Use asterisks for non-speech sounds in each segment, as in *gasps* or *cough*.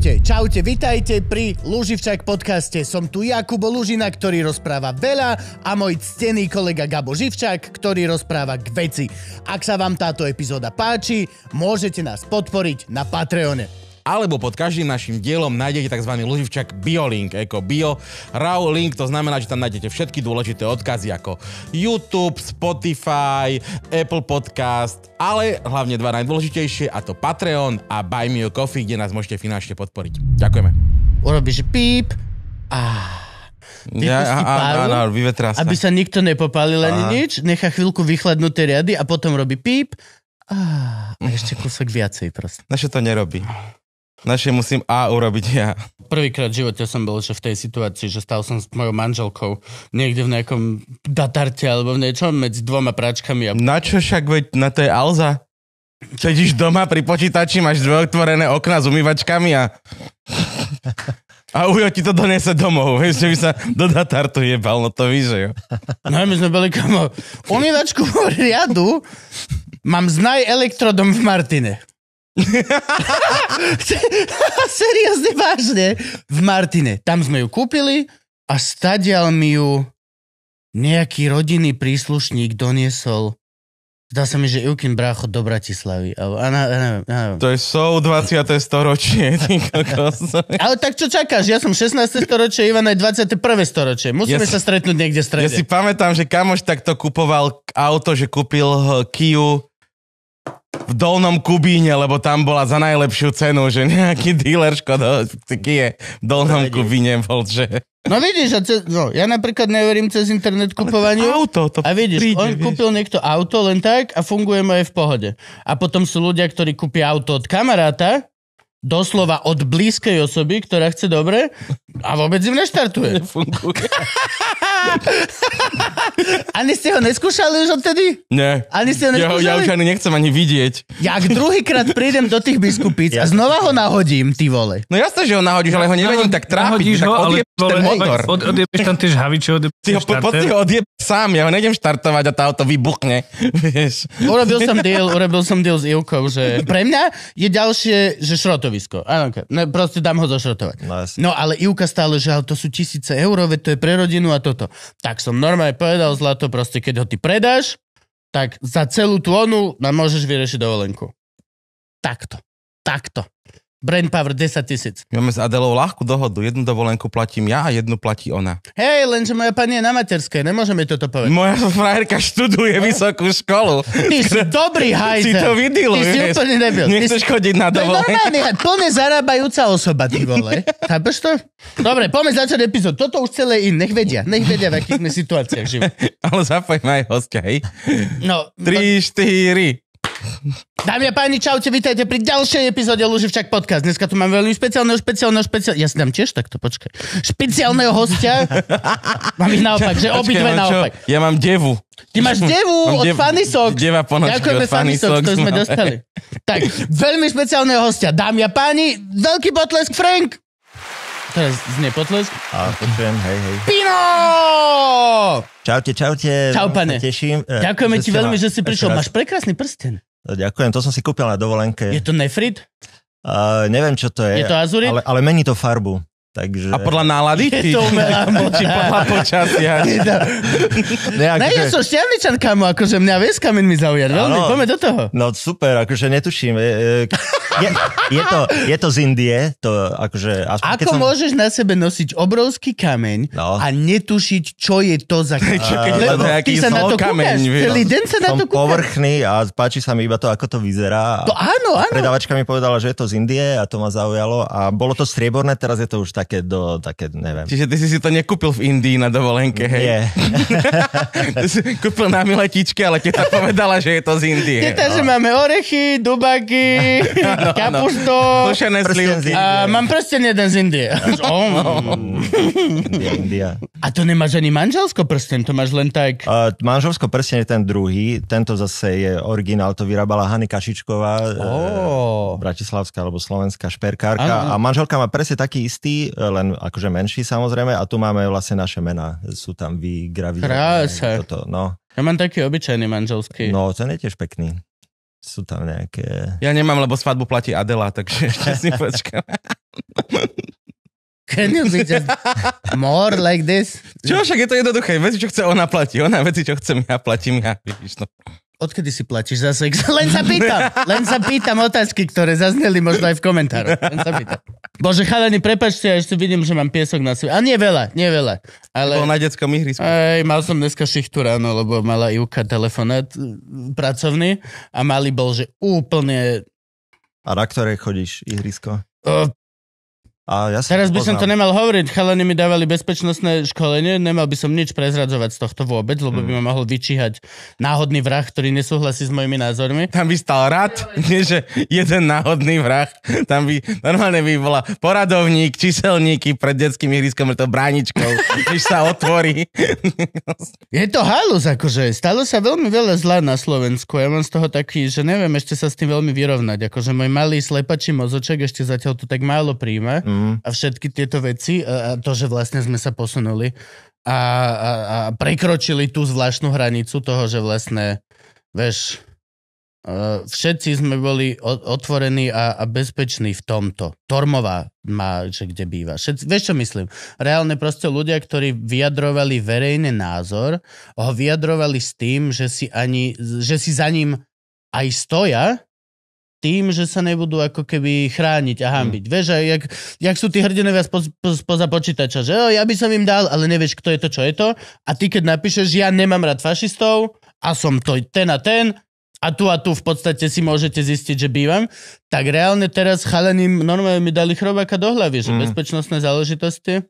Ahojte, čaute, vitajte pri Luživčak podcaste. Som tu Jakubo Lužina, ktorý rozpráva veľa a môj ctený kolega Gabo Živčak, ktorý rozpráva k veci. Ak sa vám táto epizóda páči, môžete nás podporiť na Patreone alebo pod každým našim dielom nájdete tzv. loživčak BioLink, ako Bio. Raw link, to znamená, že tam nájdete všetky dôležité odkazy ako YouTube, Spotify, Apple Podcast, ale hlavne dva najdôležitejšie a to Patreon a Buy Me a Coffee, kde nás môžete finančne podporiť. Ďakujeme. Urobíš píp a ja, páru, Aby sa nikto nepopálil ani nič, nechá chvíľku tie riady a potom robí píp a *laughs* ešte kúsok viacej proste. Naše to nerobí. Naše musím A urobiť ja. Prvýkrát v živote som bol že v tej situácii, že stal som s mojou manželkou niekde v nejakom datarte alebo v niečom medzi dvoma práčkami. A... Na čo však veď, na to je Alza? Sedíš doma pri počítači, máš dve otvorené okna s umývačkami a... *laughs* A Ujo ti to donese domov, vieš, že by sa do Datartu jebal, no to víš, že jo. No my sme boli kamo, umývačku riadu mám z najelektrodom v Martine. *laughs* Seriózne, vážne. V Martine. Tam sme ju kúpili a stadial mi ju nejaký rodinný príslušník doniesol Zdá sa mi, že Ilkin brácho do Bratislavy. A a, a, a. To je so 20. storočie. *laughs* Ale tak čo čakáš? Ja som 16. storočie, Ivan je 21. storočie. Musíme ja sa stretnúť niekde v strede. Ja si pamätám, že kamoš takto kupoval auto, že kúpil eh, Kiu v Dolnom Kubíne, lebo tam bola za najlepšiu cenu, že nejaký dealer škoda, je v Dolnom no, Kubíne bol, že... No vidíš, a cez, no, ja napríklad neverím cez internet kupovaniu. auto to A vidíš, príde, on vieš. kúpil niekto auto len tak a funguje mu aj v pohode. A potom sú ľudia, ktorí kúpia auto od kamaráta, doslova od blízkej osoby, ktorá chce dobre a vôbec im neštartuje. Nefunguje. *laughs* *laughs* Ani ste ho neskúšali už odtedy? Nie. Ani ste ho ja, ja už ani nechcem ani vidieť. Ja ak druhýkrát prídem do tých biskupíc a znova ho nahodím, ty vole. No jasne, že ho nahodíš, ale ho nevedím tak trápiť, Nahodíš ho, ale, vole, ten motor. Od, odjebeš tam tie žhaviče, odjebeš ty ho, po, si ty ho odjeb sám, ja ho nejdem štartovať a tá auto vybuchne. *laughs* Vieš. Urobil som deal, urobil som deal s Ilkou, že pre mňa je ďalšie, že šrotovisko. Áno, ne, proste dám ho zošrotovať. No, no ale Ilka stále, že to sú tisíce eurové, to je pre rodinu a toto. Tak som normálne povedal, Zlato, proste keď ho ty predáš, tak za celú tú onu nám môžeš vyriešiť dovolenku. Takto. Takto. Brain Power 10 tisíc. Máme s Adelou ľahkú dohodu. Jednu dovolenku platím ja a jednu platí ona. Hej, lenže moja pani je na materskej, nemôžeme toto povedať. Moja frajerka študuje no. vysokú školu. Ty si dobrý hajzer. Si to vidil. Ty si úplne nebyl. Nechceš si... chodiť na dovolenku. To je normálne, *laughs* plne zarábajúca osoba, ty vole. Chápeš to? Dobre, poďme začať epizód. Toto už celé in, nech vedia. Nech vedia, v akých sme situáciách žijú. *laughs* Ale zapojme aj hostia, hej? No. 3, 4. No. Dámy a páni, čaute, vítajte pri ďalšej epizóde Luživčak podcast. Dneska tu mám veľmi špeciálneho, špeciálneho, špeciálneho... Ja si dám tiež takto, počkaj. Špeciálneho hostia. *laughs* mám ich naopak, že obidve no naopak. Ja mám devu. Ty máš devu od dev, Fanisok. Deva ponožky Ďakujeme od Fanisok, ktorú sme dostali. tak, veľmi špeciálneho hostia. Dámy a páni, veľký potlesk Frank. Teraz znie potlesk. A počujem, hej, hej. Pino! Čaute, čaute. Čau, pane. Teším. E, Ďakujeme ti veľmi, že si prišiel. Máš prekrásny prsten. Ďakujem, to som si kúpil na dovolenke. Je to nefrit? Uh, neviem, čo to je. Je to azurit? Ale, ale mení to farbu. Takže... A podľa nálady? Ty? To umerám. *laughs* Či podľa počasia. *laughs* ne, akože... ne, ja som šťavničan, kamo, akože mňa vieš kamen mi zaujať, veľmi, poďme do toho. No super, akože netuším. Je, je, je, to, je to z Indie, to akože... Aspoň, Ako som... môžeš na sebe nosiť obrovský kameň no. a netušiť, čo je to za kameň? *laughs* Čo, keď lebo, lebo ty sa na to kúkaš, celý deň sa na to kúkaš. povrchný a páči sa mi iba to, ako to vyzerá. To áno, áno. Predávačka mi povedala, že je to z Indie a to ma zaujalo a bolo to strieborné, teraz je to už také do, také, neviem. Čiže ty si si to nekúpil v Indii na dovolenke, hej? Nie. *laughs* ty si kúpil na miletičke, ale teta povedala, že je to z Indie. Teta, no. že máme orechy, dubaky, *laughs* no, no, kapusto. No. Slivky. A mám prsten jeden z Indie. *laughs* Oh. No. India, India. A to nemáš ani manželsko prsten, to máš len tak. Uh, manželsko prsten je ten druhý, tento zase je originál, to vyrábala Hany Kašičková, oh. bratislavská alebo slovenská šperkárka. Ano. A manželka má presne taký istý, len akože menší samozrejme a tu máme vlastne naše mená. Sú tam Vy, Gravi. Toto, no. Ja mám taký obyčajný manželský. No, ten je tiež pekný. Sú tam nejaké... Ja nemám, lebo svadbu platí Adela, takže ešte si počkám. Can you be just more like this? Čo, však je to jednoduché. Veci, čo chce ona, platí. Ona veci, čo chcem ja, platím ja. Vidíš, no. Odkedy si platíš za sex? *laughs* Len sa pýtam. Len sa pýtam otázky, ktoré zazneli možno aj v komentároch. Len sa pýtam. Bože, chalani, prepačte, ja ešte vidím, že mám piesok na sebe. A nie veľa, nie veľa. Ale... Bol na detskom ihrisku. Aj, mal som dneska šichtu ráno, lebo mala Ivka telefonát pracovný a malý bol, že úplne... A na ktoré chodíš ihrisko? A ja Teraz by som to nemal hovoriť, chalani mi dávali bezpečnostné školenie, nemal by som nič prezradzovať z tohto vôbec, lebo mm. by hmm. ma mohol vyčíhať náhodný vrah, ktorý nesúhlasí s mojimi názormi. Tam by stal rad, *laughs* nie že jeden náhodný vrah, tam by normálne by bola poradovník, číselníky pred detským ihriskom, to bráničkou, *laughs* když sa otvorí. *laughs* Je to halus, akože stalo sa veľmi veľa zla na Slovensku, ja mám z toho taký, že neviem ešte sa s tým veľmi vyrovnať, akože môj malý slepačí mozoček ešte zatiaľ to tak málo príjme. Mm Mhm. a všetky tieto veci a to, že vlastne sme sa posunuli a, a, a prekročili tú zvláštnu hranicu toho, že vlastne, veš, e, všetci sme boli otvorení a, a bezpeční v tomto. Tormová má, že kde býva. Všetci, vieš, čo myslím? Reálne proste ľudia, ktorí vyjadrovali verejný názor, ho vyjadrovali s tým, že si, ani, že si za ním aj stoja, tým, že sa nebudú ako keby chrániť a hambiť. Mm. Vieš, a jak, jak sú tí hrdinovia spo, spo, spoza počítača, že jo, ja by som im dal, ale nevieš, kto je to, čo je to. A ty, keď napíšeš, ja nemám rád fašistov a som to ten a ten, a tu a tu v podstate si môžete zistiť, že bývam, tak reálne teraz chalením normálne mi dali chrobáka do hlavy, že mm. bezpečnostné záležitosti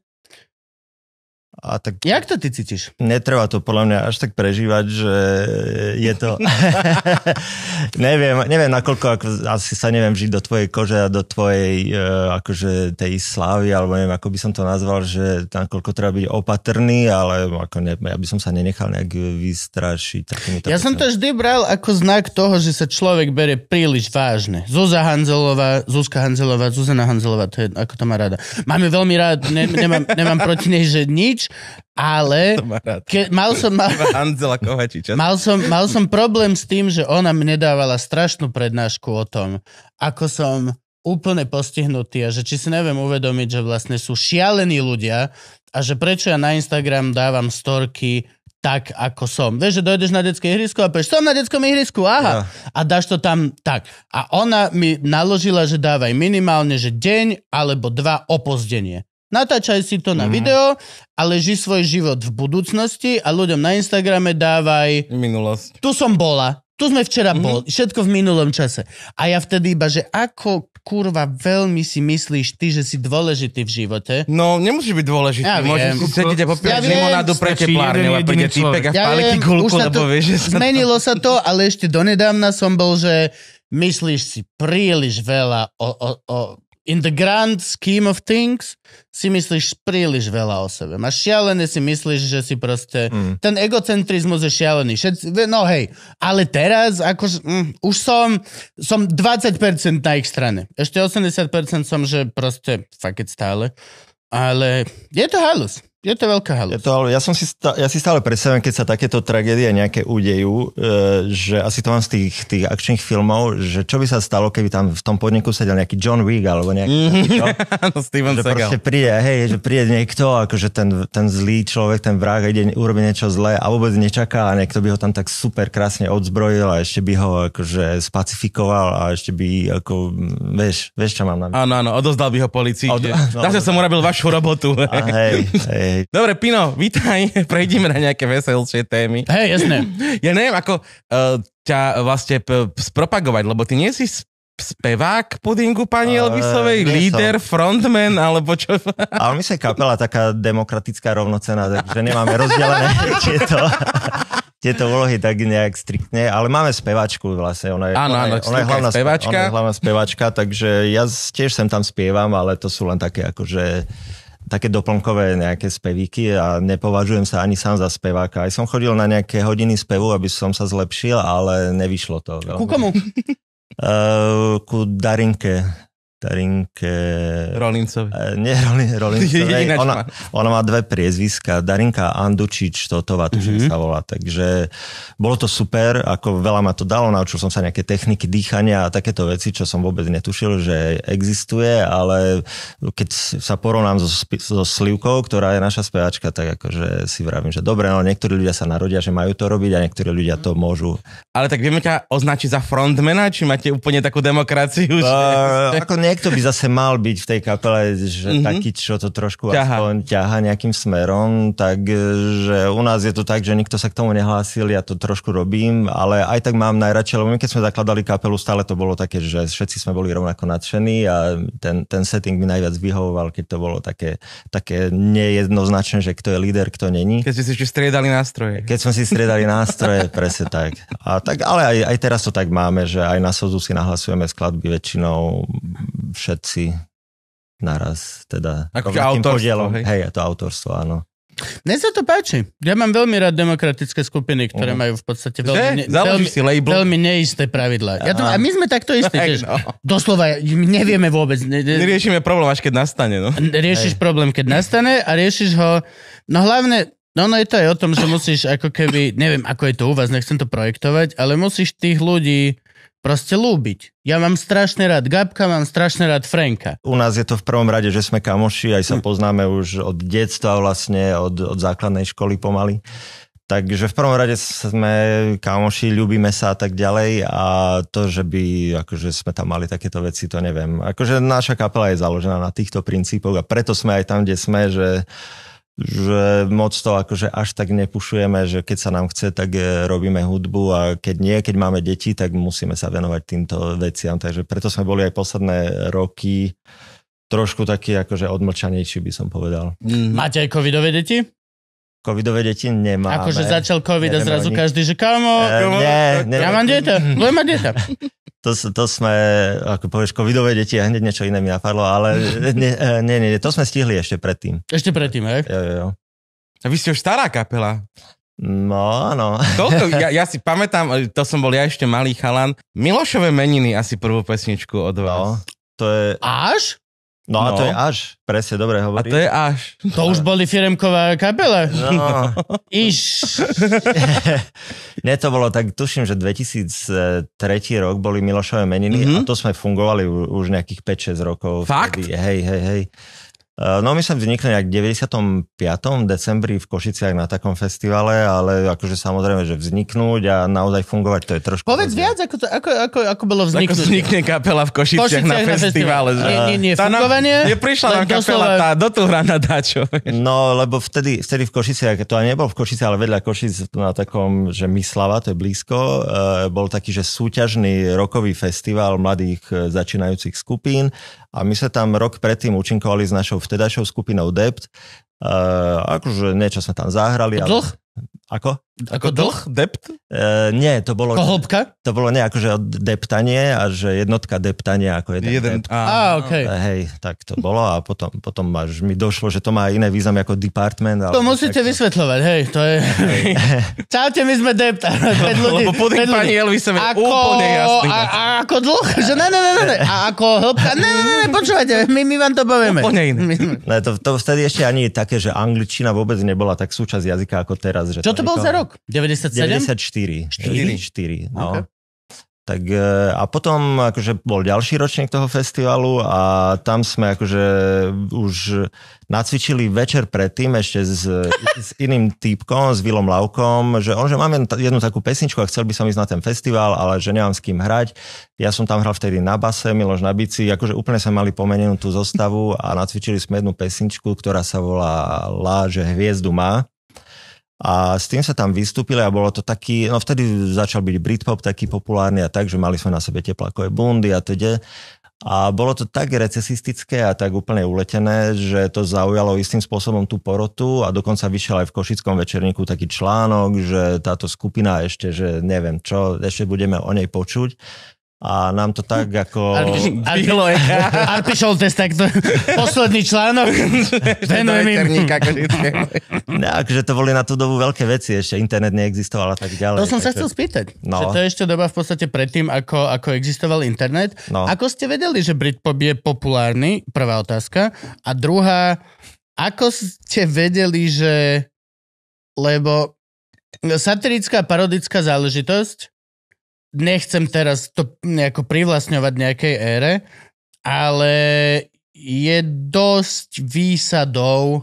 a tak... Jak to ty cítiš? Netreba to podľa mňa až tak prežívať, že je to... *laughs* neviem, neviem nakoľko, ako, asi sa neviem žiť do tvojej kože a do tvojej uh, akože tej slávy, alebo neviem, ako by som to nazval, že nakoľko treba byť opatrný, ale ako ne, ja by som sa nenechal nejak vystrašiť. Ja som to vždy bral ako znak toho, že sa človek bere príliš vážne. Zuza Hanzelová, Zuzka Hanzelová, Zuzana Hanzelová, to je ako to má rada. Máme veľmi rád, ne, nemám, nemám proti nej, že nič, Kovačič, ale *laughs* ke, mal som... Mal, Kovačiča. Mal som, mal som problém s tým, že ona mne dávala strašnú prednášku o tom, ako som úplne postihnutý a že či si neviem uvedomiť, že vlastne sú šialení ľudia a že prečo ja na Instagram dávam storky tak, ako som. Vieš, že dojdeš na detské ihrisko a povieš, som na detskom ihrisku, aha. Ja. A dáš to tam tak. A ona mi naložila, že dávaj minimálne, že deň alebo dva opozdenie. Natáčaj si to na mm. video, ale ži svoj život v budúcnosti a ľuďom na Instagrame dávaj... Minulosť. Tu som bola. Tu sme včera mm. boli. Všetko v minulom čase. A ja vtedy iba, že ako kurva veľmi si myslíš ty, že si dôležitý v živote. No, nemusíš byť dôležitý. Ja Môžeš si sedieť a popíjať ja limonádu pre teplárne, lebo príde týpek a ja spáli ti gulku, lebo vieš, že sa Zmenilo to... sa to, ale ešte donedávna som bol, že myslíš si príliš veľa o, o, o in the grand scheme of things si myslíš príliš veľa o sebe. Máš šialené si myslíš, že si proste... Mm. Ten egocentrizmus je šialený. Všetci, no hej, ale teraz akože, mm, už som, som 20% na ich strane. Ešte 80% som, že proste fuck it stále. Ale je to halus je to veľká halus. Je to, ja, som si, stále, ja si stále predstavujem, keď sa takéto tragédie nejaké udejú, e, že asi to mám z tých, tých akčných filmov, že čo by sa stalo, keby tam v tom podniku sedel nejaký John Wick alebo nejaký mm-hmm. *laughs* no, Steven že Segal. príde, hej, že príde niekto, akože ten, ten zlý človek, ten vrah ide urobiť niečo zlé a vôbec nečaká a niekto by ho tam tak super krásne odzbrojil a ešte by ho akože spacifikoval a ešte by ako, vieš, vieš čo mám na Áno, áno, odozdal by ho policii. Od... *laughs* No, Zase som urobil vašu robotu. A hej, hej Dobre, Pino, vítaj, *laughs* prejdime na nejaké veselšie témy. Hej, jasné. *laughs* Ja neviem, ako uh, ťa vlastne p- spropagovať, lebo ty nie si spevák pudingu pani eh, Elvisovej, uh, líder, som. frontman, alebo čo? *laughs* Ale my sme kapela taká demokratická rovnocená, takže nemáme rozdelené tieto, tieto úlohy tak nejak striktne, ale máme spevačku vlastne, ona je, ano, ona, je, ona, je hlavná, spevačka. ona je hlavná spevačka, takže ja tiež sem tam spievam, ale to sú len také akože také doplnkové nejaké spevíky a nepovažujem sa ani sám za speváka. Aj som chodil na nejaké hodiny spevu, aby som sa zlepšil, ale nevyšlo to. Veľmi. Ku komu? Uh, *laughs* ku Darinke Darinke... Rolincovi. E, nie, Rolin, Rolincovej. *laughs* ona, ona má dve priezviska. Darinka Andučič Totová, to mm-hmm. sa volá. Takže bolo to super, ako veľa ma to dalo. Naučil som sa nejaké techniky dýchania a takéto veci, čo som vôbec netušil, že existuje, ale keď sa porovnám so, so Slivkou, ktorá je naša spevačka, tak akože si vravím, že dobre, no niektorí ľudia sa narodia, že majú to robiť a niektorí ľudia to môžu. Ale tak vieme ťa označiť za frontmana, či máte úplne takú demokraciu? Uh, že... ako nie niekto by zase mal byť v tej kapele, že mm-hmm. taký, čo to trošku ťaha. aspoň ťaha nejakým smerom, takže e, u nás je to tak, že nikto sa k tomu nehlásil, ja to trošku robím, ale aj tak mám najradšej, lebo my keď sme zakladali kapelu, stále to bolo také, že všetci sme boli rovnako nadšení a ten, ten setting mi najviac vyhovoval, keď to bolo také, také nejednoznačné, že kto je líder, kto není. Keď ste si ešte striedali nástroje. Keď sme si striedali nástroje, *laughs* presne tak. A tak ale aj, aj teraz to tak máme, že aj na Sozu si nahlasujeme skladby väčšinou všetci naraz, teda Ako autorstvo, podielom. Hej. hej, je to autorstvo, áno. Mne sa to páči. Ja mám veľmi rád demokratické skupiny, ktoré uh-huh. majú v podstate veľmi, ne, veľmi, si label. veľmi neisté pravidlá. Ja a my sme takto istí. No, tiež. No. Doslova, nevieme vôbec. Ne, ne, Riešime problém, až keď nastane. No. Riešiš Hej. problém, keď nastane a riešiš ho. No hlavne, no, no je to aj o tom, že musíš ako keby, neviem, ako je to u vás, nechcem to projektovať, ale musíš tých ľudí Proste lúbiť. Ja mám strašne rád Gabka, mám strašne rád Franka. U nás je to v prvom rade, že sme kamoši, aj sa hm. poznáme už od detstva vlastne, od, od základnej školy pomaly. Takže v prvom rade sme kamoši, ľúbime sa a tak ďalej a to, že by akože sme tam mali takéto veci, to neviem. Akože naša kapela je založená na týchto princípoch a preto sme aj tam, kde sme, že uh, že moc to akože až tak nepušujeme, že keď sa nám chce, tak e, robíme hudbu a keď nie, keď máme deti, tak musíme sa venovať týmto veciam. Takže preto sme boli aj posledné roky trošku taký akože odmlčanejší, by som povedal. Mhm. Máte aj covidové deti? Covidové deti nemáme. Akože začal covid a zrazu každý, že kamo, e, nie, ja mám dieťa, budem mať dieťa. *laughs* to, to sme, ako povieš, covidové deti a hneď niečo iné mi napadlo, ale *laughs* eh, nie, nie, nie, to sme stihli ešte predtým. Ešte predtým, hej? Jo, jo, jo. A vy ste už stará kapela. No, áno. Toľko, *laughs* ja, ja si pamätám, eh, to som bol ja ešte malý chalan, Milošové meniny asi prvú pesničku od vás. No, to je... Až? No a no. to je no. až, presne, dobre hovoríš. A to je až. To už boli firemkové kabele. No. *laughs* Iš. *laughs* ne, to bolo tak, tuším, že 2003 rok boli Milošové meniny mm-hmm. a mhm. to sme fungovali už nejakých 5-6 rokov. Fakt? Vtedy. Hej, hej, hej. Eh, no my sme vznikli nejak v 95. decembri v Košiciach na takom festivale, ale akože samozrejme, že vzniknúť a naozaj fungovať, to je trošku... Povedz viac, ako, to, ako, ako, ako bolo vzniknúť. Ako vznikne kapela v Košiciach, Košiciach na, na festivale. Že... Nie, nie, nie, tá Nám, neprišla na kapela tá do tú hrana dáčo. No, lebo vtedy, vtedy v Košiciach, to ani nebol v Košici, ale vedľa Košic na takom, že Myslava, to je blízko, eh, bol taký, že súťažný rokový festival mladých eh, začínajúcich skupín. A my sa tam rok predtým účinkovali s našou vtedajšou skupinou Dept. Uh, akože niečo sme tam zahrali. Ale... Ako? Ako dlh? Dept? E, nie, to bolo... Kohlbka? To bolo nie akože deptanie a že jednotka deptania ako jeden, jeden dept. Á, ah, no, okay. E, hej, tak to bolo a potom, potom až mi došlo, že to má iné význam ako department. To musíte takto. vysvetľovať, hej, to je... Hej. *laughs* Čaute, my sme dept. *laughs* Lebo Lebo tých pani Elvisa je ako, úplne jasný. A, a ako dlh? Že ne, ne, ne, ne, A ako hĺbka? Ne, ne, ne, ne počúvajte, my, my vám to povieme. Úplne iné. Ne, to, to vtedy ešte ani také, že angličina vôbec nebola tak súčasť jazyka ako teraz. Že Čo to bol za rok? rok? 97? 94. 4? 4, no. Okay. Tak, eh, a potom akože bol ďalší ročník toho festivalu a tam sme akože už nacvičili večer predtým ešte s, s iným týpkom, s Vilom Laukom, že on, že máme jednu takú pesničku a chcel by som ísť na ten festival, ale že nemám s kým hrať. Ja som tam hral vtedy na base, Miloš na bici, akože úplne sme mali pomenenú tú zostavu a nacvičili sme jednu pesničku, ktorá sa volá Láže že hviezdu má. A s tým sa tam vystúpili a bolo to taký, no vtedy začal byť Britpop taký populárny a tak, že mali sme na sebe teplakové bundy a teda. A bolo to tak recesistické a tak úplne uletené, že to zaujalo istým spôsobom tú porotu a dokonca vyšiel aj v Košickom večerníku taký článok, že táto skupina ešte, že neviem čo, ešte budeme o nej počuť a nám to tak ako... Dvihlo Arpišol test, tak to, posledný článok. *laughs* Venujem im. Takže *laughs* akože to boli na tú dobu veľké veci, ešte internet neexistoval a tak ďalej. To som sa chcel spýtať. No. Že to je ešte doba v podstate predtým, ako, ako existoval internet. No. Ako ste vedeli, že Britpop je populárny? Prvá otázka. A druhá, ako ste vedeli, že... Lebo satirická, parodická záležitosť nechcem teraz to nejako privlastňovať nejakej ére, ale je dosť výsadov uh,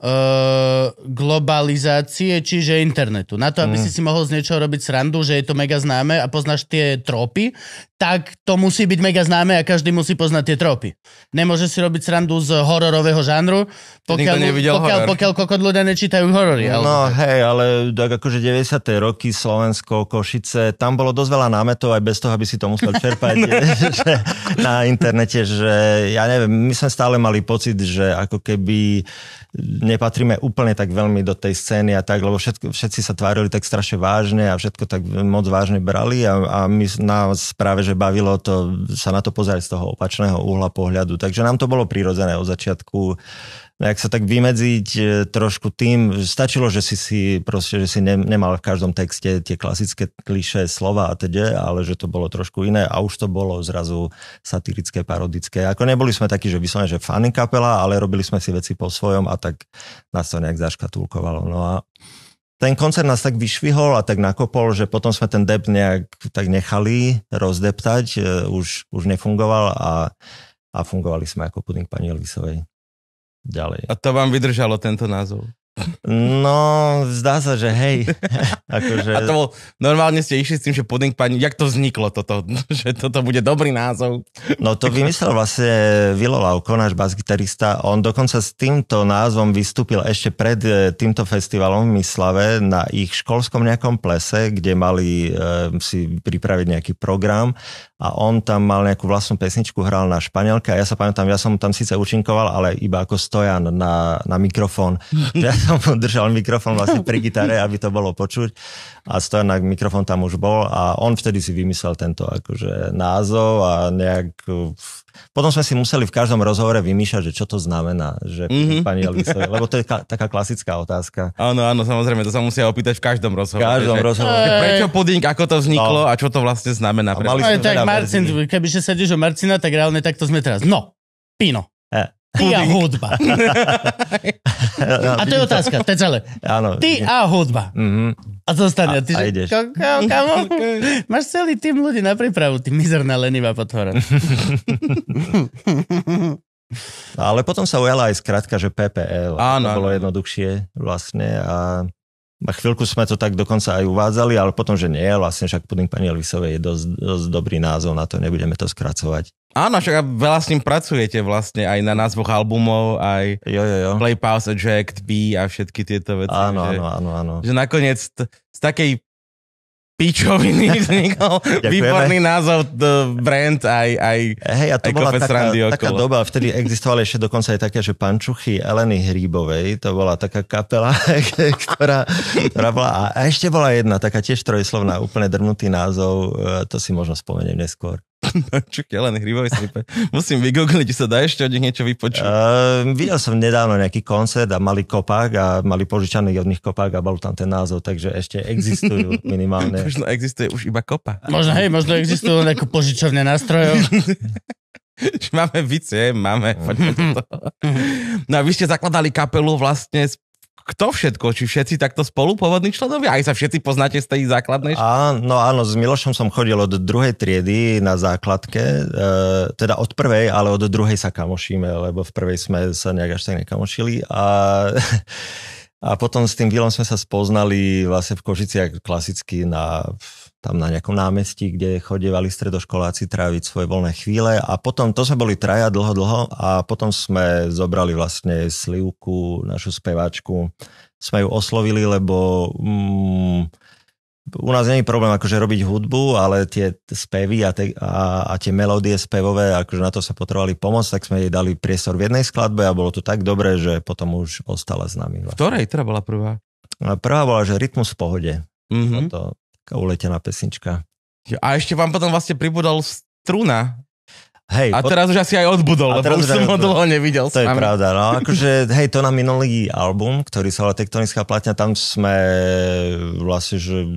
eh, globalizácie, čiže internetu. Na to, aby mm. si si mohol z niečoho robiť srandu, že je to mega známe a poznáš tie tropy, tak to musí byť mega známe a každý musí poznať tie tropy. Nemôže si robiť srandu z hororového žánru, pokiaľ, pokiaľ, pokiaľ, pokiaľ kokot ľudia nečítajú horory. No, no hej, ale tak akože 90. roky Slovensko, Košice, tam bolo dosť veľa námetov aj bez toho, aby si to musel *laughs* čerpať že, na internete, že ja neviem, my sme stále mali pocit, že ako keby nepatríme úplne tak veľmi do tej scény a tak, lebo všetko, všetci sa tvárili tak strašne vážne a všetko tak moc vážne brali a, a my nás práve že bavilo to, sa na to pozerať z toho opačného uhla pohľadu. Takže nám to bolo prirodzené od začiatku ak sa tak vymedziť e, trošku tým, stačilo, že si, si proste, že si ne, nemal v každom texte tie klasické klišé slova a teda, ale že to bolo trošku iné a už to bolo zrazu satirické, parodické. Ako neboli sme takí, že vyslovene, že fany kapela, ale robili sme si veci po svojom a tak nás to nejak zaškatulkovalo. No a ten koncert nás tak vyšvihol a tak nakopol, že potom sme ten dep nejak tak nechali rozdeptať, e, už, už nefungoval a, a fungovali sme ako puding pani Elvisovej ďalej. A to vám vydržalo tento názov? No, zdá sa, že hej. *laughs* akože... A to bol, normálne ste išli s tým, že Pudding pani, jak to vzniklo toto, *laughs* že toto bude dobrý názov? No to vymyslel vlastne Vilo Lauko, náš basgitarista. On dokonca s týmto názvom vystúpil ešte pred e, týmto festivalom v Myslave na ich školskom nejakom plese, kde mali e, si pripraviť nejaký program a on tam mal nejakú vlastnú pesničku, hral na španielke a ja sa pamätám, ja som tam síce učinkoval, ale iba ako stojan na, na mikrofón. *laughs* ja som držal mikrofón vlastne pri gitare, aby to bolo počuť a stojan na mikrofón tam už bol a on vtedy si vymyslel tento akože názov a nejak potom sme si museli v každom rozhovore vymýšľať, že čo to znamená, že mm-hmm. pani Elvisovej, lebo to je ka- taká klasická otázka. Áno, áno, samozrejme, to sa musia opýtať v každom rozhovore. V každom že, rozhovore. Že prečo puding, ako to vzniklo no. a čo to vlastne znamená. No, mali sme tak Marcin, keby kebyže sedíš o Marcina, tak reálne takto sme teraz. No, pino. Eh. Ty a hudba. *laughs* a to je otázka, to je celé. Áno. Ty a hudba. Mm-hmm. A zostane. A, ty, a ideš. *laughs* máš celý tým ľudí na prípravu, ty mizerná lenivá potvora. *laughs* Ale potom sa ujala aj skratka, že PPL. Áno. To bolo jednoduchšie vlastne a na chvíľku sme to tak dokonca aj uvádzali, ale potom, že nie, vlastne však puding pani Elvisovej je dosť, dosť dobrý názov na to, nebudeme to skracovať. Áno, však veľa s ním pracujete vlastne aj na názvoch albumov, aj jo, jo, jo. Play, Pause, Eject, B a všetky tieto veci. Áno, že, áno, áno, áno. Že nakoniec t- z takej pičoviny vznikol *laughs* výborný názov the eh, brand aj, aj Hej, a to aj bola taká, taká doba, vtedy existovali ešte dokonca aj také, že pančuchy Eleny Hríbovej, to bola taká kapela, *laughs* ktorá, ktorá bola, a ešte bola jedna, taká tiež trojslovná, úplne drnutý názov, eh, to si možno spomeniem neskôr. Dančuky, len hrybový stripe. Musím vygoogliť, sa dá ešte od nich niečo vypočuť. Uh, videl som nedávno nejaký koncert a mali kopák a mali požičaný od nich kopák a bol tam ten názov, takže ešte existujú *laughs* minimálne. možno existuje už iba kopa. Možno, hej, možno existujú len ako požičovne nástrojov. *laughs* máme více, máme. Poďme do toho. No a vy ste zakladali kapelu vlastne s kto všetko, či všetci takto spolu pôvodní členovia, aj sa všetci poznáte z tej základnej školy? Áno, áno, s Milošom som chodil od druhej triedy na základke, e, teda od prvej, ale od druhej sa kamošíme, lebo v prvej sme sa nejak až tak nekamošili a, *laughs* a potom s tým Vilom sme sa spoznali vlastne v Kožiciach klasicky na tam na nejakom námestí, kde chodievali stredoškoláci tráviť svoje voľné chvíle a potom, to sme boli traja dlho, dlho a potom sme zobrali vlastne Slivku, našu speváčku, sme ju oslovili, lebo mm, u nás není problém akože robiť hudbu, ale tie spevy a, te, a, a tie melódie spevové, akože na to sa potrebovali pomôcť, tak sme jej dali priestor v jednej skladbe a bolo to tak dobré, že potom už ostala s nami. Vlastne. ktorej teda bola prvá? Prvá bola, že Rytmus v pohode. Mm-hmm. To, taká uletená pesnička. A ešte vám potom vlastne pribudol struna. Hej, a teraz pod... už asi aj odbudol, lebo už som ho dlho nevidel. To je pravda, no akože, hej, to na minulý album, ktorý sa volá Tektonická platňa, tam sme vlastne, že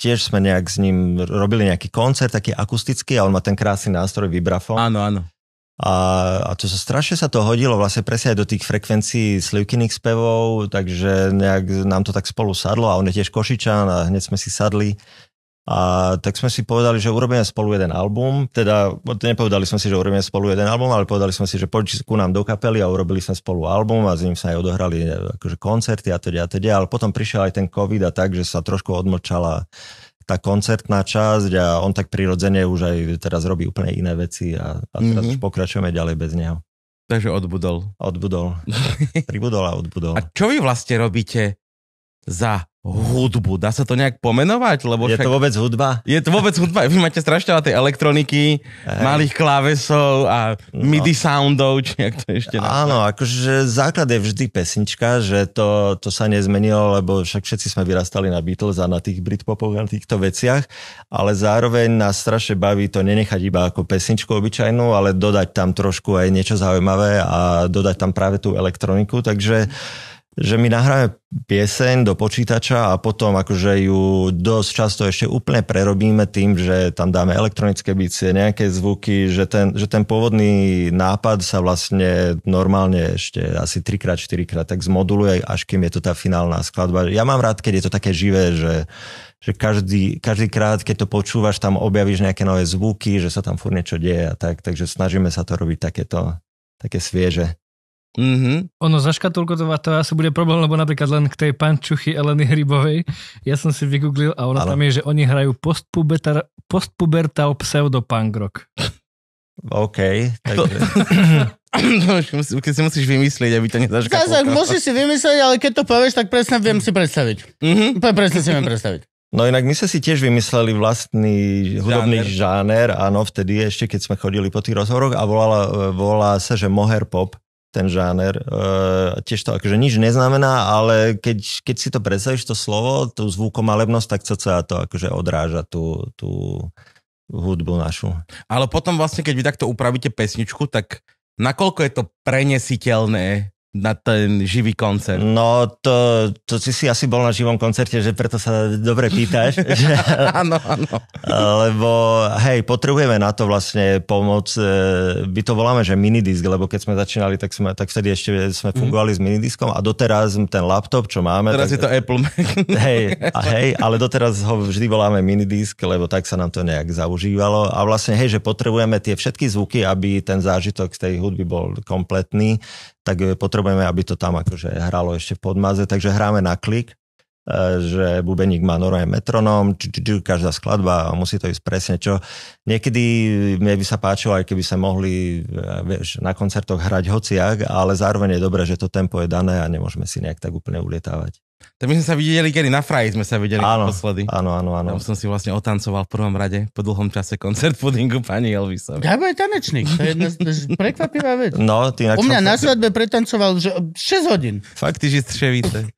tiež sme nejak s ním robili nejaký koncert, taký akustický, a on má ten krásny nástroj vibrafón. Áno, áno. A, a to sa strašne sa to hodilo vlastne presne aj do tých frekvencií slivkyných spevov, takže nejak nám to tak spolu sadlo a on je tiež košičan a hneď sme si sadli. A tak sme si povedali, že urobíme spolu jeden album, teda nepovedali sme si, že urobíme spolu jeden album, ale povedali sme si, že poďte ku nám do kapely a urobili sme spolu album a s ním sa aj odohrali e, akože koncerty a teda a teda, ale potom prišiel aj ten covid a tak, že sa trošku odmlčala tá koncertná časť a on tak prirodzene už aj teraz robí úplne iné veci a, a teraz mm-hmm. už pokračujeme ďalej bez neho. Takže odbudol. Odbudol. *laughs* Pribudol a odbudol. A čo vy vlastne robíte za hudbu. Dá sa to nejak pomenovať? Lebo je však... to vôbec hudba? Je to vôbec hudba. Vy máte strašne tej elektroniky, Ej. malých klávesov a no. MIDI soundov, či jak to ešte nazvať. Áno, akože základ je vždy pesnička, že to, to sa nezmenilo, lebo však všetci sme vyrastali na Beatles a na tých Britpopoch a na týchto veciach, ale zároveň nás strašne baví to nenechať iba ako pesničku obyčajnú, ale dodať tam trošku aj niečo zaujímavé a dodať tam práve tú elektroniku, takže mm že my nahráme pieseň do počítača a potom akože ju dosť často ešte úplne prerobíme tým, že tam dáme elektronické bicie, nejaké zvuky, že ten, že ten pôvodný nápad sa vlastne normálne ešte asi 3 čtyrikrát, 4 tak zmoduluje, až kým je to tá finálna skladba. Ja mám rád, keď je to také živé, že, že každý, každý krát, keď to počúvaš, tam objavíš nejaké nové zvuky, že sa tam furt niečo deje a tak, takže snažíme sa to robiť takéto, také svieže. Mm-hmm. Ono zaškatulkotovať to asi bude problém, lebo napríklad len k tej pančuchy Eleny Hrybovej, ja som si vygooglil a ona tam je, že oni hrajú postpubertal, postpubertal pseudopunk rock. OK, takže... *coughs* keď si musíš vymyslieť, aby to nezaškatulkovalo. Tak, musíš si vymyslieť, ale keď to povieš, tak presne viem si predstaviť. Mm-hmm. Presne si viem predstaviť. No inak my sme si tiež vymysleli vlastný hudobný žáner, žáner áno, vtedy ešte, keď sme chodili po tých rozhovoroch a volala, volá sa, že Moher Pop ten žáner. E, tiež to akože nič neznamená, ale keď, keď si to predstavíš, to slovo, tú zvukomalebnosť, tak co sa to akože odráža tú, tú hudbu našu. Ale potom vlastne, keď vy takto upravíte pesničku, tak nakoľko je to prenesiteľné na ten živý koncert? No, to, to si si asi bol na živom koncerte, že preto sa dobre pýtaš. *laughs* Áno, áno. Lebo, hej, potrebujeme na to vlastne pomoc. E, my to voláme, že minidisk, lebo keď sme začínali, tak, sme, tak vtedy ešte sme mhm. fungovali mm. s minidiskom a doteraz ten laptop, čo máme... Teraz tak, je to Apple Mac. *laughs* Hej, a hej, ale doteraz ho vždy voláme minidisk, lebo tak sa nám to nejak zaužívalo. A vlastne, hej, že potrebujeme tie všetky zvuky, aby ten zážitok z tej hudby bol kompletný tak eh, potrebujeme, aby to tam akože hralo ešte v podmaze, takže hráme na klik, eh, že bubeník má normálne metronom, či, či, či, každá skladba musí to ísť presne čo. Niekedy mne by sa páčilo, aj keby sa mohli eh, vieš, na koncertoch hrať hociak, ale zároveň je dobré, že to tempo je dané a nemôžeme si nejak tak úplne ulietávať. Tak my sme sa videli, kedy na Fraji sme sa videli áno, posledy. Áno, áno, áno. Tam som si vlastne otancoval v prvom rade po dlhom čase koncert pudingu pani Elvisa. Gabo je tanečník, to je jedna z, prekvapivá vec. No, ty U mňa na svadbe pretancoval že 6 hodín. Fakt, že střevíte.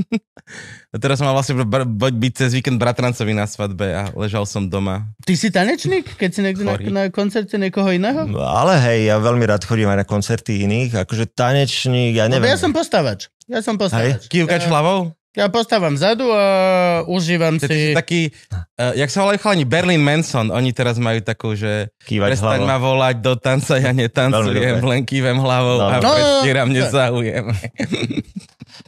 *laughs* a teraz som mal vlastne br- byť cez víkend bratrancovi na svadbe a ležal som doma. Ty si tanečník, keď si niekde na, na, koncerte niekoho iného? No, ale hej, ja veľmi rád chodím aj na koncerty iných, akože tanečník, ja no, neviem. No, ja som postavač. Ja som postavač. Kývkač ja, hlavou? Ja postávam vzadu a užívam Ty, si... si... taký, uh, jak sa volajú chalani, Berlin Manson, oni teraz majú takú, že Kývať prestaň hlavou. ma volať do tanca, ja netancujem, len kývem hlavou no. a no, predstieram no,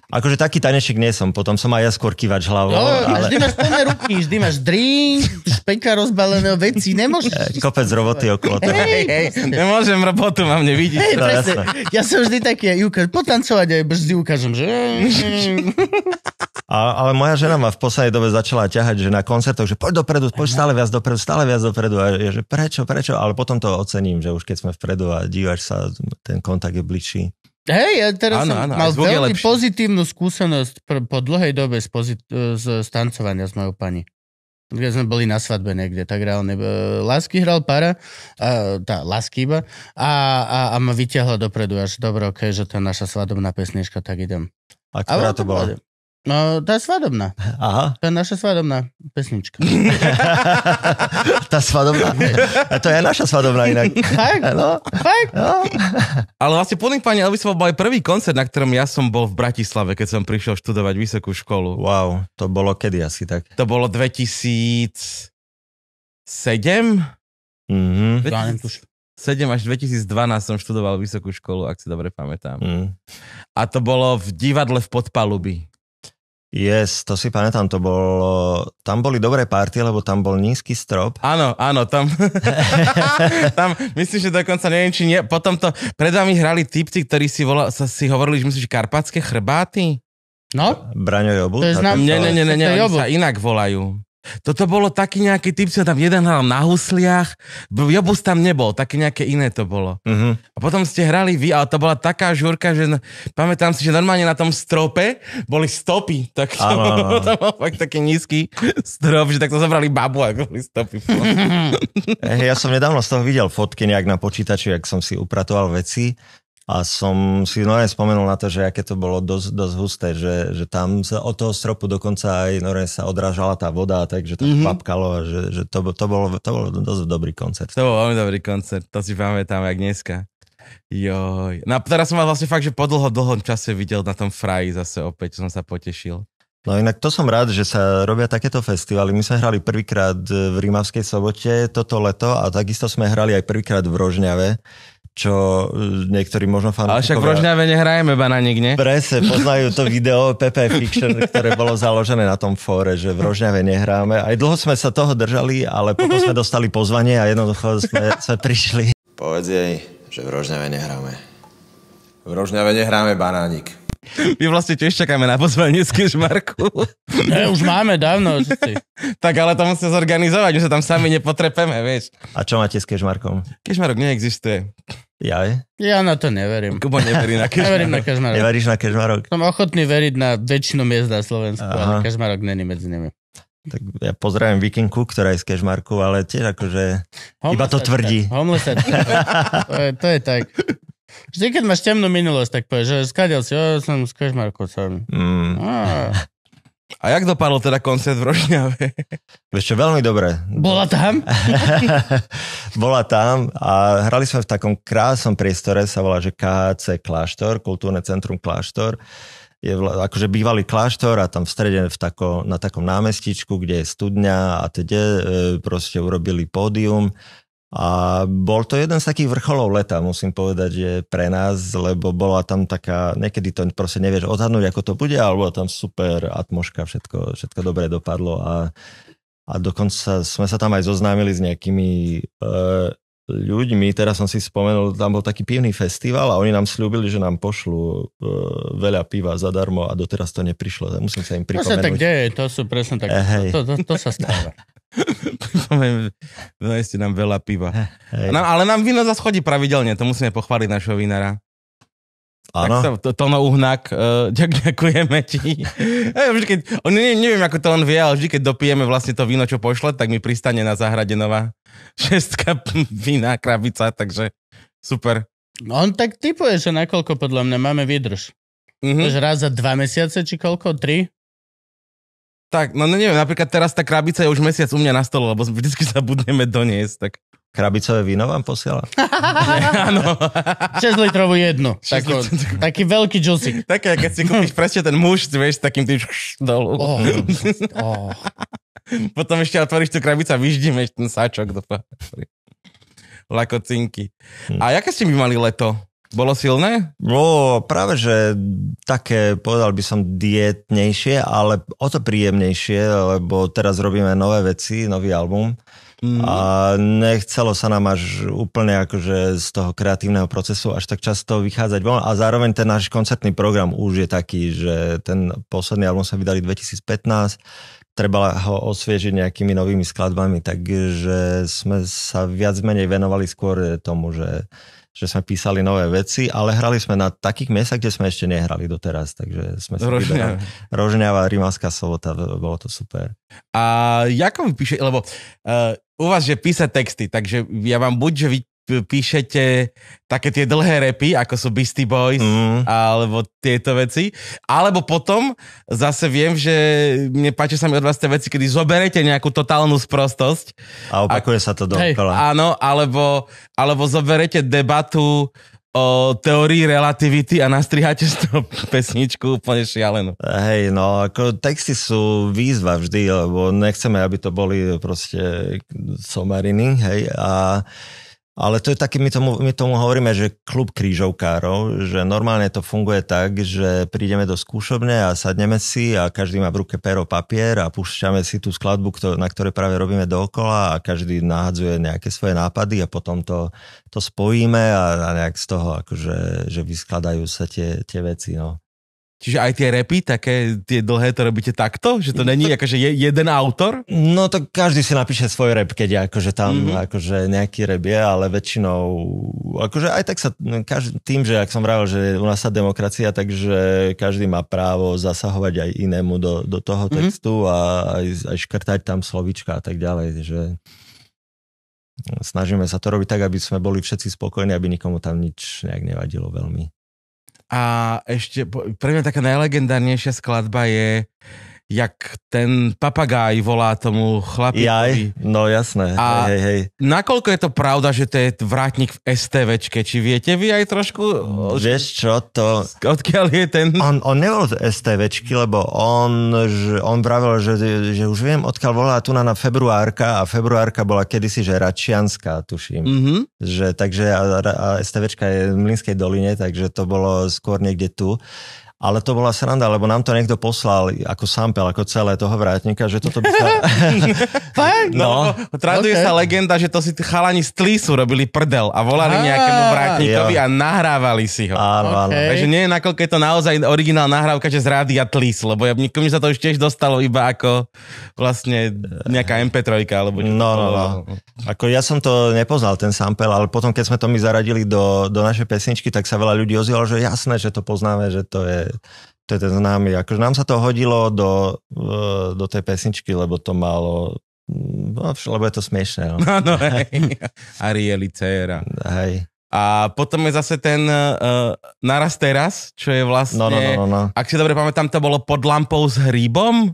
Akože taký tanečník nie som, potom som aj ja skôr kývač hlavou. No, ale... Vždy máš plné ruky, vždy máš drink, špeka rozbaleného veci, nemôžeš... Eh, kopec roboty okolo toho. Hej, hej, nemôžem robotu, mám nevidieť. Hej, no, Ja som vždy taký, aj ukáž, potancovať aj vždy ukážem, že... A, ale moja žena ma v poslednej dobe začala ťahať, že na koncertoch, že poď dopredu, poď stále viac dopredu, stále viac dopredu. A je, že prečo, prečo? Ale potom to ocením, že už keď sme vpredu a dívaš sa, ten kontakt je bližší. Hej, ja teraz ano, som mal veľmi pozitívnu skúsenosť pr- po dlhej dobe z, pozit- e, z stancovania s mojou pani. Keď sme boli na svadbe niekde, tak reálne e, Lásky hral para, a, tá Lásky iba, a, a, a ma vyťahla dopredu až dobro, okay, že to je naša svadobná pesnička, tak idem. A ktorá to bola? No, tá svadobná. Aha. je naša svadobná pesnička. *laughs* tá svadobná. A to je naša svadobná inak. Tak? No. Tak? No. Ale vlastne podnik pani Elvisova bol aj prvý koncert, na ktorom ja som bol v Bratislave, keď som prišiel študovať vysokú školu. Wow, to bolo kedy asi tak? To bolo 2007? Mhm. 7 až 2012 som študoval vysokú školu, ak si dobre pamätám. Mm. A to bolo v divadle v Podpalubi. Yes, to si pamätám, to bolo, tam boli dobré party, lebo tam bol nízky strop. Áno, áno, tam, *laughs* tam myslím, že dokonca neviem, či nie, potom to, pred vami hrali typci, ktorí si, vola, sa, si hovorili, že myslím, že karpatské chrbáty. No? Braňo Jobu? To je znám, nie, nie, nie, nie, oni sa inak volajú. Toto bolo taký nejaký typ, čo tam jeden hral na husliach, Jobus tam nebol, také nejaké iné to bolo. Uh-huh. A potom ste hrali vy, ale to bola taká žurka, že pamätám si, že normálne na tom strope boli stopy, tak to, to bol fakt taký nízky strop, že to zobrali babu, a boli stopy. *laughs* Eh, ja som nedávno z toho videl fotky nejak na počítači, ak som si upratoval veci a som si aj spomenul na to, že aké to bolo dosť, dosť husté, že, že tam sa od toho stropu dokonca aj Noren sa odrážala tá voda, takže to mm-hmm. papkalo a že, že to, to, bol, to bolo dosť dobrý koncert. To bol veľmi dobrý koncert, to si pamätám jak dneska. Joj. No a teraz som vás vlastne fakt, že po dlho, dlhom čase videl na tom fraji zase opäť, som sa potešil. No inak to som rád, že sa robia takéto festivaly. My sme hrali prvýkrát v Rímavskej sobote toto leto a takisto sme hrali aj prvýkrát v Rožňave čo eh, niektorí možno fanúšikovia... Ale však v Rožňave nehrajeme bananík, nie? Presne, poznajú to video PP Fiction, ktoré bolo založené na tom fóre, že v Rožňave nehráme. Aj dlho sme sa toho držali, ale potom sme dostali pozvanie a jednoducho sme, sme prišli. Povedz jej, že v Rožňave nehráme. V Rožňave nehráme banánik. My vlastne tiež čakáme na pozvanie z Kešmarku. Ne, už máme dávno. tak ale to musíme zorganizovať, už sa tam sami nepotrepeme, vieš. A čo máte s Kešmarkom? Kešmarok neexistuje. Ja? Ja na to neverím. Kubo neverí na *laughs* kežmarok. Neverím na kežmarok. Neveríš na kežmarok? Som ochotný veriť na väčšinu miest na Slovensku, Aha. ale kežmarok není medzi nimi. Tak ja pozdravím Vikinku, ktorá je z Kežmarku, ale tiež akože homeless iba to tvrdí. Homeless to, je, to je tak. Vždy, keď máš temnú minulosť, tak povieš, že skadil si, jo, som z Kežmarku, som. Mm. Ah. A jak dopadol teda koncert v Rožňave? Vieš čo, veľmi dobre. Bola tam? *laughs* Bola tam a hrali sme v takom krásnom priestore, sa volá, že KHC Kláštor, Kultúrne centrum Kláštor. Je akože bývalý kláštor a tam v strede v tako, na takom námestičku, kde je studňa a teda proste urobili pódium a bol to jeden z takých vrcholov leta, musím povedať, že pre nás, lebo bola tam taká, niekedy to proste nevieš odhadnúť, ako to bude, ale bola tam super atmoška, všetko, všetko dobre dopadlo a, a dokonca sme sa tam aj zoznámili s nejakými e, ľuďmi, teraz som si spomenul, tam bol taký pivný festival a oni nám slúbili, že nám pošlu e, eh, veľa piva zadarmo a doteraz to neprišlo, musím sa im pripomenúť. To sa tak deje, to sú presne tak, e, eh, to, to, to, to sa stáva. *laughs* Dajte *laughs* no, nám veľa piva. Nám, ale nám víno zase chodí pravidelne, to musíme pochváliť našho vinára. Áno. Tak sa, to, Tono uhnak, e, uh, ďakujeme ti. vždy, keď, on, ne, neviem, ako to on vie, ale vždy, keď dopijeme vlastne to víno, čo pošle, tak mi pristane na záhrade nová *laughs* šestka vína, krabica, takže super. No, on tak typuje, že nakoľko podľa mňa máme výdrž. Mm-hmm. Raz za dva mesiace, či koľko? Tri? Tak, no neviem, napríklad teraz tá krabica je už mesiac u mňa na stole, lebo vždycky budeme doniesť, tak... Krabicové víno vám posiela? *laughs* Áno. 6 *laughs* litrovú jednu. Tako, taký veľký džusik. Také, keď si kúpiš presne ten muž, vieš, takým tým dolu. Oh, oh. *laughs* Potom ešte otvoríš tú krabicu a vyždíme ten sačok do lakocinky. Hm. A jaké ste mi mali leto? Bolo silné? No, práve, že také, povedal by som, dietnejšie, ale o to príjemnejšie, lebo teraz robíme nové veci, nový album. Mm. A nechcelo sa nám až úplne akože z toho kreatívneho procesu až tak často vychádzať von. A zároveň ten náš koncertný program už je taký, že ten posledný album sa vydali 2015, treba ho osviežiť nejakými novými skladbami, takže sme sa viac menej venovali skôr tomu, že že sme písali nové veci, ale hrali sme na takých miestach, kde sme ešte nehrali doteraz, takže sme sa Rožňava. Rožňava, Rimavská sobota, bolo to super. A ako vy píšete, lebo uh, u vás, že písať texty, takže ja vám buď, že vy píšete také tie dlhé repy, ako sú Beastie Boys mm. alebo tieto veci. Alebo potom zase viem, že mne páči sa mi od vás tie veci, kedy zoberete nejakú totálnu sprostosť. A opakuje a, sa to dookola. Hej. Áno, alebo, alebo zoberete debatu o teórii relativity a nastriháte z toho *laughs* pesničku úplne šialenú. Hej, no ako texty sú výzva vždy, lebo nechceme, aby to boli proste somariny, hej, a ale to je taký, my tomu, my tomu hovoríme, že klub krížovkárov, že normálne to funguje tak, že prídeme do skúšobne a sadneme si a každý má v ruke pero papier a púšťame si tú skladbu, na ktorej práve robíme dokola a každý nahadzuje nejaké svoje nápady a potom to, to spojíme a, a nejak z toho, akože, že vyskladajú sa tie, tie veci. No. Čiže aj tie repy, také tie dlhé, to robíte takto? Že to není akože jeden autor? No to každý si napíše svoj rep, keď je akože tam mm-hmm. akože nejaký rep je, ale väčšinou akože aj tak sa, každý, tým, že ak som vravil, že u nás sa demokracia, takže každý má právo zasahovať aj inému do, do toho mhm. textu mm-hmm. a aj, aj škrtať tam slovička a tak ďalej, že snažíme sa to robiť tak, aby sme boli všetci spokojní, aby nikomu tam nič nejak nevadilo veľmi. A ešte pre mňa taká najlegendárnejšia skladba je jak ten papagáj volá tomu chlapíkovi. Jaj, no jasné. A hej, hej. nakoľko je to pravda, že to je vrátnik v STVčke? Či viete vy aj trošku? Vieš čo, to... Odkiaľ je ten... On, on nebol z STVčky, lebo on, že, on vravil, že, že už viem, odkiaľ volá tu na, na februárka a februárka bola kedysi, že Račianská, tuším. Mm-hmm. Že, takže a, a STVčka je v Mlinskej doline, takže to bolo skôr niekde tu. Ale to bola sranda, lebo nám to niekto poslal ako sampel, ako celé toho vrátnika, že toto by sa... *laughs* Fakt? no. no. Traduje okay. sa legenda, že to si chalani z Tlísu robili prdel a volali ah, nejakému vrátnikovi jo. a nahrávali si ho. Áno, okay. áno. Takže nie nakoľko je to naozaj originál nahrávka, že z a tlís, lebo ja, nikomu sa to už tiež dostalo iba ako vlastne nejaká eh. MP3 alebo čo no, no, no. Ako ja som to nepoznal, ten sampel, ale potom, keď sme to my zaradili do, do našej pesničky, tak sa veľa ľudí ozývalo, že jasné, že to poznáme, že to je to je ten známy. Akože nám sa to hodilo do, e, do tej pesničky, lebo to malo No, lebo je to smiešné. No, *laughs* no, no hej. Arieli Cera. Hej. A potom je zase ten uh, Naraz teraz, čo je vlastne... No, no, no, no, no. Ak si dobre pamätám, to bolo pod lampou s hríbom?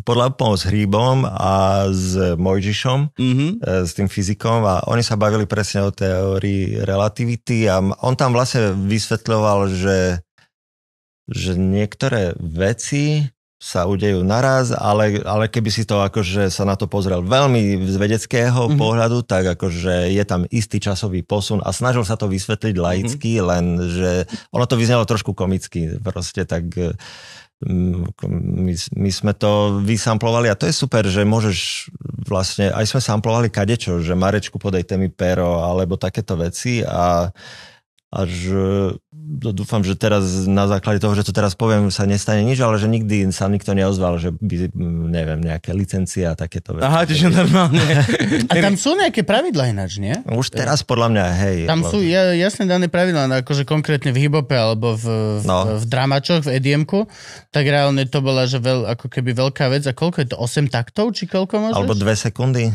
Pod lampou s hríbom a s Mojžišom, mm-hmm. s tým fyzikom a oni sa bavili presne o teórii relativity a on tam vlastne vysvetľoval, že že niektoré veci sa udejú naraz, ale, ale keby si to akože sa na to pozrel veľmi z vedeckého mm-hmm. pohľadu, tak akože je tam istý časový posun a snažil sa to vysvetliť mhm. laicky, mm-hmm. len že ono to vyznelo trošku komicky, proste tak mm, my, my sme to vysamplovali a to je super, že môžeš vlastne, aj sme samplovali kadečo, že Marečku podejte mi pero alebo takéto veci a a že no dúfam, že teraz na základe toho, že to teraz poviem, sa nestane nič, ale že nikdy sa nikto neozval, že by, neviem, nejaké licencie a takéto veci. Aha, čiže normálne. a tam sú nejaké pravidla ináč, nie? No už teraz podľa mňa, hej. Tam sú jasne dané pravidla, no akože konkrétne v hibope alebo v, v, no. v dramačoch, v edm tak reálne to bola, že veľ, ako keby veľká vec. A koľko je to? 8 taktov, či koľko možno? Alebo 2 sekundy.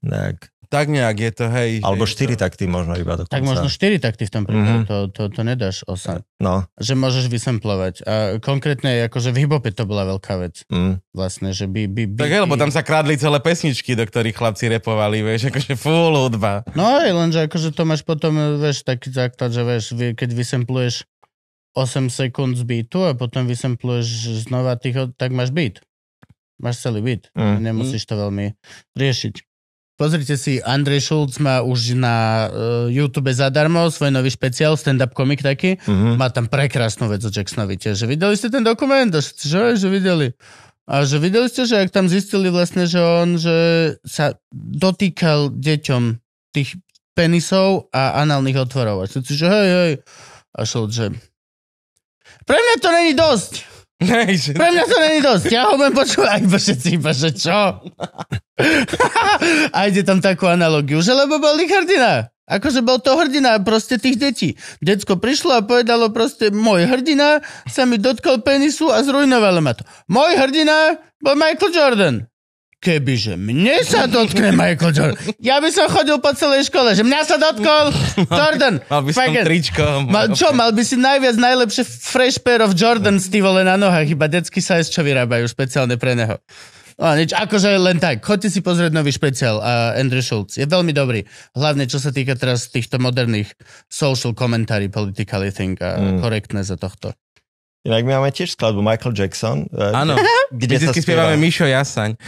Tak. Tak nejak je to, hej. Alebo hej, 4 to... takty možno iba dokonca. Tak možno 4 takty v tom prípade, mm-hmm. to, to, to nedáš 8. No. Že môžeš vysemplovať. A konkrétne akože v hibope to bola veľká vec. Mm. Vlastne, že by... by, by tak hej, lebo tam sa krádli celé pesničky, do ktorých chlapci repovali, vieš, akože full hudba. No aj lenže akože to máš potom, vieš, taký základ, že vieš, keď vysempluješ 8 sekúnd z beatu a potom vysempluješ znova tých, tak máš beat. Máš celý byt. Mm. Nemusíš to veľmi riešiť. Pozrite si, Andrej Šulc má už na uh, YouTube zadarmo svoj nový špeciál, stand-up komik taký. Uh-huh. Má tam prekrásnu vec o Jacksonovi Že videli ste ten dokument? Že, že videli. A že videli ste, že ak tam zistili vlastne, že on že sa dotýkal deťom tých penisov a análnych otvorov. A že, že hej, hej. A Šulc, že pre mňa to není dosť. Nej, že... Pre mňa to není dosť. Ja ho budem počúvať, aj všetci, iba že čo? a ide tam takú analogiu, že lebo bol ich hrdina. Akože bol to hrdina proste tých detí. Decko prišlo a povedalo proste, môj hrdina sa mi dotkol penisu a zrujnovalo ma to. Môj hrdina bol Michael Jordan kebyže mne sa dotkne Michael Jordan, ja by som chodil po celej škole, že mňa sa dotkol *laughs* Jordan. Mal by som tričko. Mal, čo, mal by si najviac najlepšie fresh pair of Jordan, s tým na nohách, iba detsky sa čo vyrábajú špeciálne pre neho. No a nič, akože len tak, chodte si pozrieť nový špeciál a uh, Andrew Schultz. Je veľmi dobrý. Hlavne, čo sa týka teraz týchto moderných social commentary, politically think a mm. korektné za tohto. Inak my máme tiež skladbu Michael Jackson. Eh, Áno, kde *laughs* vždycky spieva... spievame Mišo Jasaň.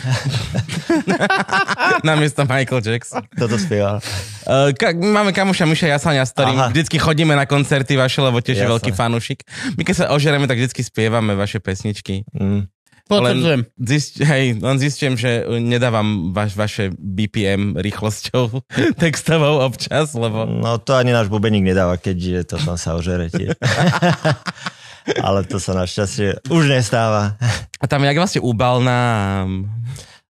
*laughs* Namiesto Michael Jackson. to spieva. Uh, ka- máme kamuša Miša Jasaňa, s ktorým Aha. vždycky chodíme na koncerty vaše, lebo tiež je veľký fanúšik. My keď sa ožereme, tak vždycky spievame vaše pesničky. Mm. Potvrdzujem. Zist, hej, len zistím, že nedávam vaš, vaše BPM rýchlosťou *laughs* textovou občas, lebo... No to ani náš bubeník nedáva, keďže to tam sa ožere ale to sa našťastie už nestáva. A tam jak vlastne ubal na... Um,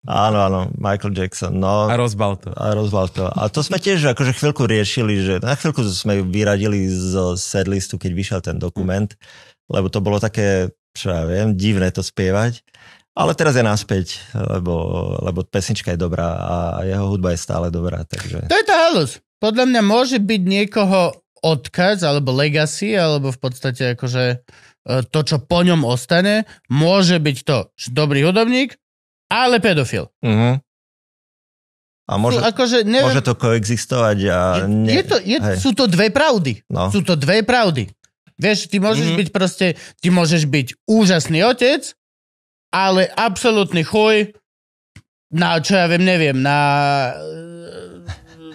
áno, áno, Michael Jackson. No, a rozbal to. A rozbal to. A to sme tiež akože chvíľku riešili, že na chvíľku sme ju vyradili z sedlistu, keď vyšiel ten dokument, lebo to bolo také, čo ja viem, divné to spievať. Ale teraz je naspäť, lebo, lebo pesnička je dobrá a jeho hudba je stále dobrá. Takže... To je tá halus. Podľa mňa môže byť niekoho odkaz alebo legacy, alebo v podstate akože e, to, čo po ňom ostane, môže byť to dobrý hudobník, ale pedofil. Uh-huh. A môže, akože, neviem, môže to koexistovať a... Ne, je to, je, sú to dve pravdy. No. Sú to dve pravdy. Vieš, ty môžeš mm-hmm. byť proste, ty môžeš byť úžasný otec, ale absolútny chuj na, čo ja viem, neviem, na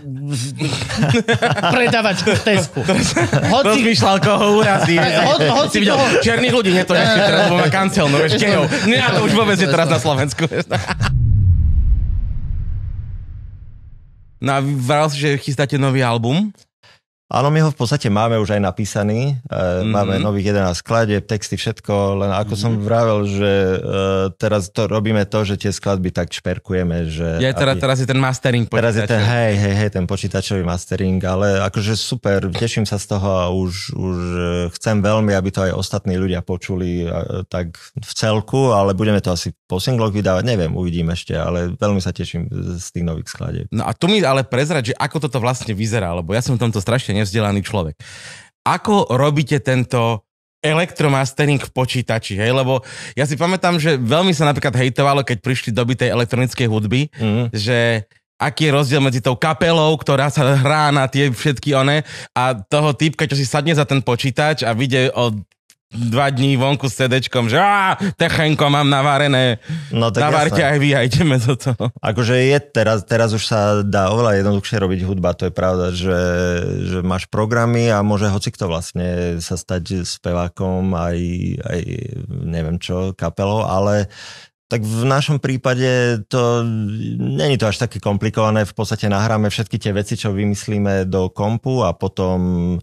*laughs* predávať v Tesku. Hoci... Rozmýšľal, koho urazí. Ho, *laughs* hoci si videl toho... černých ľudí, nie to ešte teraz, lebo kancel, no vieš, gejov. Nie, to už vôbec je teraz na Slovensku. *laughs* No a vral si, že chystáte nový album? Áno, my ho v podstate máme už aj napísaný. Mm-hmm. Máme nových 11 skladieb, texty, všetko, len ako mm-hmm. som vravel, že e, teraz to robíme to, že tie skladby tak šperkujeme, že... Ja teraz, aby... teraz je ten mastering počítačový. Teraz je ten, hej, hej, hej, ten počítačový mastering, ale akože super, teším sa z toho a už, už e, chcem veľmi, aby to aj ostatní ľudia počuli tak v celku, ale budeme to asi po singloch vydávať, neviem, uvidím ešte, ale veľmi sa teším z tých nových skladieb. No a tu mi ale prezrať, že ako toto vlastne vyzerá, lebo ja som tomto strašne nevzdelaný človek. Ako robíte tento elektromastering v počítači, hej, lebo ja si pamätám, že veľmi sa napríklad hejtovalo, keď prišli doby tej elektronickej hudby, mm. že aký je rozdiel medzi tou kapelou, ktorá sa hrá na tie všetky one a toho typka, čo si sadne za ten počítač a vidie od dva dní vonku s CDčkom, že á, techenko mám navarené, no, tak navárte jasné. aj vy a ideme do toho. Akože je teraz, teraz už sa dá oveľa jednoduchšie robiť hudba, to je pravda, že, že máš programy a môže hoci kto vlastne sa stať spevákom aj, aj neviem čo, kapelou, ale tak v našom prípade to není to až také komplikované. V podstate nahráme všetky tie veci, čo vymyslíme do kompu a potom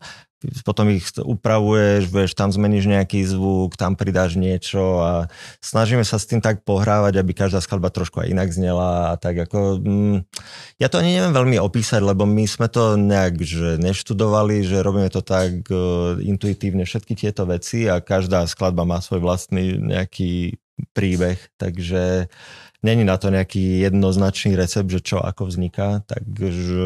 potom ich upravuješ, vieš, tam zmeníš nejaký zvuk, tam pridáš niečo a snažíme sa s tým tak pohrávať, aby každá skladba trošku aj inak znela a tak ako... Mm, ja to ani neviem veľmi opísať, lebo my sme to nejak že neštudovali, že robíme to tak uh, intuitívne všetky tieto veci a každá skladba má svoj vlastný nejaký príbeh, takže není na to nejaký jednoznačný recept, že čo ako vzniká, tak, že,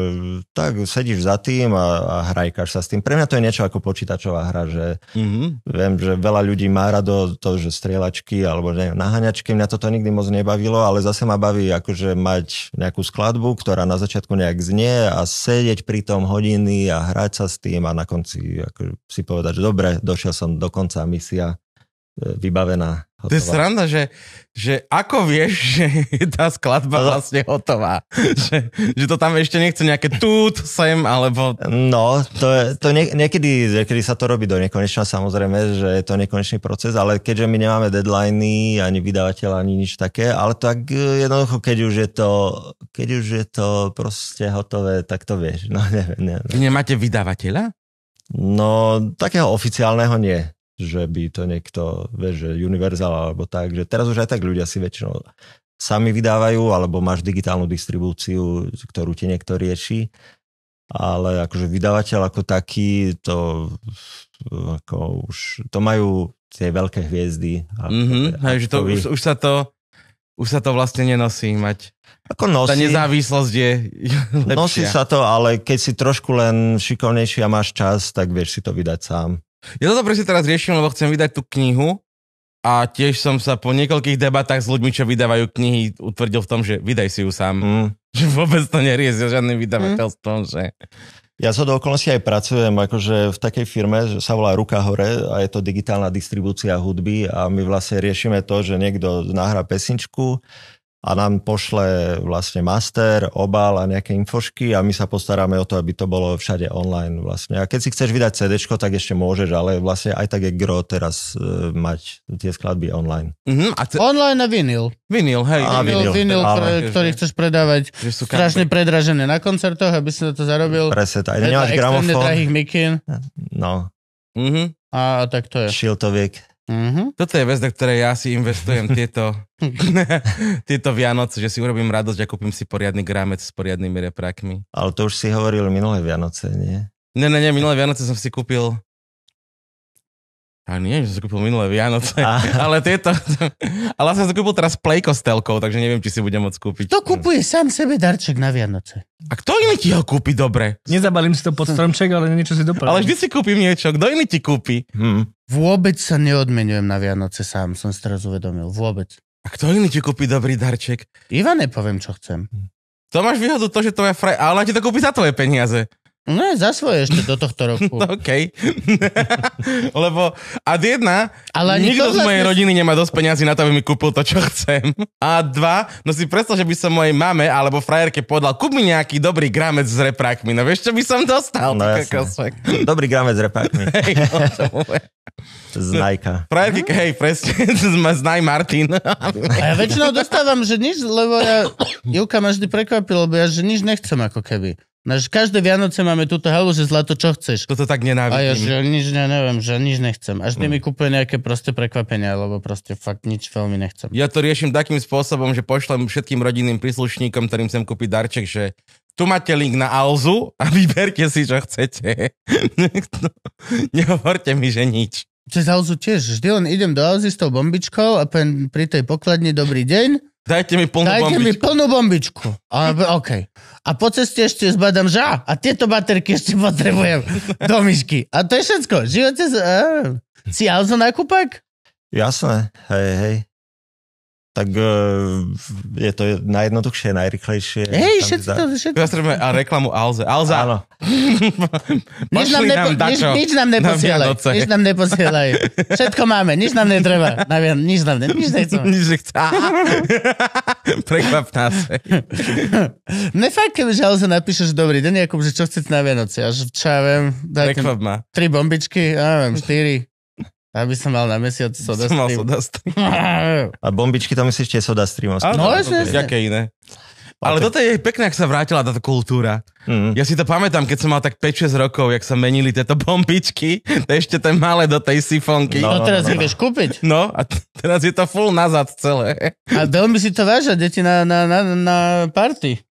tak sedíš za tým a, a hrajkaš sa s tým. Pre mňa to je niečo ako počítačová hra, že mm-hmm. viem, že veľa ľudí má rado to, že strieľačky alebo neviem, naháňačky, mňa toto nikdy moc nebavilo, ale zase ma baví akože mať nejakú skladbu, ktorá na začiatku nejak znie a sedieť pri tom hodiny a hrať sa s tým a na konci ako si povedať, že dobre, došiel som do konca misia e, vybavená. Hotová. To je sranda, že, že ako vieš, *laughs* že je tá skladba no. vlastne hotová. *laughs* že, že to tam ešte nechce nejaké tút sem, alebo... No, to, je, to nie, niekedy, niekedy sa to robí do nekonečna, samozrejme, že je to nekonečný proces, ale keďže my nemáme deadliny, ani vydavateľ, ani nič také, ale tak eh, jednoducho, keď už je to, keď už je to proste hotové, tak to vieš. *laughs* No, neviem, neviem. Vy nemáte vydavateľa? No, takého oficiálneho nie že by to niekto, vieš, že Universal alebo tak, že teraz už aj tak ľudia si väčšinou sami vydávajú, alebo máš digitálnu distribúciu, ktorú ti niekto rieši, ale akože vydavateľ ako taký, to ako už, to majú tie veľké hviezdy. Mm-hmm, hej, že to, už, už sa to už sa to vlastne nenosí mať. Ako nosí. Tá nezávislosť je *laughs* lepšia. Nosí sa to, ale keď si trošku len šikovnejší a máš čas, tak vieš si to vydať sám. Ja toto presne teraz riešim, lebo chcem vydať tú knihu a tiež som sa po niekoľkých debatách s ľuďmi, čo vydávajú knihy, utvrdil v tom, že vydaj si ju sám. Mm. Že vôbec to neriezil žiadnym vydavateľstvom, mm. že... Ja sa do okolnosti aj pracujem akože v takej firme, že sa volá Ruka hore a je to digitálna distribúcia hudby a my vlastne riešime to, že niekto nahrá pesničku, a nám pošle vlastne master, obal a nejaké infošky a my sa postaráme o to, aby to bolo všade online vlastne. A keď si chceš vydať CD, tak ešte môžeš, ale vlastne aj tak je gro teraz e, mať tie skladby online. Mm-hmm, a te... Online a vinyl. Vinyl, hej. A vinyl, vinyl, vinyl pre, ktorý chceš predávať sú strašne predražené na koncertoch, aby si na to zarobil. Presne, aj nemáš gramofón. drahých mikin. No. Mm-hmm. A tak to je. Šiltoviek. Mm-hmm. Toto je vec, do ktorej ja si investujem *laughs* tieto, *laughs* tieto Vianoce, že si urobím radosť a kúpim si poriadny grámec s poriadnymi reprákmi. Ale to už si hovoril minulé Vianoce, nie? Ne, ne, ne, minulé Vianoce som si kúpil a nie, že som kúpil minulé Vianoce, a... *laughs* ale tieto... *laughs* Ale som si kúpil teraz Playko s telkou, takže neviem, či si budem môcť kúpiť. To kúpuje sám sebe darček na Vianoce. A kto iný ti ho kúpi dobre? Nezabalím si to pod stromček, ale niečo si doplním. Ale vždy si kúpim niečo, kto iný ti kúpi? Hm. Vôbec sa neodmenujem na Vianoce sám, som si teraz uvedomil, vôbec. A kto iný ti kúpi dobrý darček? Ivane, nepoviem, čo chcem. To máš výhodu to, že je fraj... Ale ti to kúpi za tvoje peniaze. No za svoje ešte do tohto roku. No, *laughs* OK. *laughs* Lebo a jedna, Ale nikto z mojej vlastne... rodiny nemá dosť peniazy na to, aby mi kúpil to, čo chcem. A dva, no si predstav, že by som mojej mame alebo frajerke povedal, kúp mi nejaký dobrý gramec s reprákmi. No vieš, čo by som dostal? No, dobrý gramec s reprákmi. *laughs* Hej, no, z Nike. Frajerky, hm? hej, presne, z Nike Martin. A ja väčšinou dostávam, že nič, lebo ja, Júka ma vždy prekvapil, lebo ja, že nič nechcem ako keby. Naš, každé Vianoce máme túto halu, že zlato, čo chceš. Toto tak nenávidím. A ja, že nič ne, neviem, že nič nechcem. Až mm. mi kúpuje nejaké proste prekvapenia, lebo proste fakt nič veľmi nechcem. Ja to riešim takým spôsobom, že pošlem všetkým rodinným príslušníkom, ktorým chcem kúpiť darček, že tu máte link na Alzu a *laughs* vyberte si, čo chcete. *laughs* Nehovorte mi, že nič. Cez Alzu tiež. Vždy len idem do Alzy s tou bombičkou a pen, pri tej pokladni dobrý deň Dajte mi plnú Dajte bombičku. mi plnú bombičku. A, OK. A po ceste ešte zbadám, že a tieto baterky ešte potrebujem do myšky. A to je všetko. Živote z... Uh, si auto na Jasné, hej, hej tak uh, je to najjednoduchšie, najrychlejšie. Hej, všetci to... Všetci... Potrebujeme a reklamu Alze. Alza! Áno. *laughs* nič, nám nepo, nám nič, nič nám neposielaj. Nič nám neposielaj. Všetko máme, nič nám netreba. Na, nič nám ne, nič nechcem. nič nechcem. *laughs* Prekvap nás. Mne *laughs* fakt, kebyže Alze že dobrý deň, Jakub, že čo chcete na Vianoce? Až čo ja viem, daj Tri bombičky, ja neviem, štyri. Aby som mal na mesiac soda som mal soda *laughs* A bombičky tam myslíš tie soda stream. No, Jaké iné. Ale toto je pekné, ak sa vrátila táto kultúra. Mm. Ja si to pamätám, keď som mal tak 5-6 rokov, jak sa menili tieto bombičky, to ešte ten malé do tej sifonky. No, no, no teraz no, no, ich vieš kúpiť. No a t- teraz je to full nazad celé. A veľmi si to váža, deti na, na, na, na party.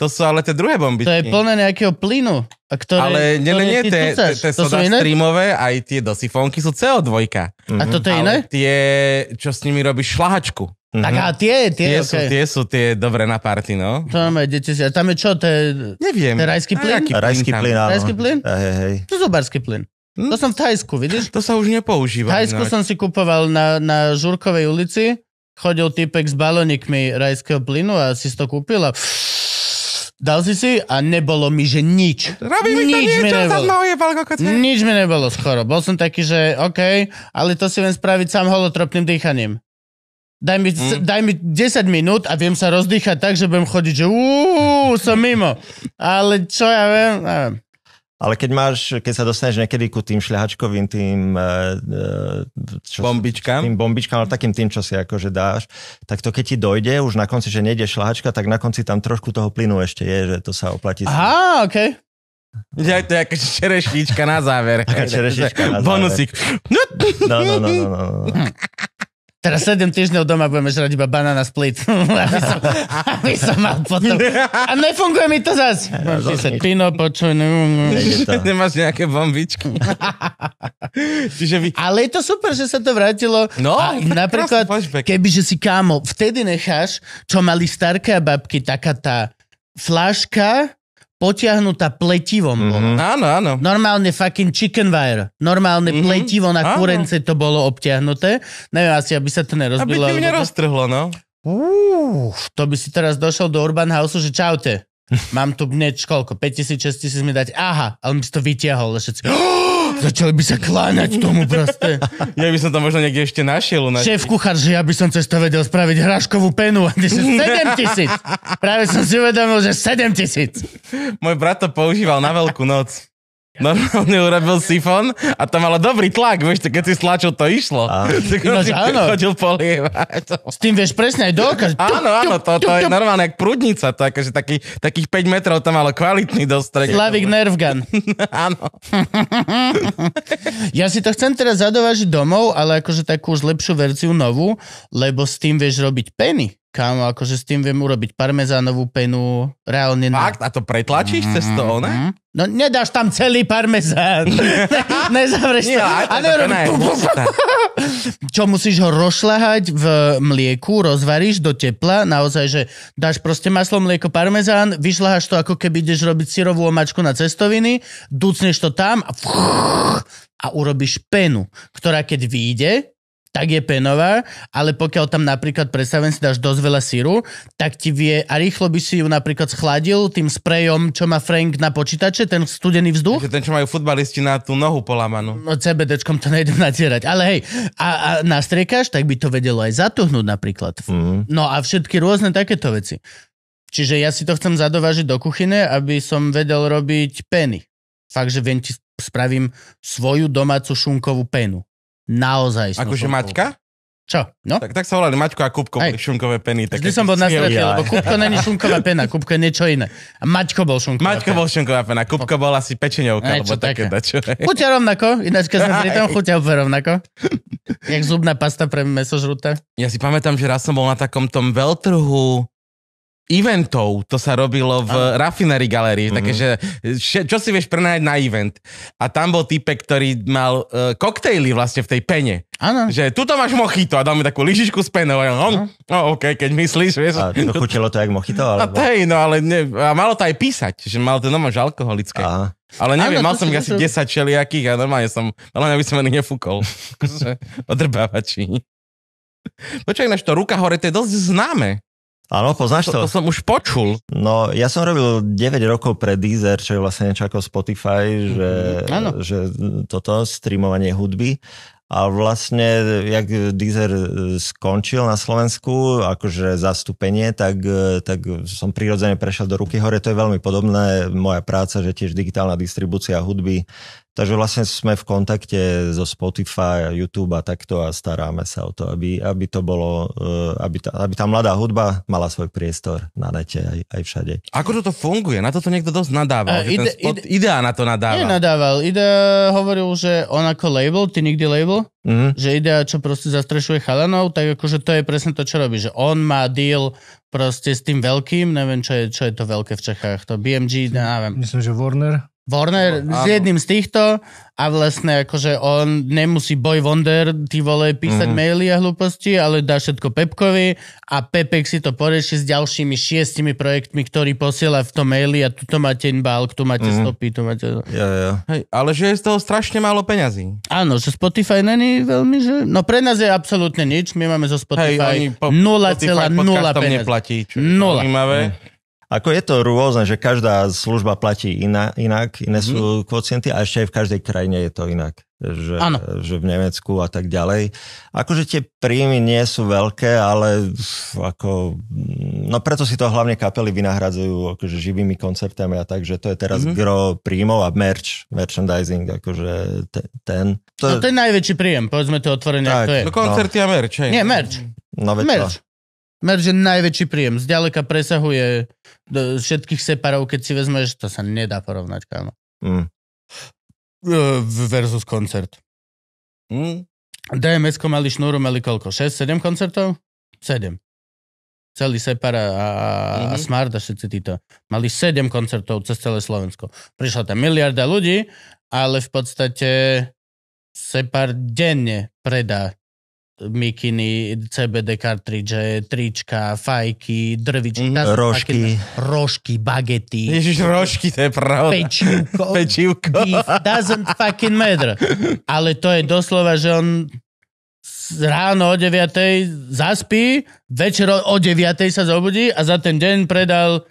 To sú ale tie druhé bombičky. To je plné nejakého plynu. A ktoré, ale nie, ktoré nie, nie, tie, tie to iné? streamové, aj tie dosifónky sú CO2. Mm-hmm. A toto je mhm. iné? tie, čo s nimi robíš šlahačku. Mm-hmm. Tak a tie, tie, tie, okay. sú, tie sú tie dobré na party, no. To máme, deti si, a tam je čo, to je... Neviem. To je rajský plyn? Rajský plyn, áno. Rajský plyn? Hej, hej. To je zubarský plyn. Hm? To som v Thajsku, vidíš? To sa už nepoužíva. V Thajsku inak. No. som si kupoval na, na Žurkovej ulici, chodil typek s balónikmi rajského plynu a si to kúpil a... Pff, Dal si si a nebolo mi, že nič. Robí mi nič to niečo, mi Mnou jebal, nič mi nebolo skoro. Bol som taký, že OK, ale to si viem spraviť sám holotropným dýchaním. Daj mi, hmm. daj mi 10 minút a viem sa rozdýchať tak, že budem chodiť, že uú, som mimo. Ale čo ja viem, neviem. Ale keď máš, keď sa dostaneš niekedy ku tým šľahačkovým, tým... E, e, čo, bombičkám? Tým bombičkám, ale takým tým, čo si akože dáš, tak to keď ti dojde už na konci, že nejde šľahačka, tak na konci tam trošku toho plynu ešte je, že to sa oplatí. Aha, OK. Ja, to je ako čerešnička na záver. Ako čerešnička na záver. No, No, no, no, no. no. *laughs* Teraz 7 týždňov doma budeme žrať iba banana split, *laughs* aby, som, aby som mal potom. A nefunguje mi to zas. pino, počuj. *laughs* Nemáš nejaké bombičky. *laughs* Čiže vy... Ale je to super, že sa to vrátilo. No, a napríklad, že si kámo, vtedy necháš, čo mali starké babky, taká tá flaška, potiahnutá pletivom mm-hmm. bolo. Mhm. Áno, áno. Normálne fucking chicken wire. Normálne mm-hmm. pletivo na áno. kurence to bolo obtiahnuté. Neviem asi, aby sa to nerozbilo. Aby to neroztrhlo, no. Uú, to by si teraz došiel do Urban Houseu, že čaute. Mám tu niečo koľko? 5000, 6000 mi dať. Aha, a on by si to vytiahol. A všetci, oh, začali by sa kláňať tomu proste. Ja by som to možno niekde ešte našiel. Na... Šéf kuchár, že ja by som cez to vedel spraviť hraškovú penu. A ty si 7000. Práve som si uvedomil, že 7000. Môj brat to používal na veľkú noc. *laughs* Normálne urobil sifón a to malo dobrý tlak, vieš, keď si stlačil, to išlo. *laughs* áno. chodil polievať. S tým vieš presne aj dokaz. *laughs* Áno, áno, to, to je normálne jak prudnica, to že akože taký, takých 5 metrov tam malo kvalitný dostrek. Slavik Nervgan. áno. ja si to chcem teraz zadovažiť domov, ale akože takú už lepšiu verziu novú, lebo s tým vieš robiť peny. Kámo, akože s tým viem urobiť parmezánovú penu, reálne... Fakt? A to pretlačíš mm-hmm. cez to, mhm, ne? Mhm. No nedáš tam celý parmezán. *laughs* ne, nezavreš to. a ne, *laughs* Čo musíš ho rozšľahať v mlieku, rozvaríš do tepla, naozaj, že dáš proste maslo, mlieko, parmezán, vyšľaháš to ako keby ideš robiť syrovú omačku na cestoviny, ducneš to tam a, a urobíš penu, ktorá keď vyjde, tak je penová, ale pokiaľ tam napríklad predstavím si dáš dosť veľa síru, tak ti vie a rýchlo by si ju napríklad schladil tým sprejom, čo má Frank na počítače, ten studený vzduch. Takže ten, čo majú futbalisti na tú nohu polamanú. No CBDčkom to nejdem natierať, ale hej, a, a nastriekáš, tak by to vedelo aj zatuhnúť napríklad. Mm-hmm. No a všetky rôzne takéto veci. Čiže ja si to chcem zadovážiť do kuchyne, aby som vedel robiť peny. Fakt, že viem ti spravím svoju domácu šunkovú penu Naozaj. Akože Maťka? Čo? No? Tak, tak sa volali Maťko a Kupko boli šunkové peny. Tak Vždy som bol na lebo Kupko není šunková pena, Kupko je niečo iné. A Maťko bol šunková Maťko pena. bol šunková pena, Kupko bol asi pečeňovka, lebo také dačo. Chuťa rovnako, ináč keď sme pri tom chuťa úplne rovnako. Jak zubná pasta pre mesožruta. Ja si pamätám, že raz som bol na takom tom veľtrhu eventov. To sa robilo v ano. Raffinery Gallery. Mm-hmm. Také, eh, čo si vieš prenajať na event. A tam bol typek, ktorý mal uh, koktejly vlastne v tej pene. Áno. Že tuto máš mochito a mi takú lyžičku s penou. A hm, no OK, keď myslíš, vieš. A to chutilo to jak mochito? *laughs* Alebo... A tej, no ale ne, a malo to aj písať, že mal to normálne alkoholické. Aha. Ale neviem, ano, mal som asi to... 10 čeliakých a normálne som, normálne by som ani nefúkol. *laughs* Akože, odrbávači. Počkaj, naš to ruka hore, to je dosť známe. Áno, poznáš to, to? To som už počul. No, ja som robil 9 rokov pre Deezer, čo je vlastne niečo ako Spotify, mhm, že, mm že toto streamovanie hudby. A vlastne, jak Deezer e, skončil na Slovensku, akože zastúpenie, tak, e, tak som prirodzene prešiel do ruky hore. To je veľmi podobné moja práca, že tiež digitálna distribúcia hudby Takže vlastne sme v kontakte so Spotify, YouTube a takto a staráme sa o to, aby, aby to bolo, eh, aby tá, aby tá mladá hudba mala svoj priestor na nete aj, aj všade. Ako toto funguje? Na toto niekto dosť nadával. A, eh, ide, spot, ide, idea na to nadával. Nie nadával. Idea eh, hovoril, že on ako label, ty nikdy label, mm-hmm. že idea, čo proste zastrešuje chalanov, tak akože to je presne to, čo robí. Že on má deal proste s tým veľkým, neviem, čo je, čo je to veľké v Čechách, to BMG, neviem. Myslím, že Warner. Warner no, s jedným z týchto a vlastne akože on nemusí Boy Wonder ty vole písať mm. maily a hlúposti, ale dá všetko Pepkovi a Pepek si to porieši s ďalšími šiestimi projektmi, ktorý posiela v tom maili a tu to máte inbalk, tu máte mm. stopy, tu máte... Ja, ja. Hej, ale že je z toho strašne málo peňazí. Áno, že Spotify není veľmi, že... No pre nás je absolútne nič, my máme zo Spotify 0,0 peňazí. Neplatí, čo je Nula. Ako je to rôzne, že každá služba platí iná, inak, iné mm-hmm. sú kvocienty a ešte aj v každej krajine je to inak. Že, že v Nemecku a tak ďalej. Akože tie príjmy nie sú veľké, ale ako, no preto si to hlavne kapely vynahradzujú akože živými koncertami a tak, že to je teraz mm-hmm. gro príjmov a merch, merchandising, akože te, ten. To, no to je najväčší príjem, povedzme to otvorene, tak, to je. No koncerty no. a merch, hej. Nie, merch. No, merch. Merch je najväčší príjem, zďaleka presahuje do všetkých separov, keď si vezmeš, to sa nedá porovnať, kámo. Mm. E, versus koncert. Mm. dms mali šnúru, mali koľko? 6-7 koncertov? 7. Celý Separa a, mm-hmm. a mhm. Smart a všetci títo. Mali 7 koncertov cez celé Slovensko. Prišla tam miliarda ľudí, ale v podstate Separ denne predá mikiny, CBD kartridže, trička, fajky, drvičky, mm, rožky. rožky, bagety. Ježiš, rožky, to je pravda. Pečivko. *laughs* Pečivko. doesn't fucking matter. Ale to je doslova, že on ráno o 9 zaspí, večer o 9 sa zobudí a za ten deň predal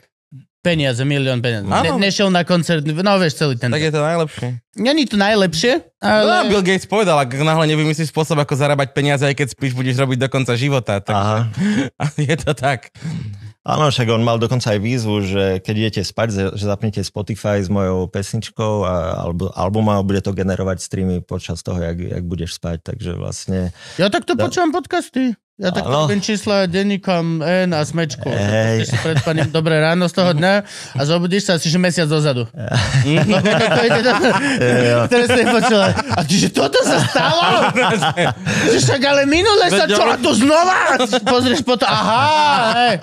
Peniaze, milión peniaze. Ne, nešiel na koncert, no vieš celý ten... Tak je to najlepšie. Není to najlepšie, ale... No, Bill Gates povedal, ak náhle nevymyslíš spôsob, ako zarábať peniaze, aj keď spíš, budeš robiť do konca života. Takže... Aha. *laughs* je to tak. Áno, však on mal dokonca aj výzvu, že keď idete spať, že zapnete Spotify s mojou pesničkou a, alebo album a bude to generovať streamy počas toho, jak, jak budeš spať, takže vlastne... Ja takto da... počúvam podcasty. Ja tak ano. robím čísla denníkom N a smečku. Hey. Si pred paním dobré ráno z toho dňa a zobudíš sa asi že mesiac dozadu. ktoré ste počula. A čiže toto sa stalo? *laughs* Že však ale minule sa čo? A to znova? Pozrieš po to. Aha.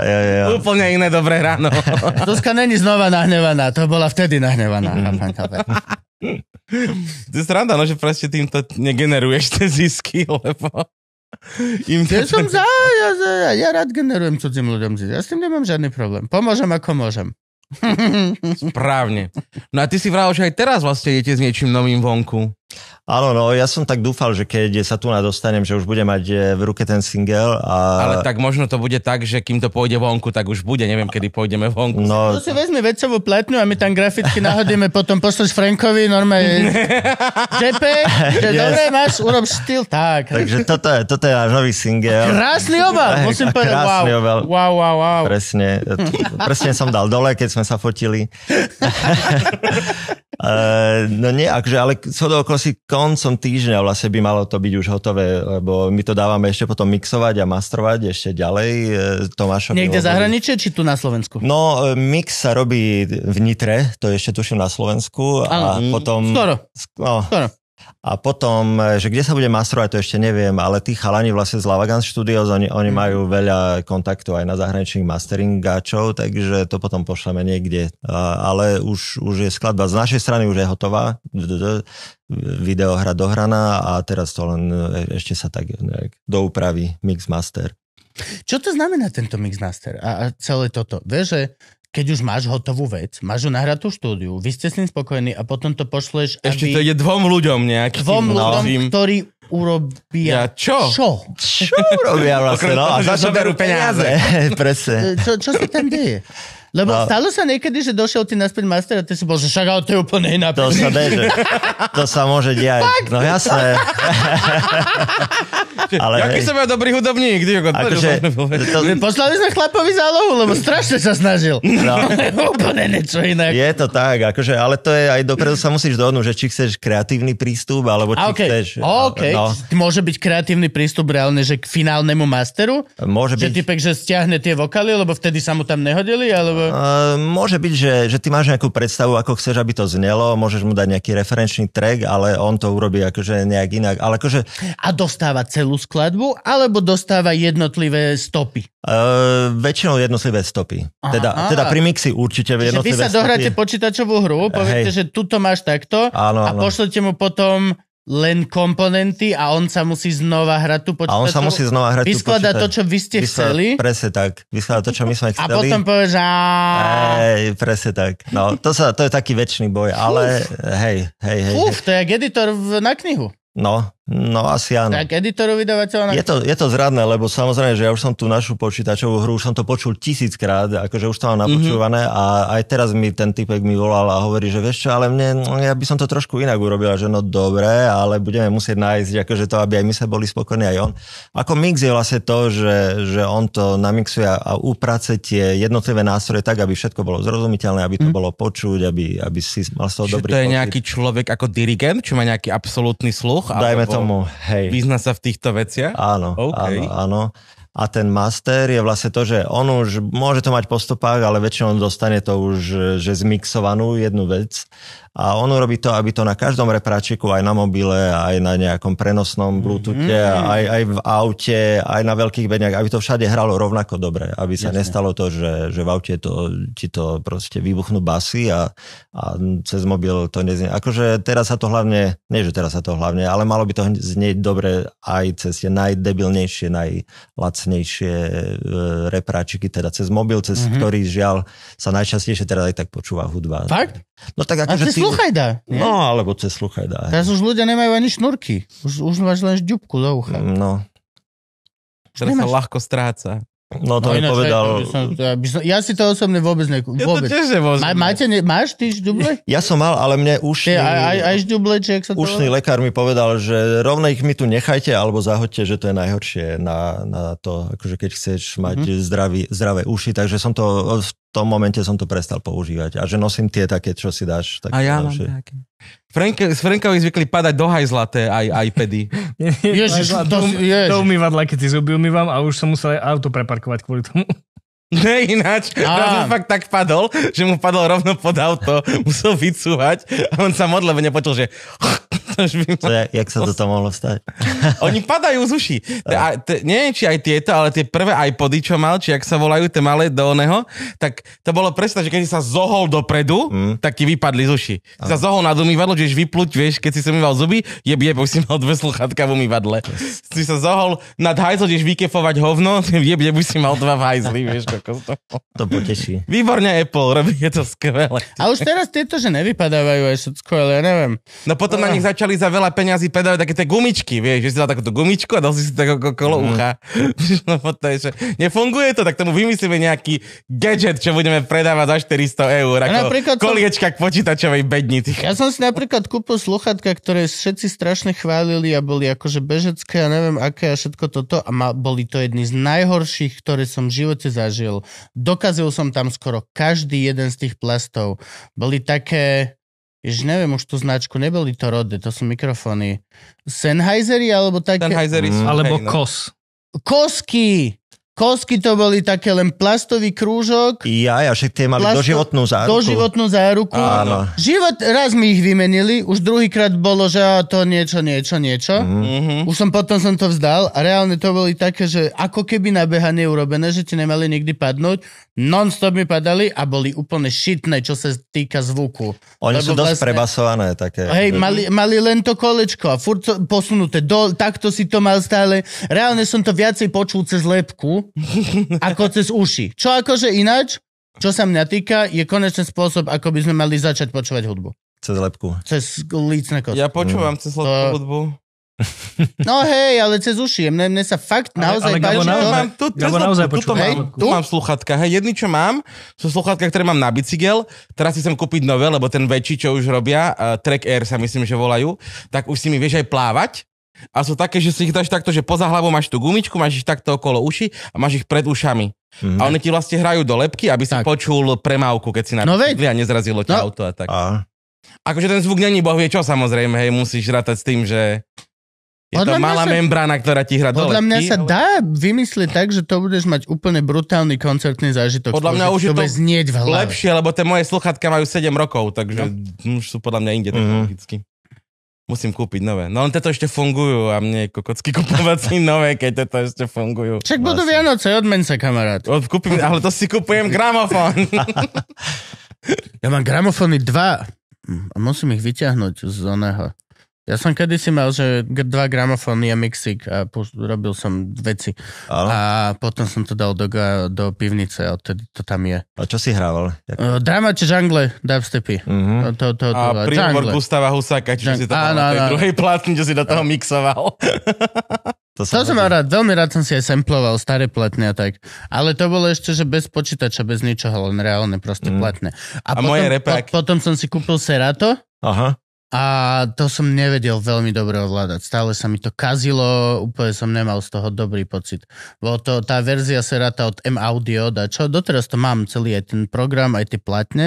Úplne iné dobré ráno. *laughs* Zuzka není znova nahnevaná. To bola vtedy nahnevaná. Mhm. To je sranda, no, že proste týmto negeneruješ tie zisky, lebo im ja som za, ja, ja, ja rád generujem cudzím ľuďom zisk. Ja s tým nemám žiadny problém. Pomôžem ako môžem. *laughs* Správne. No a ty si vral, že aj teraz vlastne idete s niečím novým vonku. Áno, no ja som tak dúfal, že keď sa tu nadostanem, že už bude mať eh, v ruke ten single. A... Ale tak možno to bude tak, že kým to pôjde vonku, tak už bude, neviem, kedy pôjdeme vonku. No... no si vezme vecovú platňu a my tam graficky nahodíme potom pošleš Frankovi, normálne *laughs* Jepe, že yes. dobre, máš, urob štýl, tak. Takže toto je, toto je náš nový single. Krásny obal, musím povedať, wow. Obal. Wow, wow, wow. Presne, presne som dal dole, keď sme sa fotili. *laughs* *laughs* Eh, no nie, akže, ale co do okolo asi koncom týždňa vlastne by malo to byť už hotové, lebo my to dávame ešte potom mixovať a mastrovať ešte ďalej. E, Tomášovi Niekde zahraničie, či tu na Slovensku? No, e, mix sa robí v Nitre, to ešte tuším na Slovensku. Ano, a potom... Skoro. No, skoro. A potom, e, že kde sa bude masrovať, to ešte neviem, ale tí chalani vlastne z Lavagans Studios, oni, oni mhm. majú veľa kontaktov aj na zahraničných masteringáčov, takže to potom pošleme niekde. Ale už, už je skladba z našej strany, už je hotová, videohra dohraná a teraz to len e, ešte sa tak nejak doupraví mix master. Čo to znamená tento mixmaster master a celé toto? Vieš, že keď už máš hotovú vec, máš ju tú štúdiu, vy ste s ním spokojní a potom to pošleš, aby... Ešte to ide dvom ľuďom nejakým. Dvom no, ľuďom, no. ktorí urobia... Ja, čo? Čo? Čo urobia vlastne? No, a za čo berú peniaze. *laughs* Presne. Čo, čo sa tam deje? Lebo no. stalo sa niekedy, že došiel ty naspäť master a ty si bol, že však ale to je úplne iná To sa beže. To sa môže diať. Fakt? No jasné. ale Jaký som ja dobrý hudobník. ako, akože, to... Poslali sme chlapovi zálohu, lebo no. strašne sa snažil. No. *laughs* úplne niečo iné. Je to tak, akože, ale to je aj dopredu sa musíš dohodnúť, že či chceš kreatívny prístup, alebo či okay. chceš... E, okay. No. Môže byť kreatívny prístup reálne, že k finálnemu masteru? Môže byť. Že typek, že stiahne tie vokály, lebo vtedy sa mu tam nehodili, alebo môže byť, že, že ty máš nejakú predstavu, ako chceš, aby to znelo, môžeš mu dať nejaký referenčný track, ale on to urobí akože nejak inak. Ale akože... A dostáva celú skladbu, alebo dostáva jednotlivé stopy? Uh, väčšinou jednotlivé stopy. Aha. Teda, teda pri mixi určite jednotlivé stopy. vy sa dohráte stopy. počítačovú hru, poviete, hey. že tuto máš takto áno, a áno. pošlete mu potom len komponenty a on sa musí znova hrať tu počítačovú. A on sa musí znova hrať Vyskladá to, čo vy ste Vyskladá, chceli. Presne tak. Vyskladá to, čo my sme chceli. A potom povieš, a... Hej, presne tak. No, to, sa, to je taký väčší boj, ale Uf. hej, hej, hej. Uf, hej. to je jak editor v, na knihu. No, No asi áno. Tak editoru vydavateľa... Je to, je to zradné, lebo samozrejme, že ja už som tú našu počítačovú hru, už som to počul tisíckrát, akože už to mám mhm. napočúvané mm-hmm. a aj teraz mi ten typek mi volal a hovorí, že vieš čo, ale mne, no, ja by som to trošku inak urobil, že no dobre, ale budeme musieť nájsť akože to, aby aj my sa boli spokojní, aj on. Ako mix je vlastne to, že, že on to namixuje a uprace tie jednotlivé nástroje tak, aby všetko bolo zrozumiteľné, aby to mm-hmm. bolo počuť, aby, aby si mal z toho Čiže dobrý to je pocit. nejaký človek ako dirigent, čo má nejaký absolútny sluch? Dajme alebo... to tomu, hej. Význa sa v týchto veciach? Áno, okay. áno, áno. A ten master je vlastne to, že on už môže to mať postupák, ale väčšinou dostane to už že zmixovanú jednu vec a on urobí to, aby to na každom repráčiku, aj na mobile, aj na nejakom prenosnom mhm. bluetoothe, mm-hmm. aj, aj v aute, aj na veľkých bedniach, aby to všade hralo rovnako dobre, aby sa Jasne. nestalo to, že, že v aute to, ti to proste vybuchnú basy a, a cez mobil to neznie. Akože teraz sa to hlavne, nie že teraz sa to hlavne, ale malo by to znieť dobre aj cez tie najdebilnejšie, najlacnejšie e, repráčiky, teda cez mobil, cez mm-hmm. ktorý žiaľ sa najčastejšie teraz aj tak počúva hudba. Fakt? No tak akože ty sluchajda. Nie? No, alebo cez sluchajda. Teraz už ľudia nemajú ani šnurky. Už, už máš len žďubku do ucha. No. Teraz Nemáš... sa ľahko stráca. No to no, mi ináč, povedal... By som, ja, by som, ja si to osobne vôbec Ja Vôbec. Ja Ma, máte, ne, máš ty žduble? *laughs* Ja som mal, ale mne ušný... Aj, aj, aj žduble, či sa to Ušný lekár mi povedal, že rovno ich mi tu nechajte, alebo zahoďte, že to je najhoršie na, na to, akože keď chceš mať mm zdravý, zdravé uši. Takže som to v tom momente som to prestal používať. A že nosím tie také, čo si dáš. Tak a ja mám také. Frank, s Frankovi zvykli padať do hajzlaté aj, iPady. *laughs* Ježiš, to, ježiš. to umývadla, keď si zuby umývam a už som musel aj auto preparkovať kvôli tomu. *laughs* Ne, ináč, raz mu fakt tak padol, že mu padol rovno pod auto, *laughs* musel vycúvať a on sa modlil, lebo nepočul, že... To *laughs* jak sa toto mohlo stať? Oni padajú z uší. A, neviem, či aj tieto, ale tie prvé iPody, čo mal, či ak sa volajú tie malé do oného, tak to bolo presne, že keď si sa zohol dopredu, mm. tak ti vypadli z uši. Si sa zohol nad umývadlo, že vypluť, vieš, keď si som umýval zuby, je jeb, už si mal dve sluchatka v umývadle. Si sa zohol nad hajzlo, že vykefovať hovno, je už si mal dva v hajzli, vieš kokos. To poteší. Výborne Apple, robí je to skvelé. A už teraz tieto, že nevypadávajú aj všetko, ale ja neviem. No potom na nich ah. začali za veľa peňazí predávať také tie gumičky, vieš, že si dal takúto gumičku a dal si si tak okolo mhm. ucha. *laughs* no že nefunguje to, tak tomu vymyslíme nejaký gadget, čo budeme predávať za 400 eur, ako koliečka k počítačovej bedni. Ja som si napríklad kúpil sluchatka, ktoré všetci strašne chválili a boli akože bežecké a neviem aké a všetko toto a boli to jedny z najhorších, ktoré som v živote zažil zažil. Dokazil som tam skoro každý jeden z tých plastov. Boli také, Ježiš, neviem už tú značku, neboli to Rode, to sú mikrofóny. Sennheisery alebo také... Sennheisery sú, mm. Alebo hej, no. KOS. Kosky! Kosky to boli také len plastový krúžok. Ja, ja však tie mali plasto- doživotnú záruku. Doživotnú záruku. Áno. Život, raz mi ich vymenili, už druhýkrát bolo, že to niečo, niečo, niečo. Mm-hmm. Už som potom som to vzdal a reálne to boli také, že ako keby na behanie urobené, že ti nemali nikdy padnúť. Non-stop mi padali a boli úplne šitné, čo sa týka zvuku. Oni Lebo sú dosť vlastne, prebasované také. Hej, mhm. mali, mali len to kolečko a furt posunuté dol, takto si to mal stále. Reálne som to viacej počul cez lepku, ako cez uši. Čo akože ináč, čo sa mňa týka, je konečný spôsob, ako by sme mali začať počúvať hudbu. Cez lepku. Cez lícne kosti. Ja počúvam mm. cez lepku to... hudbu. *laughs* No hej, ale cez uši. Mne, mne sa fakt naozaj ale, ale páči. Gabo, naozaj, mám, tu, Gabo naozaj tu, mám, tu? mám sluchatka. Hej, jedny, čo mám, sú sluchatka, ktoré mám na bicykel. Teraz si chcem kúpiť nové, lebo ten väčší, čo už robia, uh, eh, Track Air sa myslím, že volajú, tak už si mi vieš aj plávať a sú také, že si ich dáš takto, že poza hlavou máš tú gumičku, máš ich takto okolo uši a máš ich pred ušami. Mm-hmm. A oni ti vlastne hrajú do lepky, aby si tak. počul premávku, keď si na no, a nezrazilo ťa no. auto a tak. A. Akože ten zvuk není bohvie čo samozrejme, hej, musíš rátať s tým, že je Podľa to malá sa, membrána, ktorá ti hrá Podľa mňa sa ale... dá vymyslieť tak, že to budeš mať úplne brutálny koncertný zážitok. Podľa mňa už je to znieť v hlave. lepšie, lebo tie moje sluchatka majú 7 rokov, takže no. už sú podľa mňa inde mm-hmm musím kúpiť nové. No len tieto ešte fungujú a mne kokocky *laughs* kupovať si nové, keď tieto ešte fungujú. Však budú vlastne. Vianoce, odmen sa, kamarát. Od, kúpim, ale to si kupujem gramofón. *laughs* ja mám gramofóny dva a musím ich vyťahnuť z oného. Ja som kedysi mal, že dva gramofóny a mixík a robil som veci. Ale? A potom som to dal do, do pivnice a odtedy to tam je. A čo si hrával? Uh, drama či žangle, dubstepy. Uh-huh. Mhm. To, to, to, a príhovor Gustava Husáka, čiže Žang... si to na tej druhej platni, čo si do toho mixoval. *laughs* To som, to som mal rád, veľmi rád som si aj samploval staré platne a tak. Ale to bolo ešte, že bez počítača, bez ničoho, len reálne proste mm. platne. A, a potom, moje repráky. Po, potom som si kúpil Serato. Aha. A to som nevedel veľmi dobre ovládať. Stále sa mi to kazilo, úplne som nemal z toho dobrý pocit. Bolo to, tá verzia sa ráta od M-Audio, da čo, doteraz to mám celý aj ten program, aj tie platne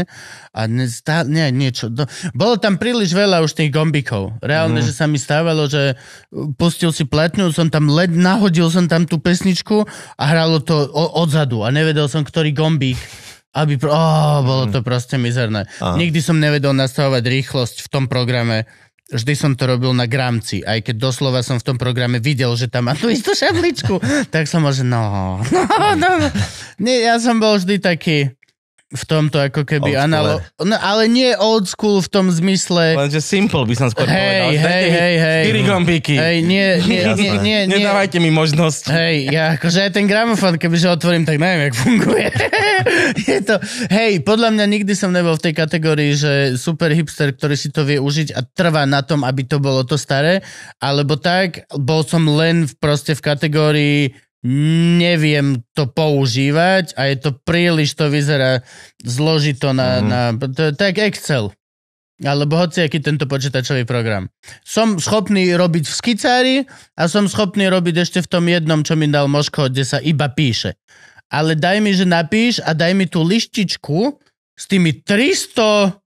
a ne, stá, nie, niečo. Do, bolo tam príliš veľa už tých gombikov. Reálne, mm. že sa mi stávalo, že uh, pustil si platňu, som tam led, nahodil som tam tú pesničku a hralo to o, odzadu a nevedel som, ktorý gombík aby... Pro... Oh, bolo mhm. to proste mizerné. Aha. Nikdy som nevedel nastavovať rýchlosť v tom programe. Vždy som to robil na gramci, aj keď doslova som v tom programe videl, že tam má tú istú šabličku, *laughs* tak som možno, no, *laughs* no, no. Nie, ja som bol vždy taký, v tomto ako keby analo... No, ale nie old school v tom zmysle... Lenže simple by som skôr hej, povedal. Hej, hej, hej. gombíky. Hej, nie, nie, *laughs* nie, nie, nie. Nedávajte mi možnosť. Hej, ja akože aj ten gramofón, kebyže otvorím, tak neviem, jak funguje. *laughs* je to... Hej, podľa mňa nikdy som nebol v tej kategórii, že super hipster, ktorý si to vie užiť a trvá na tom, aby to bolo to staré, alebo tak, bol som len v, proste v kategórii neviem to používať a je to príliš, to vyzerá zložito na, mm. na to, tak Excel. Alebo hociaký tento počítačový program. Som schopný robiť v skicári a som schopný robiť ešte v tom jednom, čo mi dal Moško, kde sa iba píše. Ale daj mi, že napíš a daj mi tú lištičku s tými 300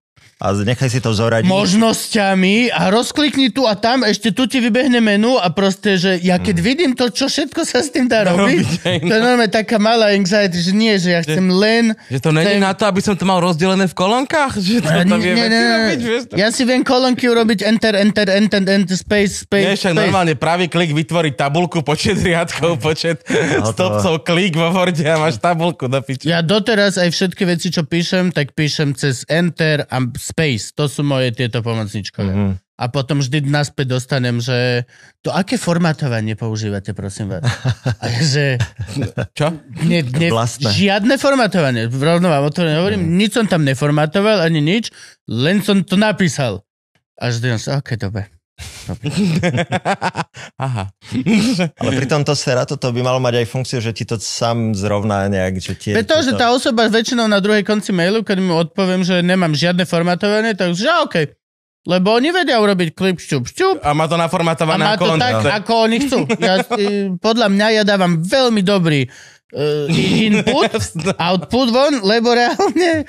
a nechaj si to zoradiť. Možnosťami a rozklikni tu a tam, ešte tu ti vybehne menu a proste, že ja keď mm. vidím to, čo všetko sa s tým dá robiť, no, to je no. normálne taká malá anxiety, že nie, že ja chcem že, len... Že to není chcem... na to, aby som to mal rozdelené v kolonkách? *laughs* Že to tam ne, ne, ne. robiť, vieš, to... Ja si viem kolonky urobiť enter, enter, enter, enter, space, space, nie, však space. normálne pravý klik vytvorí tabulku, počet riadkov, počet no, stopcov, klik vo Worde a máš tabulku do piči. Ja doteraz aj všetky veci, čo píšem, tak píšem cez enter a Space, to sú moje tieto pomocničkové. Mm-hmm. A potom vždy naspäť dostanem, že to aké formatovanie používate, prosím vás? A že... Čo? Ne, ne, Žiadne formatovanie. Rovno vám o to nehovorím. Mm. Nič som tam neformatoval, ani nič. Len som to napísal. A vždy som OK, dobre. *laughs* Aha. Ale pri tomto sera toto by malo mať aj funkciu, že ti to sám zrovná nejak. Že tie, Pretože že tá osoba väčšinou na druhej konci mailu, keď mu odpoviem, že nemám žiadne formatovanie, tak že OK. Lebo oni vedia urobiť klip šťup, šťup. A má to naformatované a má to ako on tak, ako oni chcú. Ja, *laughs* eh, podľa mňa ja dávam veľmi dobrý uh, input, *laughs* output von, lebo reálne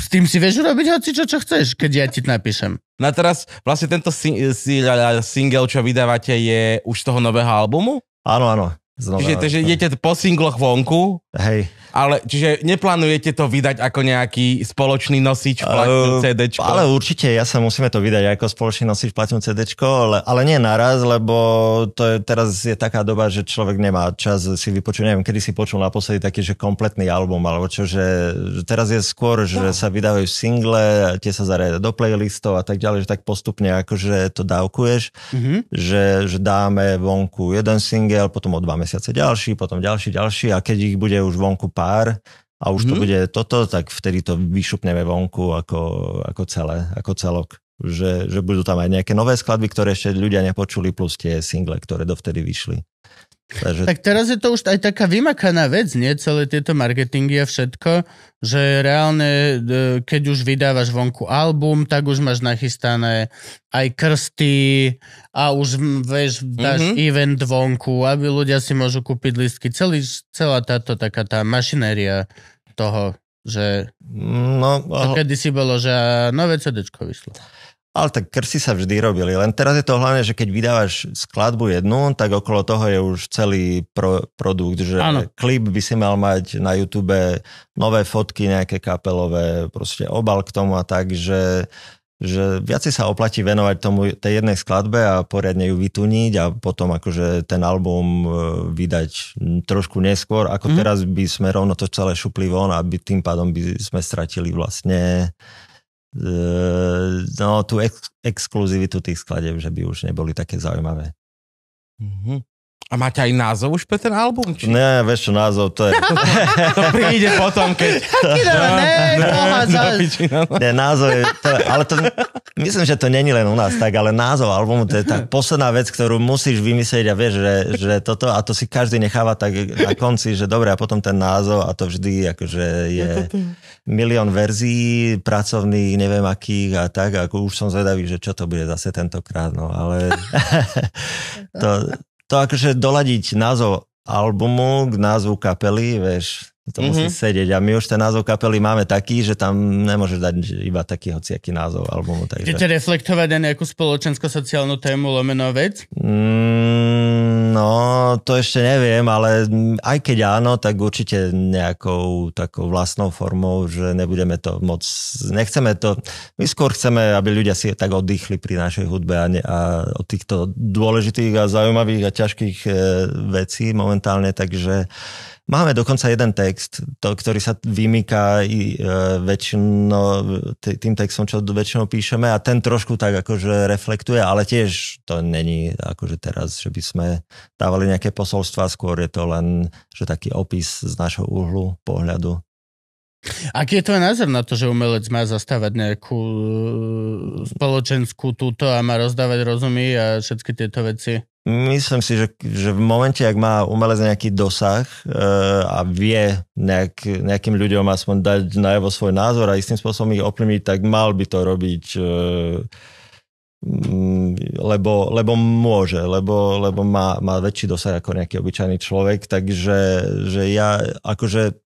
s tým si vieš urobiť hoci čo, čo chceš, keď ja ti napíšem. No a teraz vlastne tento sing- single, čo vydávate, je už z toho nového albumu? Áno, áno. Znova, čiže, takže idete po singloch vonku, Hej. ale čiže neplánujete to vydať ako nejaký spoločný nosič v uh, ehm, CD? Ale určite, ja sa musíme to vydať ako spoločný nosič v CD, ale, ale nie naraz, lebo to je, teraz je taká doba, že človek nemá čas si vypočuť, neviem, kedy si počul naposledy taký, že kompletný album, alebo čo, že teraz je skôr, že no. sa vydávajú single, tie sa zariadajú do playlistov a tak ďalej, že tak postupne akože to dávkuješ, mm-hmm. že, že dáme vonku jeden single, potom o dva mesiace ďalší, potom ďalší, ďalší a keď ich bude už vonku pár a už mm-hmm. to mhm. bude toto, tak vtedy to vyšupneme vonku ako, ako celé, ako celok. Že, že budú tam aj nejaké nové skladby, ktoré ešte ľudia nepočuli, plus tie single, ktoré dovtedy vyšli. Takže... Tak teraz je to už aj taká vymakaná vec, nie? Celé tieto marketingy a všetko, že reálne, e, keď už vydávaš vonku album, tak už máš nachystané aj krsty a už, vieš, dáš mm-hmm. event vonku, aby ľudia si môžu kúpiť listky. Celý, celá táto taká tá mašinéria toho, že... No, aho... kedy si bolo, že nové CDčko vyslo. Ale tak krsy sa vždy robili, len teraz je to hlavne, že keď vydávaš skladbu jednu, tak okolo toho je už celý pro, produkt, že ano. klip by si mal mať na YouTube nové fotky, nejaké kapelové, proste obal k tomu a tak, že, že viacej sa oplatí venovať tomu tej jednej skladbe a poriadne ju vytuniť a potom akože ten album e, vydať trošku neskôr, ako mm. teraz by sme rovno to celé šupli von a by, tým pádom by sme stratili vlastne Ehm, no, tú ex- exkluzivitu tých skladeb, že by už neboli také zaujímavé. Mm-hmm. A máte aj názov už pre ten album? Či? Ne, vieš čo, názov to je... *laughs* to príde potom, keď... ne, *laughs* ne, názov je... To ale to, myslím, že to není len u nás tak, ale názov albumu to je tá posledná vec, ktorú musíš vymyslieť a vieš, že, že toto a to si každý necháva tak na konci, že dobre a potom ten názov a to vždy akože je no milión verzií pracovných, neviem akých a tak. ako už som zvedavý, že čo to bude zase tentokrát, no ale *laughs* to, to akože doladiť názov albumu k názvu kapely, vieš, to mm-hmm. musí mhm. sedieť. A my už ten názov kapely máme taký, že tam nemôžeš dať iba taký hociaký názov albumu. Takže... Chcete reflektovať aj nejakú spoločensko-sociálnu tému lomeno vec? Mm, No, to ešte neviem, ale aj keď áno, tak určite nejakou takou vlastnou formou, že nebudeme to moc, nechceme to, my skôr chceme, aby ľudia si tak oddychli pri našej hudbe a, ne, a o týchto dôležitých a zaujímavých a ťažkých e, vecí momentálne, takže Máme dokonca jeden text, to, ktorý sa vymýka i, e, väčšino, tým textom, čo väčšinou píšeme a ten trošku tak akože reflektuje, ale tiež to není akože teraz, že by sme dávali nejaké posolstva, skôr je to len že taký opis z našho uhlu pohľadu. Aký je tvoj názor na to, že umelec má zastávať nejakú e, spoločenskú túto a má rozdávať rozumy a všetky tieto veci? Myslím si, že, že v momente, ak má umelec nejaký dosah e, a vie nejak, nejakým ľuďom aspoň dať najevo svoj názor a istým spôsobom ich ovplyvniť, tak mal by to robiť, e, lebo, lebo môže, lebo, lebo má, má väčší dosah ako nejaký obyčajný človek, takže že ja akože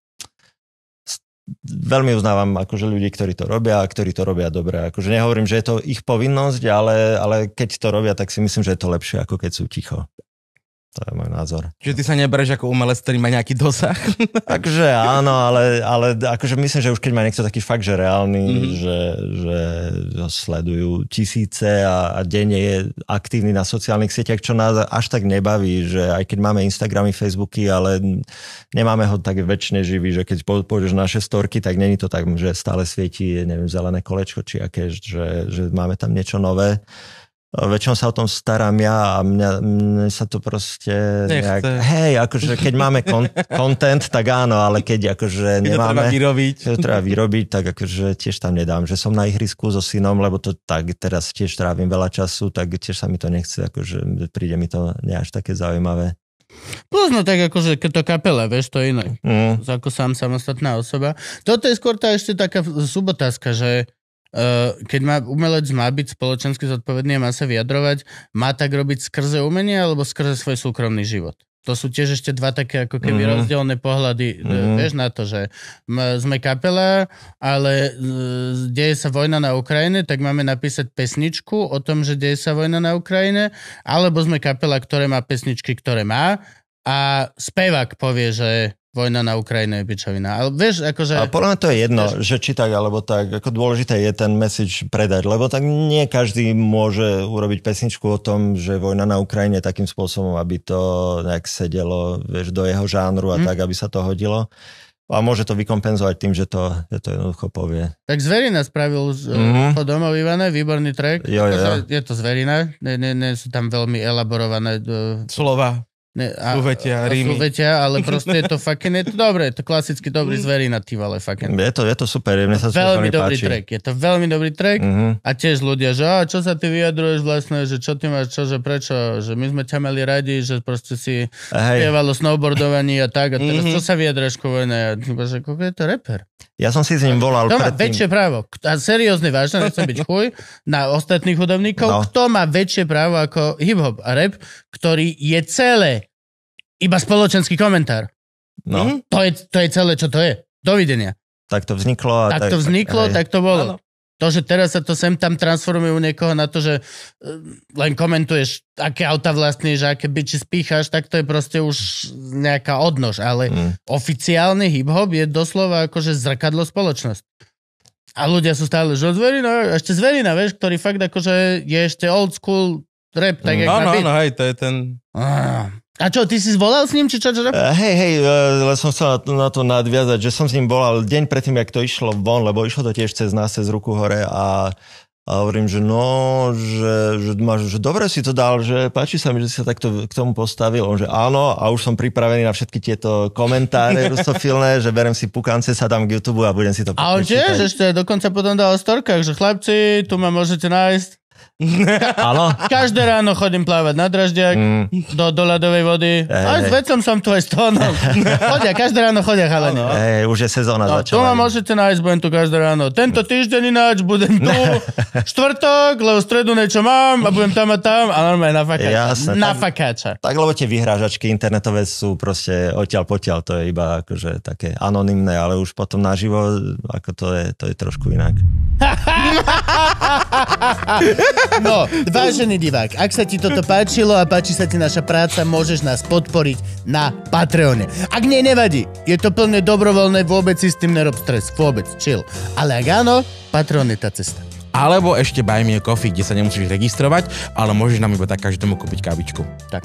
veľmi uznávam akože ľudí, ktorí to robia a ktorí to robia dobre. Akože nehovorím, že je to ich povinnosť, ale, ale keď to robia, tak si myslím, že je to lepšie, ako keď sú ticho. To je môj názor. Čiže ty sa nebereš ako umelec, ktorý má nejaký dosah? *laughs* Takže áno, ale, ale akože myslím, že už keď má niekto taký fakt, že reálny, mm-hmm. že, že ho sledujú tisíce a, a denne je aktívny na sociálnych sieťach, čo nás až tak nebaví, že aj keď máme Instagramy, Facebooky, ale nemáme ho tak väčšine živý, že keď pôjdeš na naše storky, tak není to tak, že stále svieti, neviem, zelené kolečko či aké, že, že máme tam niečo nové Väčšinou sa o tom starám ja a mňa, mňa sa to proste nejak, hej, akože keď máme kon- tak áno, ale keď akože keď to treba vyrobiť. Keď to treba vyrobiť, tak akože tiež tam nedám, že som na ihrisku so synom, lebo to tak teraz tiež trávim veľa času, tak tiež sa mi to nechce, akože príde mi to ne až také zaujímavé. Pozno tak akože to kapela, vieš, to je iné. Mm. Ako sám samostatná osoba. Toto je skôr tá ešte taká subotázka, že Eh, keď má, umelec má byť spoločensky zodpovedný a má sa vyjadrovať, má tak robiť skrze umenie alebo skrze svoj súkromný život? To sú tiež ešte dva také ako keby mm. rozdielne pohľady, mm. vieš, na to, že sme kapela, ale eh, deje sa vojna na Ukrajine, tak máme napísať pesničku o tom, že deje sa vojna na Ukrajine, alebo sme kapela, ktoré má pesničky, ktoré má a spevák povie, že vojna na Ukrajine je pičovina. Ale vieš, akože... Ale podľa mňa to je jedno, vieš... že či tak, alebo tak. Ako dôležité je ten message predať, lebo tak nie každý môže urobiť pesničku o tom, že vojna na Ukrajine takým spôsobom, aby to nejak sedelo vieš, do jeho žánru a mm. tak, aby sa to hodilo. A môže to vykompenzovať tým, že to, že to jednoducho povie. Tak Zverina spravil mm-hmm. E, po domov Ivane, výborný track. Jo, jo, jo. Akože je to Zverina, Nie nie, nie sú tam veľmi elaborované... E, Slova. Ne, a, Uvetia, Rímy. Uvetia, ale proste je to *laughs* fucking, je to dobré, je to klasicky dobrý mm. zverina, ty vole, fucking. Je to, je to super, mne sa veľmi dobrý páči. track, je to veľmi dobrý track mm-hmm. a tiež ľudia, že a čo sa ty vyjadruješ vlastne, že čo ty máš, čo, že prečo, že my sme ťa mali radi, že proste si Hej. spievalo snowboardovanie a tak a teraz mm-hmm. čo sa vyjadruješ ku vojne, že ako je to reper. Ja som si s ním volal. Kto má väčšie právo? A seriózne, vážne, nechcem byť chuj, na ostatných hudobníkov, no. kto má väčšie právo ako hip-hop a rap, ktorý je celé iba spoločenský komentár. No. Mm, to, je, to je celé, čo to je. Dovidenia. Tak to vzniklo. A tak, tak to vzniklo, hej. tak to bolo. Ano. To, že teraz sa to sem tam transformuje u niekoho na to, že e, len komentuješ, aké auta vlastníš, aké byči spícháš, tak to je proste už nejaká odnož. Ale mm. oficiálny hip-hop je doslova akože zrkadlo spoločnosť. A ľudia sú stále, že zverina, ešte zverina, vieš, ktorý fakt akože je ešte old school rap, tak mm. jak Áno, áno, hej, to je ten... Ah. A čo, ty si zvolal s ním, či čo? čo? Uh, hej, hej, uh, som chcel na to, na to nadviazať, že som s ním volal deň predtým, jak to išlo von, lebo išlo to tiež cez nás, cez ruku hore a a hovorím, že no, že, že, máš, že dobre si to dal, že páči sa mi, že si sa takto k tomu postavil. On, že áno, a už som pripravený na všetky tieto komentáre *laughs* rusofilné, že berem si pukance, sa dám k YouTube a budem si to A on tiež ešte dokonca potom dal o storkách, že chlapci, tu ma môžete nájsť. *laughs* Áno. Každé ráno chodím plávať na dražďak, mm. do, do ľadovej vody. Hey, Aj s vecom som tu aj s tónom. chodia, každé ráno chodia no. Hey, už je sezóna no, začala. Tu ma môžete nájsť, budem tu každé ráno. Tento týždeň ináč budem tu *laughs* štvrtok, lebo stredu niečo mám a budem tam a tam a normálne na fakáča. Jasne, na tak, fakáča. Tak lebo tie vyhrážačky internetové sú proste odtiaľ potiaľ, to je iba akože také anonimné, ale už potom naživo, ako to je, to je trošku inak. *laughs* No, vážený divák, ak sa ti toto páčilo a páči sa ti naša práca, môžeš nás podporiť na Patreone. Ak nie, nevadí. Je to plne dobrovoľné, vôbec si s tým nerob stres. Vôbec, chill. Ale ak áno, Patreon je tá cesta alebo ešte Buy Me a Coffee, kde sa nemusíš registrovať, ale môžeš nám iba tak každému kúpiť kávičku. Tak.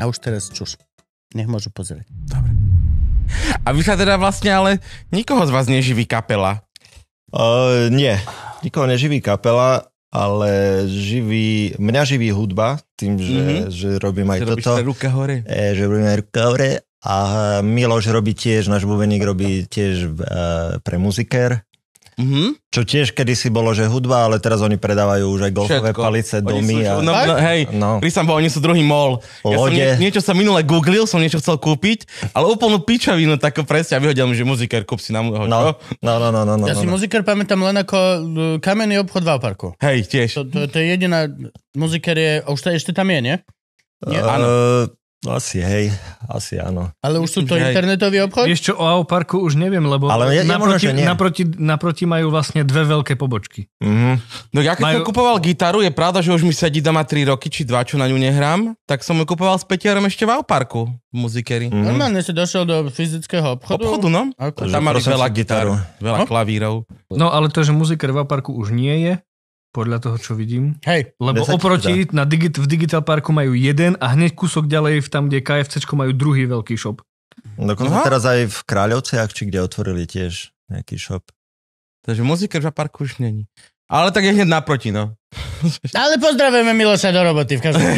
A už teraz čuš. Nech môžu pozrieť. Dobre. A vy sa teda vlastne ale nikoho z vás neživí kapela? Uh, nie. Nikoho neživí kapela ale živí, mňa živí hudba tým, že, mm-hmm. že robím aj že toto. ruka hore. E, že robím aj ruka hore. A Miloš robí tiež, náš bubeník robí tiež e, pre muzikér. Mm-hmm. Čo tiež kedysi bolo, že hudba, ale teraz oni predávajú už aj golfové Všetko. palice, domy. Sú, a... no, no, hej, no. Prísam, oni sú druhý mol. Ja som nie, niečo sa minule googlil, som niečo chcel kúpiť, ale úplnú pičavinu tak presne a vyhodil mi, že muziker, kúp si nám ho. No. No, no, no, no, no, ja si no. no. muziker pamätám len ako e, kamenný obchod v Alparku. Hej, tiež. To, to, to je jediná, muziker je, už to ešte tam je, nie? nie? Uh, áno. E, No asi hej, asi áno. Ale už sú to hej. internetový obchod? Ešte o Auparku už neviem, lebo Ale ja, ja naproti, možno, nie. Naproti, naproti majú vlastne dve veľké pobočky. Mm-hmm. No ja keď majú... som kupoval gitaru, je pravda, že už mi sedí doma 3 roky či 2, čo na ňu nehrám, tak som ju kupoval s Petiarom ešte v Auparku v muzikeri. Mm-hmm. Normálne si došiel do fyzického obchodu? Obchodu, no. Ako? Tam mali veľa gitaru, veľa no? klavírov. No ale to, že muziker v Auparku už nie je, podľa toho, čo vidím. Hej. Lebo oproti na digit, v Digital Parku majú jeden a hneď kúsok ďalej, v tam, kde KFC majú druhý veľký shop. Dokonca Aha. teraz aj v Kráľovciach, či kde otvorili tiež nejaký shop. Takže muzika v parku už není. Ale tak je hneď naproti, no. *laughs* Ale pozdravujeme sa do roboty v každom *laughs*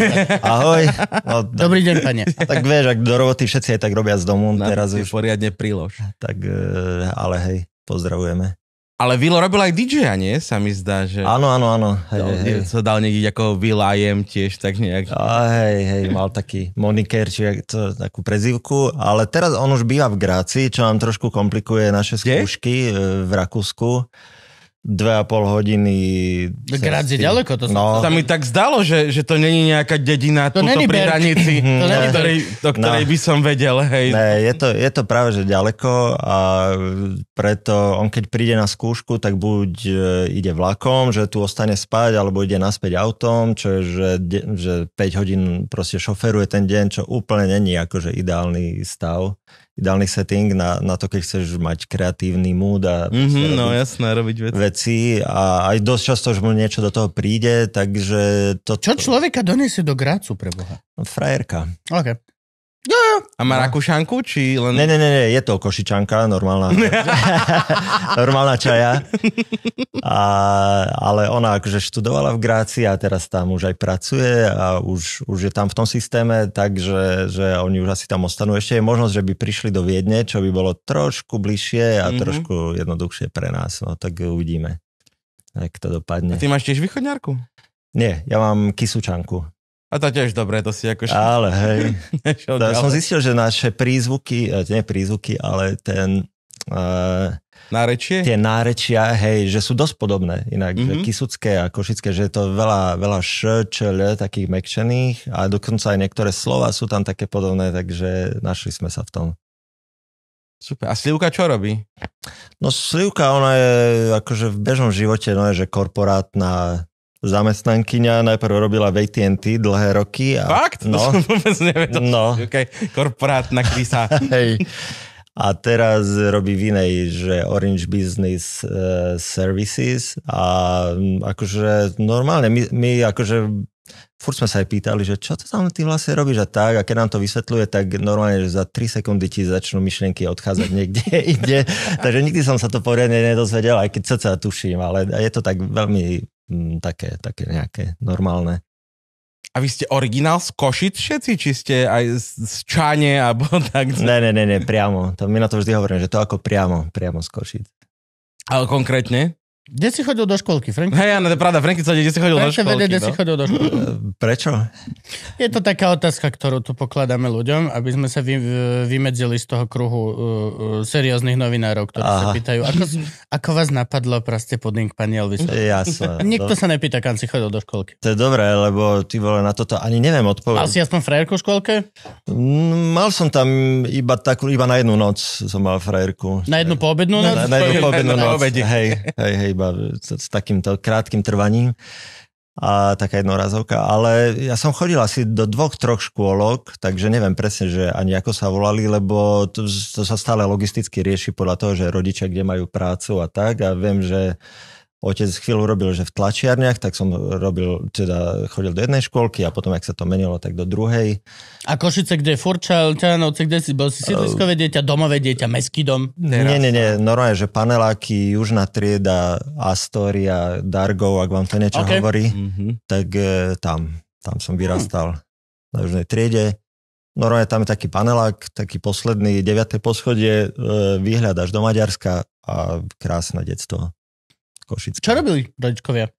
Ahoj. No, *laughs* Dobrý deň, pane. Tak vieš, ak do roboty všetci aj tak robia z domu, no, teraz už... poriadne prílož. Tak, eh, ale hej, pozdravujeme. Ale Vilo robil aj DJ-a, nie? Sa mi zdá, že... Áno, áno, áno. Hej, dal, hej. Sa dal niekde ako Will I am tiež, tak nejak. A hej, hej, mal taký moniker, či to, takú prezivku, ale teraz on už býva v Grácii, čo nám trošku komplikuje naše skúšky Kde? v Rakúsku dve a pol hodiny. Grad je ďaleko, to no. sa mi tak zdalo, že, že to není nejaká dedina to tuto pri hranici, do ktorej, do ktorej no. by som vedel. Hej. Ne, je, to, je to práve, že ďaleko a preto on keď príde na skúšku, tak buď e, ide vlakom, že tu ostane spať, alebo ide naspäť autom, čo je, že, že 5 hodín proste šoferuje ten deň, čo úplne není akože ideálny stav ideálny setting na, na to, keď chceš mať kreatívny mood a mm-hmm, no jasné, robiť veci. veci a aj dosť často už mu niečo do toho príde, takže to... Čo človeka donesie do grácu pre Boha? No, frajerka. Okay. A má no. rakúšanku, či len... Ne, ne, ne, je to košičanka, normálna. *laughs* normálna čaja. A, ale ona akože študovala v Grácii a teraz tam už aj pracuje a už, už je tam v tom systéme, takže že oni už asi tam ostanú. Ešte je možnosť, že by prišli do Viedne, čo by bolo trošku bližšie a mm-hmm. trošku jednoduchšie pre nás. No tak uvidíme, ak to dopadne. A ty máš tiež východňarku? Nie, ja mám kysučanku. A to tiež dobre, to si akože... Ale hej, *laughs* ja som zistil, že naše prízvuky, e, nie prízvuky, ale ten... Uh, nárečie? Tie nárečia, hej, že sú dosť podobné. Inak mm-hmm. kisucké a košické, že je to veľa, veľa š, č, l, takých mekčených a dokonca aj niektoré slova sú tam také podobné, takže našli sme sa v tom. Super. A Slivka čo robí? No Slivka, ona je akože v bežnom živote, no je, že korporátna zamestnankyňa najprv robila v AT&T dlhé roky. A, Fakt? No, to som vôbec nevedel. No. Okay. Korporátna krysa. *laughs* Hej. A teraz robí v inej, že Orange Business uh, Services a mm, akože normálne, my, my akože furt sme sa aj pýtali, že čo to tam ty vlastne robíš a tak a keď nám to vysvetľuje, tak normálne, že za 3 sekundy ti začnú myšlienky odchádzať niekde *laughs* ide, takže nikdy som sa to poriadne nedozvedel, aj keď sa tuším, ale je to tak veľmi m, mm, také, také nejaké normálne. A vy ste originál z Košic všetci? Či ste aj z Čane, alebo *laughs* tak? Ne, ne, ne, ne, priamo. To, my na to vždy hovoríme, že to ako priamo, priamo z Košic. Ale konkrétne? Kde si chodil do školky, Frank? Hej, áno, to je pravda, Franky kde si chodil do školky. Vede, kde no? si chodil do školky. Eh, prečo? Je to taká otázka, ktorú tu pokladáme ľuďom, aby sme sa vy, eh, vymedzili z toho kruhu uh, uh, serióznych novinárov, ktorí Aha. sa pýtajú, ako, ako vás napadlo proste podnik pani Elvisa? Jasne. *laughs* Nikto do... sa nepýta, kam si chodil do školky. To je dobré, lebo ty vole na toto ani neviem odpovedať. Mal si aspoň frajerku v školke? Mm, mal som tam iba, takú, iba na jednu noc som mal frajerku. Na jednu poobednú noc? Na, na jednu poobednú noc, hej, hej, hej iba s takým krátkým trvaním a taká jednorazovka, ale ja som chodil asi do dvoch, troch škôlok, takže neviem presne, že ani ako sa volali, lebo to, to sa stále logisticky rieši podľa toho, že rodičia kde majú prácu a tak a viem, že otec chvíľu robil, že v tlačiarniach, tak som robil, teda chodil do jednej školky a potom, ak sa to menilo, tak do druhej. A Košice, kde je Furčal, Čanovce, kde si bol si ehm. sídliskové dieťa, domové dieťa, meský dom? Nie, nie, nie, normálne, že paneláky, južná trieda, Astoria, Dargov, ak vám to niečo okay. hovorí, mm-hmm. tak e, tam, tam som vyrastal. Mm. Na južnej triede. Normálne tam je taký panelák, taký posledný, 9. poschodie, e, výhľad až do Maďarska a krásne detstvo. Košické. Čo robili rodičkovia?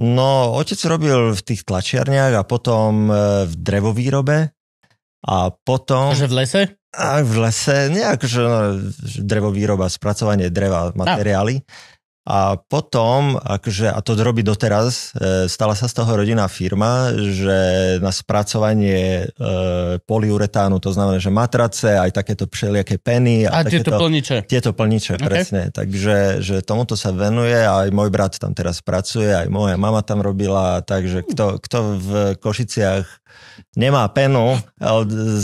No, otec robil v tých tlačiarniach a potom e, v drevovýrobe a potom... Že v lese? A v lese, nejak, akože, no, že no, drevovýroba, spracovanie dreva, materiály. No. A potom, akože, a to robí doteraz, e, stala sa z toho rodinná firma, že na spracovanie e, poliuretánu, to znamená, že matrace, aj takéto všelijaké peny. A, a takéto, tieto plniče. Tieto plniče, okay. presne. Takže že tomuto sa venuje, aj môj brat tam teraz pracuje, aj moja mama tam robila, takže kto, kto v Košiciach nemá penu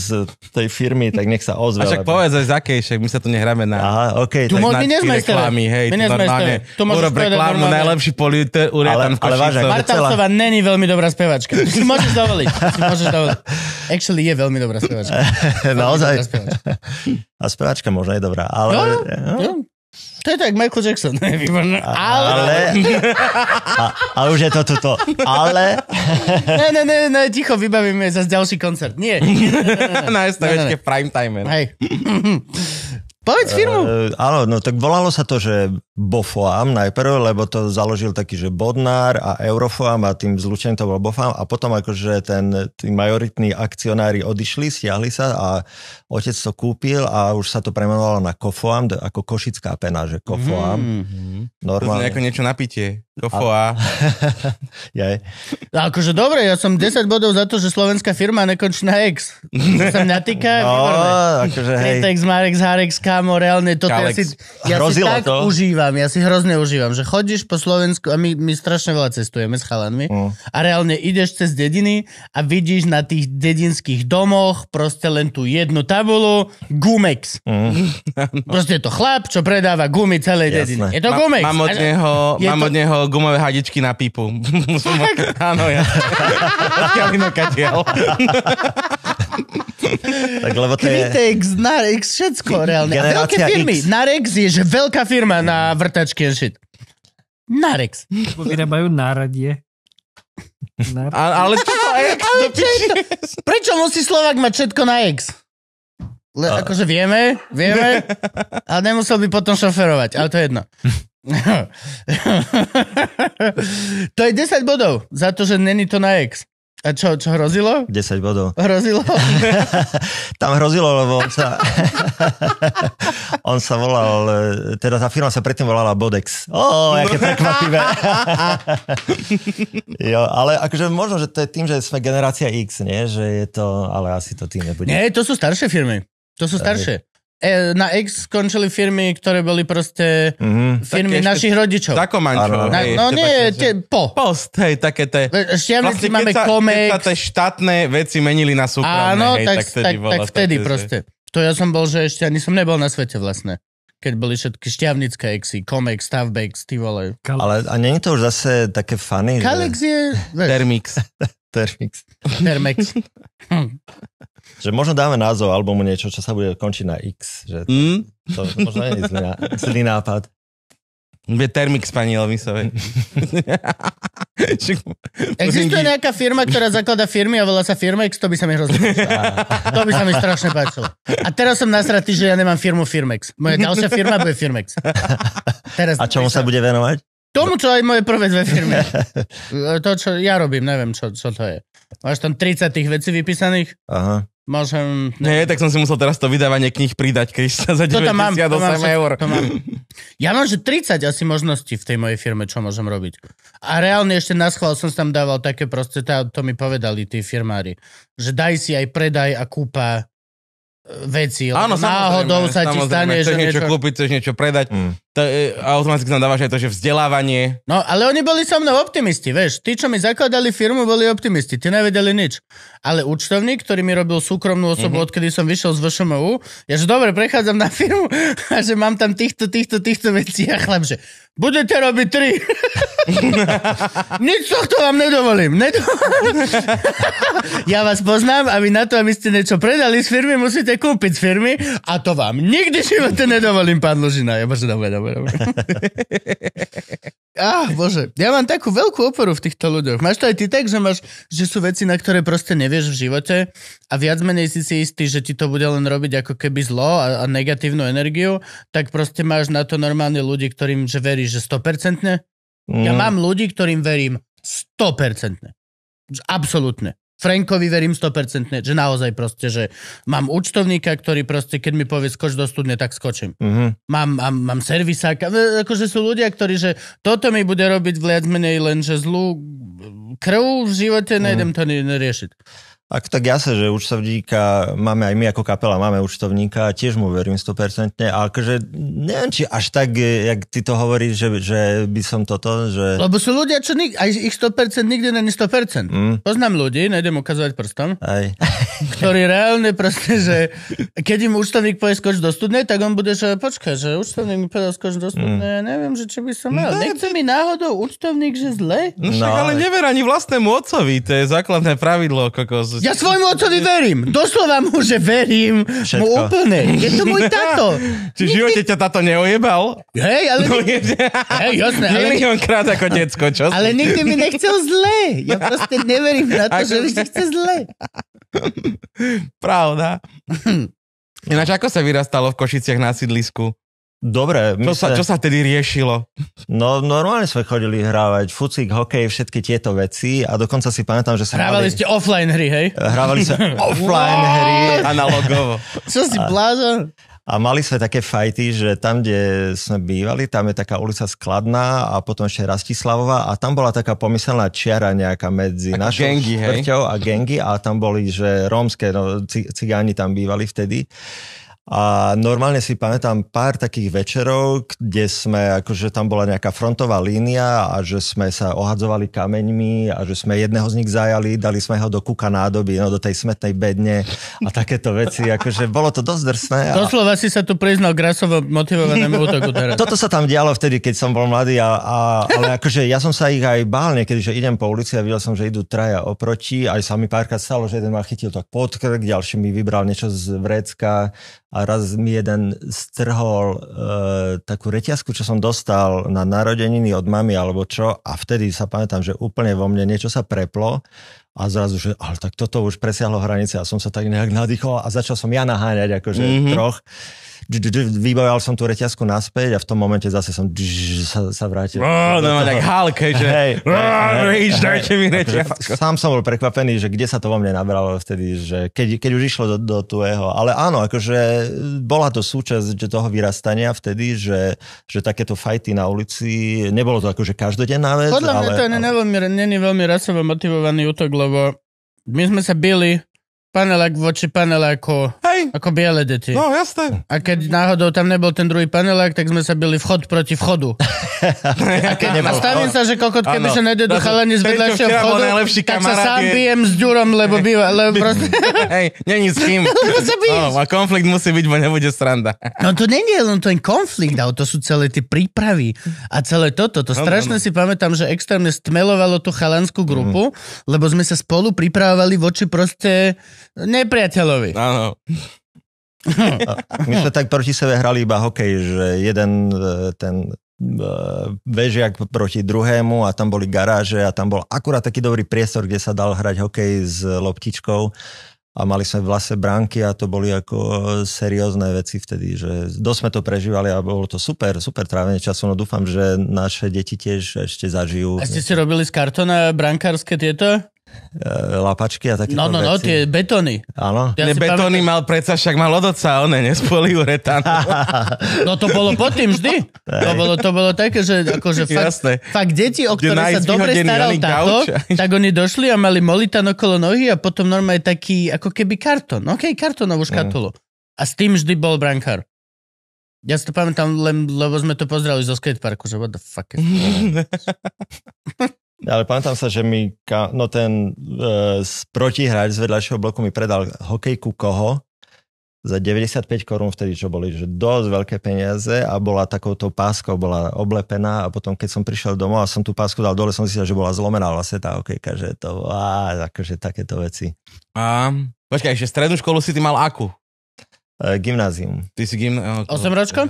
z tej firmy, tak nech sa ozve. A však lebo... povedz aj z akej, však my sa tu nehráme na... Aha, okay, tu tak mo- na reklamy, hej, my tu normálne, tu reklamu, normálne. najlepší polieter, uretan ale, ale vážak, Marta Sova není veľmi dobrá spevačka. *laughs* Si môžeš dovoliť, môžeš dovoliť. Actually je veľmi dobrá spevačka. *laughs* Naozaj? Veľmi dobrá A spevačka možno je dobrá, ale... No, no. no to je tak Michael Jackson. *laughs* Ale... ale... *laughs* A, a už je to tuto. Ale... Ne, ne, ne, ne ticho, vybavíme zase ďalší koncert. Nie. *laughs* Na no, prime time. Hej. Povedz eh, firmu. Uh, áno, no tak volalo sa to, že Bofoam najprv, lebo to založil taký, že Bodnár a Eurofoam a tým zlučením to bol Bofoam a potom akože ten, tí majoritní akcionári odišli, stiahli sa a otec to kúpil a už sa to premenovalo na Kofoam, ako košická pena, že Kofoam. Mm-hmm. Normálne. To je ako niečo napitie. A... *laughs* ja. No, akože dobre, ja som 10 bodov za to, že slovenská firma nekončí na X. To sa mňa týka, *laughs* no, akože hej. Marex, Harex, Kamo, reálne, toto Kalex. ja si, ja si tak to. užívam, ja si hrozne užívam, že chodíš po Slovensku a my, my strašne veľa cestujeme s chalanmi mm. a reálne ideš cez dediny a vidíš na tých dedinských domoch proste len tú jednu tabulu Gumex. Mm. proste je to chlap, čo predáva gumy celej Jasné. dediny. Je to Gumex. mám od neho, je mám to, od neho gumové hadičky na pipu. *laughs* Áno, ja. Kalino kadiel. Tak lebo to je... Kritex, Narex, všetko reálne. veľké firmy. X. Narex je že veľká firma na vrtačky a shit. Narex. Vyrábajú náradie. ale čo to ex? *laughs* Prečo musí Slovak mať všetko na ex? Le, akože vieme, vieme, *laughs* ale nemusel by potom šoferovať, ale to je jedno to je 10 bodov za to, že není to na X. A čo, čo hrozilo? 10 bodov. Hrozilo? *laughs* Tam hrozilo, lebo on sa, *laughs* on sa volal, teda tá firma sa predtým volala Bodex. Ó, aké prekvapivé. *laughs* jo, ale akože možno, že to je tým, že sme generácia X, nie? Že je to, ale asi to tým nebude. Nie, to sú staršie firmy. To sú staršie. Eh, E, na X skončili firmy, ktoré boli proste mm-hmm. firmy tak našich rodičov. Tako mančo. Na, no nie, te, po. Post, hej, také tie. vlastne, máme keď sa, komex. Keď sa tie štátne veci menili na súkromné, Áno, hej, tak, tak vtedy, tak, bolo. tak vtedy také, proste. To ja som bol, že ešte ani som nebol na svete vlastne keď boli všetky šťavnické exy, Comex, Stavbex, ty vole. Ale a nie je to už zase také funny? Kalex že... je... Termix. Termix. Termex. Že možno dáme názov albumu niečo, čo sa bude končiť na X. Že to, mm? to, to možno nie je zlý, *laughs* zlý nápad. Bude Termix pani Lovisovej. *laughs* Existuje nejaká firma, ktorá zaklada firmy a volá sa Firmex, to by sa mi hrozne *laughs* To by sa mi strašne páčilo. A teraz som nasratý, že ja nemám firmu Firmex. Moja ďalšia firma bude Firmex. Teraz, a čomu sa bude venovať? Tomu, čo aj moje prvé dve firmy. *laughs* E, to, čo ja robím, neviem, čo, čo to je. Máš tam 30 tých vecí vypísaných. Aha. Môžem... Nie, tak som si musel teraz to vydávanie kníh pridať, sa za 98 eur. To mám. Ja mám, že 30 asi možností v tej mojej firme, čo môžem robiť. A reálne ešte na schvál som tam dával také proste, to mi povedali tí firmári, že daj si aj predaj a kúpa e, veci. Áno, náhodou sa ti stane, že niečo, niečo kúpiť, chceš niečo predať. Mm. To, je, automaticky tam dávaš aj to, že vzdelávanie. No, ale oni boli so mnou optimisti, vieš. Tí, čo mi zakladali firmu, boli optimisti. Tí nevedeli nič. Ale účtovník, ktorý mi robil súkromnú osobu, mm-hmm. odkedy som vyšiel z VŠMU, ja že dobre, prechádzam na firmu *laughs* a že mám tam týchto, týchto, týchto vecí a chlap, že budete robiť tri. *laughs* nič tohto vám nedovolím. nedovolím. *laughs* ja vás poznám a vy na to, aby ste niečo predali z firmy, musíte kúpiť z firmy a to vám nikdy živote nedovolím, pán Lužina. Ja bože, dobre, dobre, *laughs* ah, bože. Ja mám takú veľkú oporu v týchto ľuďoch. Máš to aj ty tak, že máš, že sú veci, na ktoré proste nevieš v živote a viac menej si si istý, že ti to bude len robiť ako keby zlo a, a negatívnu energiu, tak proste máš na to normálne ľudí, ktorým že veríš, že 100%. Mm. Ja mám ľudí, ktorým verím 100%. Absolutne. Frankovi verím 100%, že naozaj proste, že mám účtovníka, ktorý proste, keď mi povie skoč do studne, tak skočím. Uh-huh. Mám, mám, mám servisáka, akože sú ľudia, ktorí, že toto mi bude robiť viac menej len, že zlú krv v živote, uh-huh. nejdem mhm. to neriešiť. Ak tak ja sa, že účtovníka máme aj my ako kapela, máme účtovníka a tiež mu verím 100%. ale akože neviem, či až tak, jak ty to hovoríš, že, že by som toto, že... Lebo sú ľudia, čo nik- aj ich 100% nikdy není 100%. Mm. Poznám ľudí, nejdem ukazovať prstom, aj. *laughs* ktorí reálne proste, že keď im účtovník povie skoč do studne, tak on bude, že počkaj, že účtovník mi povedal skoč do studne, mm. ja neviem, že či by som mal. Ne, no, Nechce mi náhodou účtovník, že zle? No, však, no ale never ani vlastnému otcovi, to je základné pravidlo, kokos ja svojmu otcovi verím. Doslova mu, že verím. Všetko. Mu úplne. Je to môj tato. *laughs* Či v živote ťa tato neojebal? Hej, ale... *laughs* No, je... hej, jasné, ale... krát ako decko, čo Ale nikdy mi nechcel zle. Ja proste neverím na to, ako... že mi chce zle. Pravda. *laughs* Ináč, ako sa vyrastalo v Košiciach na sídlisku? Dobre. Čo sa, čo sa tedy riešilo? No normálne sme chodili hrávať fucík, hokej, všetky tieto veci a dokonca si pamätám, že sa. Hrávali mali... ste offline hry, hej? Hrávali sme *laughs* offline hry. Analogovo. Čo si blázon? A mali sme také fajty, že tam, kde sme bývali, tam je taká ulica Skladná a potom ešte Rastislavová a tam bola taká pomyselná čiara nejaká medzi našou gengy, a gengy a tam boli, že rómske, no, cigáni tam bývali vtedy. A normálne si pamätám pár takých večerov, kde sme, akože tam bola nejaká frontová línia a že sme sa ohadzovali kameňmi a že sme jedného z nich zajali, dali sme ho do kuka nádoby, no do tej smetnej bedne a takéto veci. Akože bolo to dosť drsné. A... Doslova si sa tu priznal grasovo motivovanému útoku teraz. Toto sa tam dialo vtedy, keď som bol mladý, a, a, ale akože ja som sa ich aj bál niekedy, že idem po ulici a videl som, že idú traja oproti. Aj sa mi párkrát stalo, že jeden ma chytil tak pod krk, ďalší mi vybral niečo z vrecka a raz mi jeden strhol e, takú reťazku, čo som dostal na narodeniny od mamy alebo čo a vtedy sa pamätám, že úplne vo mne niečo sa preplo a zrazu, že ale tak toto už presiahlo hranice a som sa tak nejak nadýchol a začal som ja naháňať akože mm-hmm. troch vybojal som tú reťazku naspäť a v tom momente zase som sa, sa vrátil. No, no, tak Hulk, že hej, hej, no, mi akože reťazku. Sám som bol prekvapený, že kde sa to vo mne nabralo vtedy, že keď, keď už išlo do, do Ale áno, akože bola to súčasť že toho vyrastania vtedy, že, že takéto fajty na ulici, nebolo to akože každodenná vec. Podľa mňa to ale... není veľmi, veľmi rasovo motivovaný útok, lebo my sme sa byli panelák voči paneláku hej. Ako biele deti. No, jasné. A keď náhodou tam nebol ten druhý panelák, tak sme sa byli vchod proti vchodu. *laughs* a, keď, nebol, a stavím sa, že kokot, keby sa do chalani z vedľajšieho vchodu, tak sa sám je... bijem s Ďurom, lebo *laughs* býva, lebo proste... *laughs* hej, není s kým. lebo sa No, a konflikt musí byť, bo nebude sranda. no to není len ten konflikt, ale to sú celé tie prípravy a celé toto. To strašne si pamätám, že extrémne stmelovalo tú chalanskú grupu, mhm. lebo sme sa spolu pripravovali voči proste nepriateľovi. Áno. *laughs* My sme tak proti sebe hrali iba hokej, že jeden e, ten e, vežiak proti druhému a tam boli garáže a tam bol akurát taký dobrý priestor, kde sa dal hrať hokej s loptičkou a mali sme vlastne bránky a to boli ako e, seriózne veci vtedy, že dosť sme to prežívali a bolo to super, super trávenie času, no dúfam, že naše deti tiež ešte zažijú. A ste si robili z kartona brankárske tieto? E, lapačky a takéto No, no, no veci. no, tie betóny. Áno. Ja ne, betóny pamätám... mal predsa, však mal odoca, one, nespoliuretán. *laughs* no to bolo pod tým vždy. to bolo, to bolo také, že akože fakt, fakt deti, o ktoré sa dobre staral táto, tak oni došli a mali molitan okolo nohy a potom normálne taký, ako keby kartón. OK, kartónovú mm. škatulu. Mm. A s tým vždy bol brankár. Ja si to pamätám len, lebo sme to pozreli zo skateparku, že what the fuck is *laughs* Ale pamätám sa, že mi ka, no ten e, protihráč z vedľajšieho bloku mi predal hokejku koho za 95 korún vtedy, čo boli, že dosť veľké peniaze a bola takouto páskou, bola oblepená a potom, keď som prišiel domov a som tú pásku dal dole, som si že bola zlomená vlastne tá hokejka, že to, á, akože takéto veci. A počkaj, ešte strednú školu si ty mal akú? Eh, gymnázium. Ty si gym... Eh, osemročko?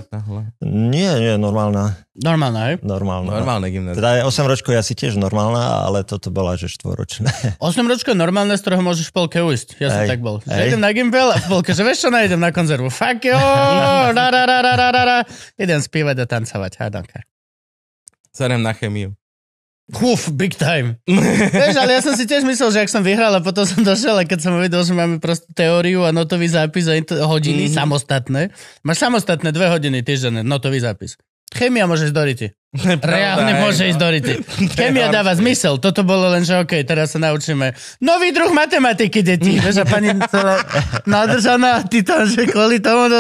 Nie, nie, normálna. Normálna, hej? Normálna. Normálne gymnázium. Teda je osemročko je asi tiež normálna, ale toto bola, že štvoročné. *laughs* Osemročko je normálne, z ktorého môžeš v polke ujsť. Ja som tak bol. Že idem na gimbel a v polke, že vieš čo, najdem na konzervu. Fuck you! ra, ra, ra, ra, ra, ra, Idem spívať a tancovať. Hadonka. Serem na chemiu. Huf, big time. *laughs* Vieš, ale ja som si tiež myslel, že ak som vyhral a potom som došiel a keď som vedel, že máme proste teóriu a notový zápis a hodiny mm-hmm. samostatné. Máš samostatné dve hodiny týždenne, notový zápis. Chemia môže ísť do rity. Reálne môže no. ísť do rity. *laughs* Chemia dáva zmysel. Toto bolo len, že OK, teraz sa naučíme. Nový druh matematiky, deti. *laughs* Vieš, a pani celá nadržaná, ty tam, že kvôli tomu...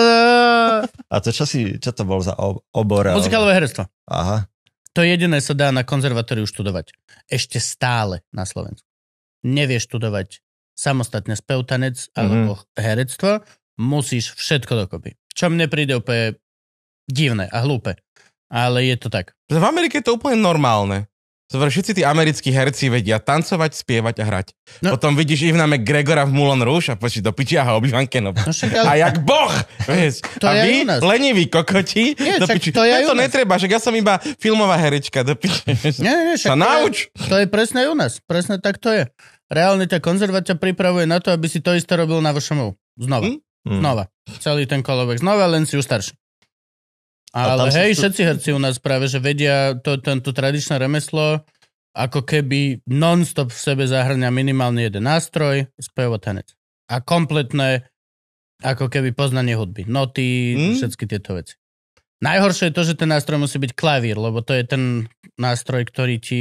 A to čo, si, čo to bol za obor? Muzikálové herstvo. Aha. To jediné sa dá na konzervatóriu študovať. Ešte stále na Slovensku. Nevie študovať samostatne spevtanec mm-hmm. alebo mhm. herectvo. Musíš všetko dokopy. Čo mne príde úplne divné a hlúpe. Ale je to tak. V Amerike je to úplne normálne. Zobre, všetci tí americkí herci vedia tancovať, spievať a hrať. No. Potom vidíš Ivna McGregora v Moulin Rouge a počí do piči a obližan Kenop. No, no ale... A jak boh! Vieš, to a vy, leniví kokoti, Nie, do piči. To, je to netreba, však ja som iba filmová herečka, do piči. Nie, nie, však to nauč! Je, to je presne u nás, presne tak to je. Reálne tá konzervaťa pripravuje na to, aby si to isté robil na vašom Znova. Hm? hm? Znova. Celý ten kolovek. Znova, len si už starší. Ale hej, sú... všetci herci u nás práve, že vedia to, tento tradičné remeslo ako keby non-stop v sebe zahrňa minimálne jeden nástroj, spevo tanec. A kompletné ako keby poznanie hudby. Noty, hmm? všetky tieto veci. Najhoršie je to, že ten nástroj musí byť klavír, lebo to je ten nástroj, ktorý ti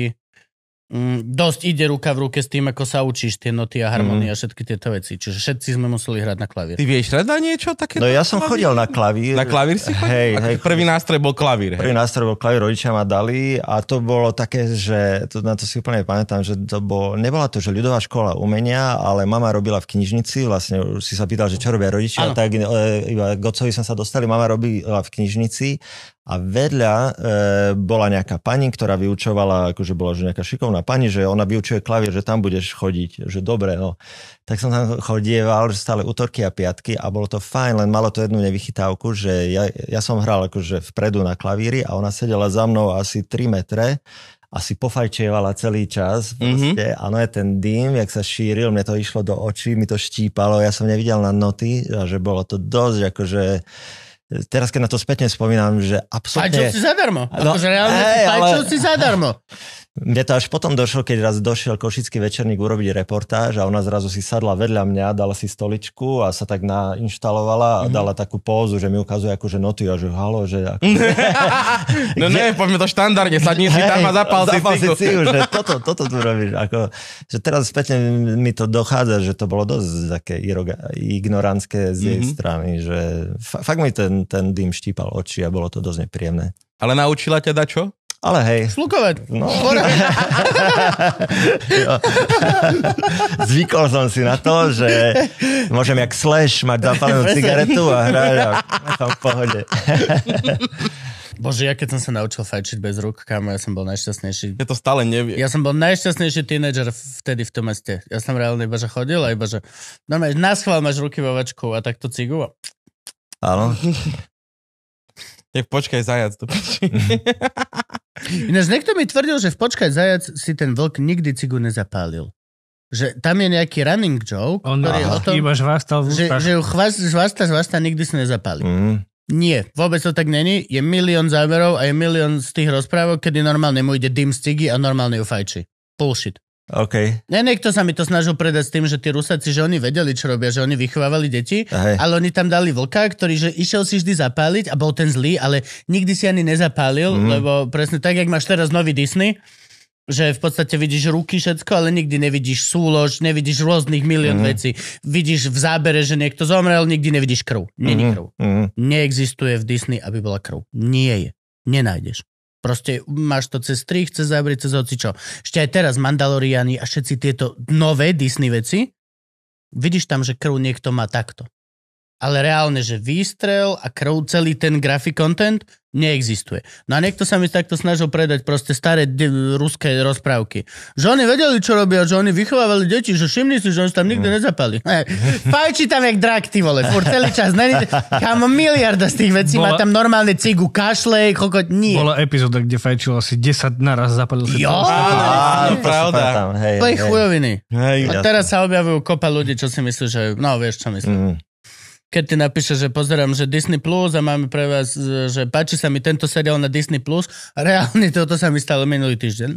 Mm, dosť ide ruka v ruke s tým, ako sa učíš tie noty a harmonie mm. a všetky tieto veci. Čiže všetci sme museli hrať na klavír. Ty vieš hrať na niečo také? No ja som klavír? chodil na klavír. Na klavír si chodil? Hej, hej, prvý nástroj bol klavír. Hej. Prvý nástroj bol klavír, rodičia ma dali a to bolo také, že to, na to si úplne pamätám, že to bol, nebola to, že ľudová škola umenia, ale mama robila v knižnici, vlastne už si sa pýtal, že čo robia rodičia, ano. tak e, iba Gocovi som sa dostali, mama robila v knižnici a vedľa e, bola nejaká pani, ktorá vyučovala, akože bola že nejaká šikovná pani, že ona vyučuje klavír, že tam budeš chodiť, že dobre, no. Tak som tam chodieval, že stále útorky a piatky a bolo to fajn, len malo to jednu nevychytávku, že ja, ja som hral akože vpredu na klavíri a ona sedela za mnou asi 3 metre asi pofajčievala celý čas. Mhm. Proste. Mm-hmm. Áno, je ten dým, jak sa šíril, mne to išlo do očí, mi to štípalo, ja som nevidel na noty, a že bolo to dosť akože teraz keď na to spätne spomínam, že absolútne... Fajčil si zadarmo. No, akože reálne hej, ale... si zadarmo. *laughs* Mne to až potom došlo, keď raz došiel Košický večerník urobiť reportáž a ona zrazu si sadla vedľa mňa, dala si stoličku a sa tak nainštalovala a mm-hmm. dala takú pózu, že mi ukazuje akože noty a že halo, že... Ako... *laughs* no Kde... ne, poďme to štandardne, sadni si tam a zapal, zapal si, cíku, že *laughs* toto, toto tu robíš. Ako, že teraz spätne mi to dochádza, že to bolo dosť také ignorantské z jej mm-hmm. strany, že fakt mi ten ten, ten dym štípal oči a bolo to dosť nepríjemné. Ale naučila ťa čo? Ale hej. Slukovať. No. *laughs* Zvykol som si na to, že môžem jak slash mať zapálenú cigaretu a hrať a v pohode. Bože, ja keď som sa naučil fajčiť bez rúk, kámo, ja som bol najšťastnejší. Ja to stále neviem. Ja som bol najšťastnejší tínedžer vtedy v tom meste. Ja som reálne iba, že chodil a iba, že normálne na schvál máš ruky vo vačku a takto cigu a Áno. *laughs* Tak počkaj zajac do *laughs* Ináč niekto mi tvrdil, že v počkaj zajac si ten vlk nikdy cigu nezapálil. Že tam je nejaký running joke, On ktorý je o tom, iba žvastal v že, že ju chvast, žvasta, žvasta nikdy si nezapálil. Mm. Nie, vôbec to tak není. Je milión záverov a je milión z tých rozprávok, kedy normálne mu ide dym z cigy a normálne ju fajči. Bullshit. OK. Ne, niekto sa mi to snažil predať s tým, že tí Rusáci, že oni vedeli, čo robia, že oni vychovávali deti, Aj. ale oni tam dali vlka, ktorý že išiel si vždy zapáliť a bol ten zlý, ale nikdy si ani nezapálil, mm. lebo presne tak, jak máš teraz nový Disney, že v podstate vidíš ruky všetko, ale nikdy nevidíš súlož, nevidíš rôznych milión mm. vecí. Vidíš v zábere, že niekto zomrel, nikdy nevidíš krv. Není mm. krv. Mm. Neexistuje v Disney, aby bola krv. Nie je. Nenájdeš. Proste máš to cez strich, cez zábry, cez hocičo. Ešte aj teraz Mandaloriani a všetci tieto nové Disney veci, vidíš tam, že krv niekto má takto. Ale reálne, že výstrel a krv celý ten grafik content, neexistuje. No a niekto sa mi takto snažil predať proste staré de- ruské rozprávky. Že oni vedeli, čo robia, že oni vychovávali deti, že všimli si, že oni tam nikdy mhm. nezapali. Fajči tam jak drak, ty vole, furt celý čas. Není... Kámo, miliarda z tých vecí Bola... má tam normálne cigu, kašlej, kokot, nie. Bola epizóda, kde fajčil asi 10 naraz, zapalil si. Jo, áno, pravda. hej, to je hej. chujoviny. Hej, a teraz sa objavujú kopa ľudí, čo si myslí, že... No, vieš, čo myslím. Mm keď ty napíše, že pozerám, že Disney Plus a máme pre vás, že páči sa mi tento seriál na Disney Plus. A reálne *laughs* toto sa mi stalo minulý týždeň.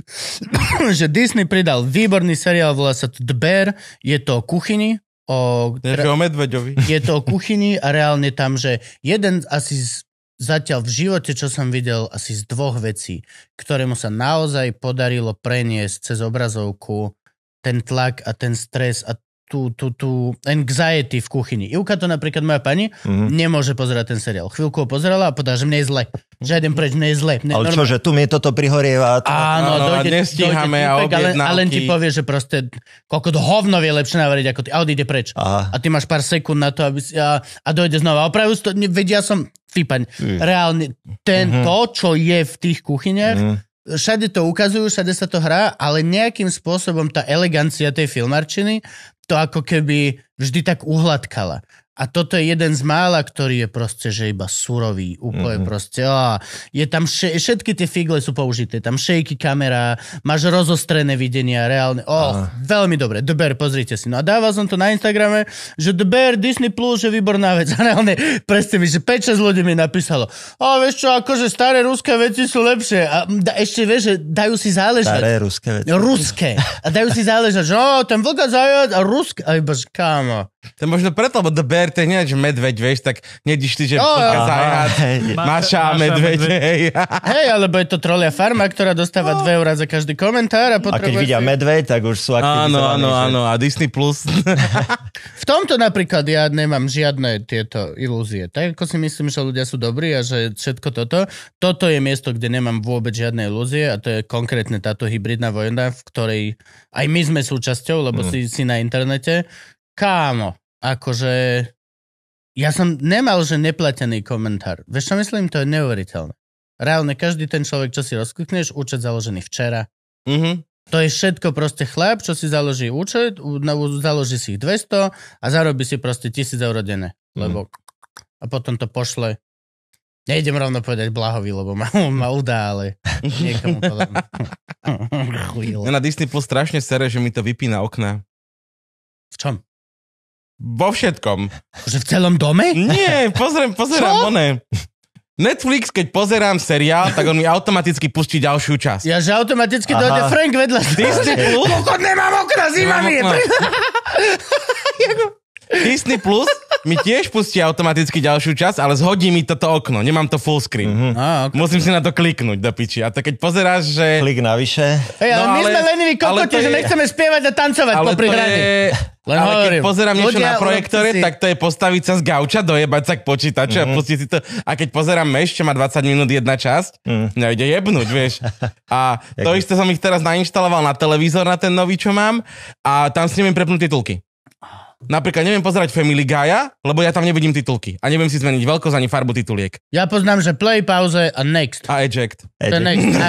*coughs* že Disney pridal výborný seriál, volá sa to The Bear, je to o kuchyni, o... Je o medveďovi. *laughs* Je to o kuchyni a reálne tam, že jeden asi z, zatiaľ v živote, čo som videl, asi z dvoch vecí, ktorému sa naozaj podarilo preniesť cez obrazovku ten tlak a ten stres a tú, tú, tú anxiety v kuchyni. Ivka to napríklad, moja pani, mm-hmm. nemôže pozerať ten seriál. Chvíľku ho pozerala a povedala, že mne je zle. Že idem preč, mne je zle. Mne, ale normálne. že tu mi toto prihorieva. To... Áno, no, dojde, nestíhame dojde týpek, a, ale, a len ti povie, že proste koľko to hovno vie lepšie navariť ako ty. A odíde preč. Aha. A ty máš pár sekúnd na to, aby si, a, a dojde znova. A opravdu to, vedia som, fípaň, mm. reálne, ten, mm-hmm. to, čo je v tých kuchyniach, mm všade to ukazujú, všade sa to hrá, ale nejakým spôsobom tá elegancia tej filmarčiny to ako keby vždy tak uhladkala. A toto je jeden z mála, ktorý je proste, že iba surový, úplne mm-hmm. proste. Á, je tam še- všetky tie figle sú použité, tam šejky kamera, máš rozostrené videnia, reálne. Ó, ah. veľmi dobre, The Bear, pozrite si. No a dával som to na Instagrame, že The Bear Disney Plus je výborná vec. *laughs* A reálne, presne mi, že 5-6 ľudí mi napísalo, a vieš čo, akože staré ruské veci sú lepšie. A da, ešte vieš, že dajú si záležať. Staré ruské veci. Ruské. A dajú si záležať, že ó, ten vlka zajac a ruské. A iba, kámo. To je možno preto, lebo The Bear, to je nie, že medveď, vieš, tak nedišli, že oh, zajac, maša, a medveď. Hej. *laughs* hej, alebo je to trolia farma, ktorá dostáva oh. 2 eurá za každý komentár. A, a keď vidia medveď, tak už sú aktivizovaní. Áno, áno, že... áno, a Disney+. Plus. *laughs* v tomto napríklad ja nemám žiadne tieto ilúzie. Tak ako si myslím, že ľudia sú dobrí a že všetko toto, toto je miesto, kde nemám vôbec žiadne ilúzie a to je konkrétne táto hybridná vojna, v ktorej aj my sme súčasťou, lebo mm. si, si na internete, kámo, akože ja som nemal, že neplatený komentár. Vieš čo myslím? To je neuveriteľné. Reálne každý ten človek, čo si rozklikneš, účet založený včera. Mm-hmm. To je všetko proste chlap, čo si založí účet, založí si ich 200 a zarobí si proste 1000 eur denne. Mhm. Lebo mm-hmm. a potom to pošle. Nejdem rovno povedať Blahovi, lebo ma, *laughs* ma udá, ale niekomu to *laughs* ja na Disney Plus strašne sere, že mi to vypína okna. V čom? Vo všetkom. Že akože v celom dome? Nie, pozriem, pozerám, *laughs* one. Netflix, keď pozerám seriál, tak on mi automaticky pustí ďalšiu časť. Ja, že automaticky dojde Frank vedľa. Ty si... nemám okna, zima mi je. *laughs* Disney Plus mi tiež pustí automaticky ďalšiu časť, ale zhodí mi toto okno. Nemám to full screen. Mm-hmm. Ah, okay. Musím si na to kliknúť do piči. A to keď pozeráš, že... Klik navyše. Hey, ale, no, ale my sme lenivý kokoti, že je... nechceme spievať a tancovať ale popri hraní. Je... Len ale hovorím, keď pozerám niečo ľudia, na projektore, si... tak to je postaviť sa z gauča, dojebať sa k počítaču mm-hmm. a mhm. pustiť si to. A keď pozerám meš, čo má 20 minút jedna časť, mm. mňa ide jebnúť, vieš. A *laughs* to isté som ich teraz nainštaloval na televízor, na ten nový, čo mám. A tam s nimi prepnú titulky. Napríklad neviem pozerať Family Guy, lebo ja tam nevidím titulky. A neviem si zmeniť veľkosť ani farbu tituliek. Ja poznám, že play, pauze a next. A eject. eject. Next. A...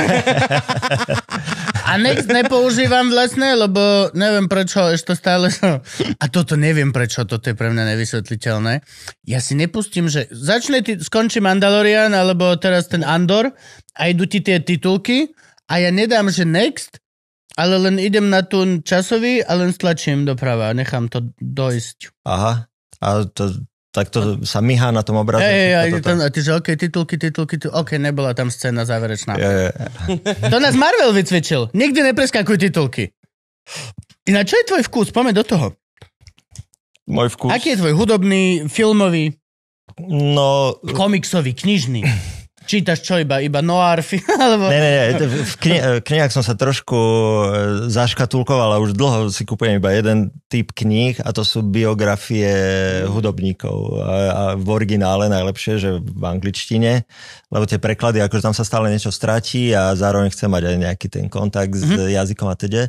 *laughs* a next nepoužívam vlastne, lebo neviem prečo ešte stále... *laughs* A toto neviem prečo, toto je pre mňa nevysvetliteľné. Ja si nepustím, že začne, ti... skončí Mandalorian alebo teraz ten Andor a idú ti tie titulky a ja nedám, že next, ale len idem na ten časový a len stlačím doprava a nechám to dojsť. Aha, a to, tak to sa myhá na tom obrazu. Hey, ej, to, to... a ty že OK, titulky, titulky, titulky, OK, nebola tam scéna záverečná. Yeah, yeah. To nás Marvel vycvičil. Nikdy nepreskakuj titulky. Ináč, čo je tvoj vkus? Poďme do toho. Môj vkus? Aký je tvoj hudobný, filmový? No... Komiksový, knižný. Čítaš čo iba? Iba noir film? *laughs* Alebo... Ne, ne, ne. V kni- knihách som sa trošku e, zaškatulkoval a už dlho si kúpujem iba jeden typ kníh a to sú biografie hudobníkov. A, a v originále najlepšie, že v angličtine, lebo tie preklady, akože tam sa stále niečo stratí a zároveň chcem mať aj nejaký ten kontakt mm-hmm. s mhm. jazykom a teda.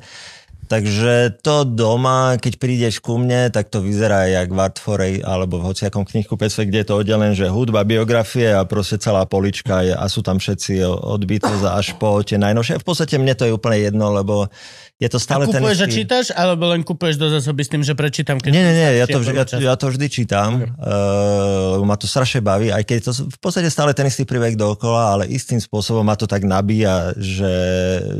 Takže to doma, keď prídeš ku mne, tak to vyzerá jak v Artforej alebo v hociakom Pesve, kde je to oddelené, že hudba, biografie a proste celá polička je, a sú tam všetci od Beatles až po tie najnovšie. V podstate mne to je úplne jedno, lebo je to stále a kúpuješ ten istý... a čítaš, alebo len kupuješ do zásoby s tým, že prečítam? Keď nie, nie, nie, ja to, vž- ja, ja to vždy čítam, okay. uh, lebo ma to strašne baví, aj keď to v podstate stále ten istý príbeh dookola, ale istým spôsobom ma to tak nabíja, že,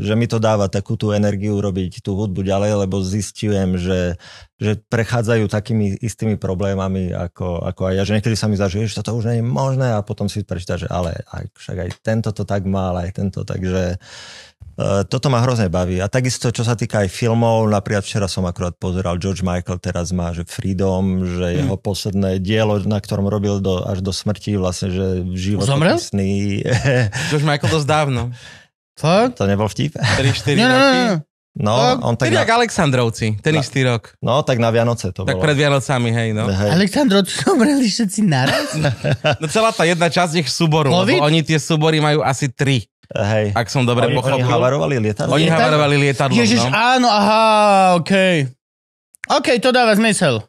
že mi to dáva takú tú energiu robiť tú hudbu budú ďalej, lebo zistujem, že, že prechádzajú takými istými problémami ako, ako aj ja, že niekedy sa mi zažije, že toto už nie je možné a potom si prečíta, že ale aj, však aj tento to tak mal, aj tento, takže e, toto ma hrozne baví. A takisto, čo sa týka aj filmov, napríklad včera som akurát pozeral, George Michael teraz má, že Freedom, že jeho mm. jeho posledné dielo, na ktorom robil do, až do smrti, vlastne, že život... Zomrel? George Michael dosť dávno. Fakt? *laughs* To nebol vtip. 3-4 *laughs* roky? No, no on tak na... Aleksandrovci, ten na... istý rok. No, tak na Vianoce to tak bolo. Tak pred Vianocami, hej, no. Hej. Aleksandrovci umreli *laughs* všetci naraz? no celá tá jedna časť ich súboru, lebo oni tie súbory majú asi tri. Hej. Ak som dobre oni, pochopil. Oni havarovali lietadlo? Oni havarovali lietadlo, Ježiš, no. áno, aha, okej. Okay. OK, to dáva zmysel.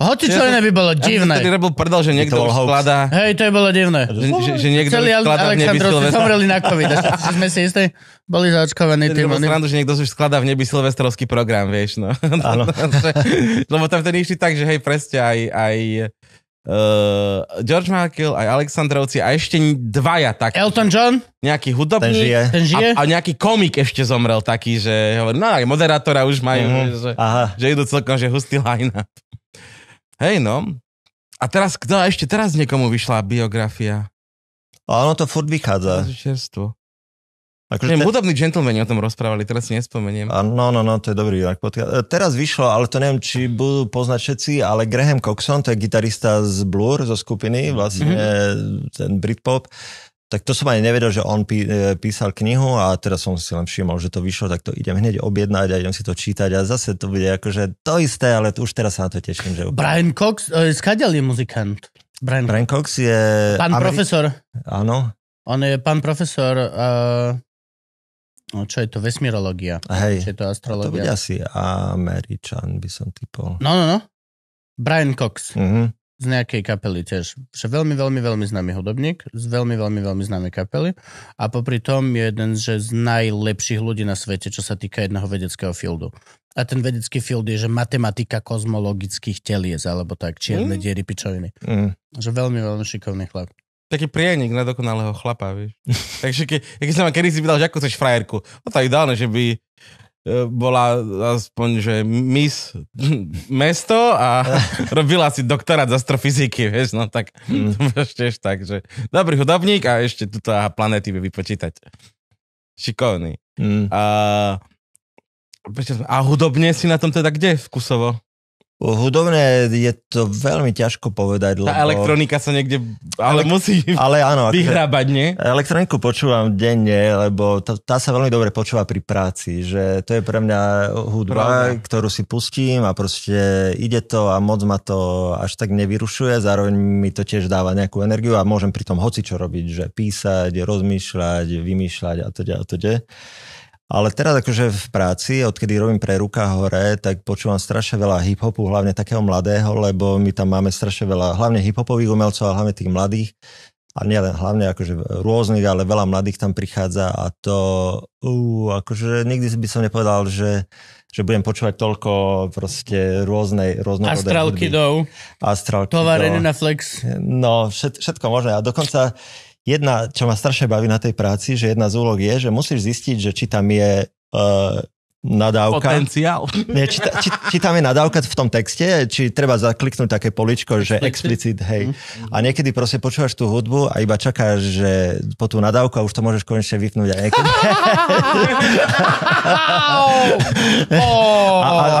Hoci čo iné by bolo divné. Ja som robil že niekto skladá. Hej, to je bolo divné. Že, že, že niekto Celý skladá v nebi Silvestra. zomreli na COVID, až *laughs* sme si istí, boli zaočkovaní tým. Bolo srandu, že niekto už skladá v nebi Silvestrovský program, vieš, no. Áno. *laughs* Lebo tam vtedy išli tak, že hej, preste aj, aj Uh, George Michael, aj Aleksandrovci a ešte dvaja tak. Elton John? Nejaký hudobník. Ten žije. Ten žije? A, a nejaký komik ešte zomrel taký, že hovorí, no aj moderátora už majú, mm-hmm. že, Aha. že idú celkom, že hustý line-up. Hej, no. A teraz, kto ešte teraz niekomu vyšla biografia? A ono to furt vychádza. Čerstvo. Akože neviem, te... Hudobní gentleman o tom rozprávali, teraz si nespomeniem. A no, no, no, to je dobrý e, Teraz vyšlo, ale to neviem, či budú poznať všetci, ale Graham Coxon, to je gitarista z Blur, zo skupiny, mhm. vlastne mm-hmm. ten Britpop, tak to som aj nevedel, že on pí, e, písal knihu a teraz som si len všimol, že to vyšlo, tak to idem hneď objednať a idem si to čítať a zase to bude akože to isté, ale už teraz sa na to teším. Že... Brian Cox, uh, je muzikant? Brian, Brian Cox je... Pán Ameri- profesor. Áno. On je pán profesor, uh, čo je to, vesmirológia. Hej. Čo je to astrologia. To bude asi Američan, by som typol. No, no, no. Brian Cox. Mhm z nejakej kapely tiež. Že veľmi, veľmi, veľmi známy hudobník, z veľmi, veľmi, veľmi známej kapely a popri tom je jeden že z najlepších ľudí na svete, čo sa týka jedného vedeckého fieldu. A ten vedecký field je, že matematika kozmologických telies, alebo tak, čierne mm. diery, pičoviny. Mm. Že veľmi, veľmi šikovný chlap. Taký prienik na dokonalého chlapa, vieš. *laughs* Takže ke, keď som kedy si vydal, že ako chceš frajerku, no to je ideálne, že by E, bola aspoň, že mis mesto a *laughs* robila si doktorát z astrofyziky, vieš, no tak mm. ešte tak, že dobrý hudobník a ešte tuto aha, planéty by vypočítať. Šikovný. Mm. A, a hudobne si na tom teda kde vkusovo? Hudobné je to veľmi ťažko povedať. Lebo... Tá elektronika sa niekde, ale musí ale áno, akože- vyhrábať, nie? Elektroniku počúvam denne, lebo to, tá sa veľmi dobre počúva pri práci, že to je pre mňa hudba, Pravda. ktorú si pustím a proste ide to a moc ma to až tak nevyrušuje, zároveň mi to tiež dáva nejakú energiu a môžem pri tom hoci čo robiť, že písať, rozmýšľať, vymýšľať a to teda, ďalej. Teda. Ale teraz akože v práci, odkedy robím pre ruka hore, tak počúvam strašne veľa hip-hopu, hlavne takého mladého, lebo my tam máme strašne veľa, hlavne hip-hopových umelcov, a hlavne tých mladých. A nie len hlavne akože rôznych, ale veľa mladých tam prichádza a to, uh, akože nikdy by som nepovedal, že že budem počúvať toľko proste rôznej, rôznej Astral hudby. Kidov. Astral na Flex. No, všet, všetko možné. A dokonca jedna, čo ma strašne baví na tej práci, že jedna z úloh je, že musíš zistiť, že či tam je uh, nadávka. Potenciál. Nie, či, či, či tam je nadávka v tom texte, či treba zakliknúť také poličko, že explicit, hej. Mhm. A niekedy proste počúvaš tú hudbu a iba čakáš, že po tú nadávku a už to môžeš konečne vypnúť. A, niekedy... *laughs* a, a,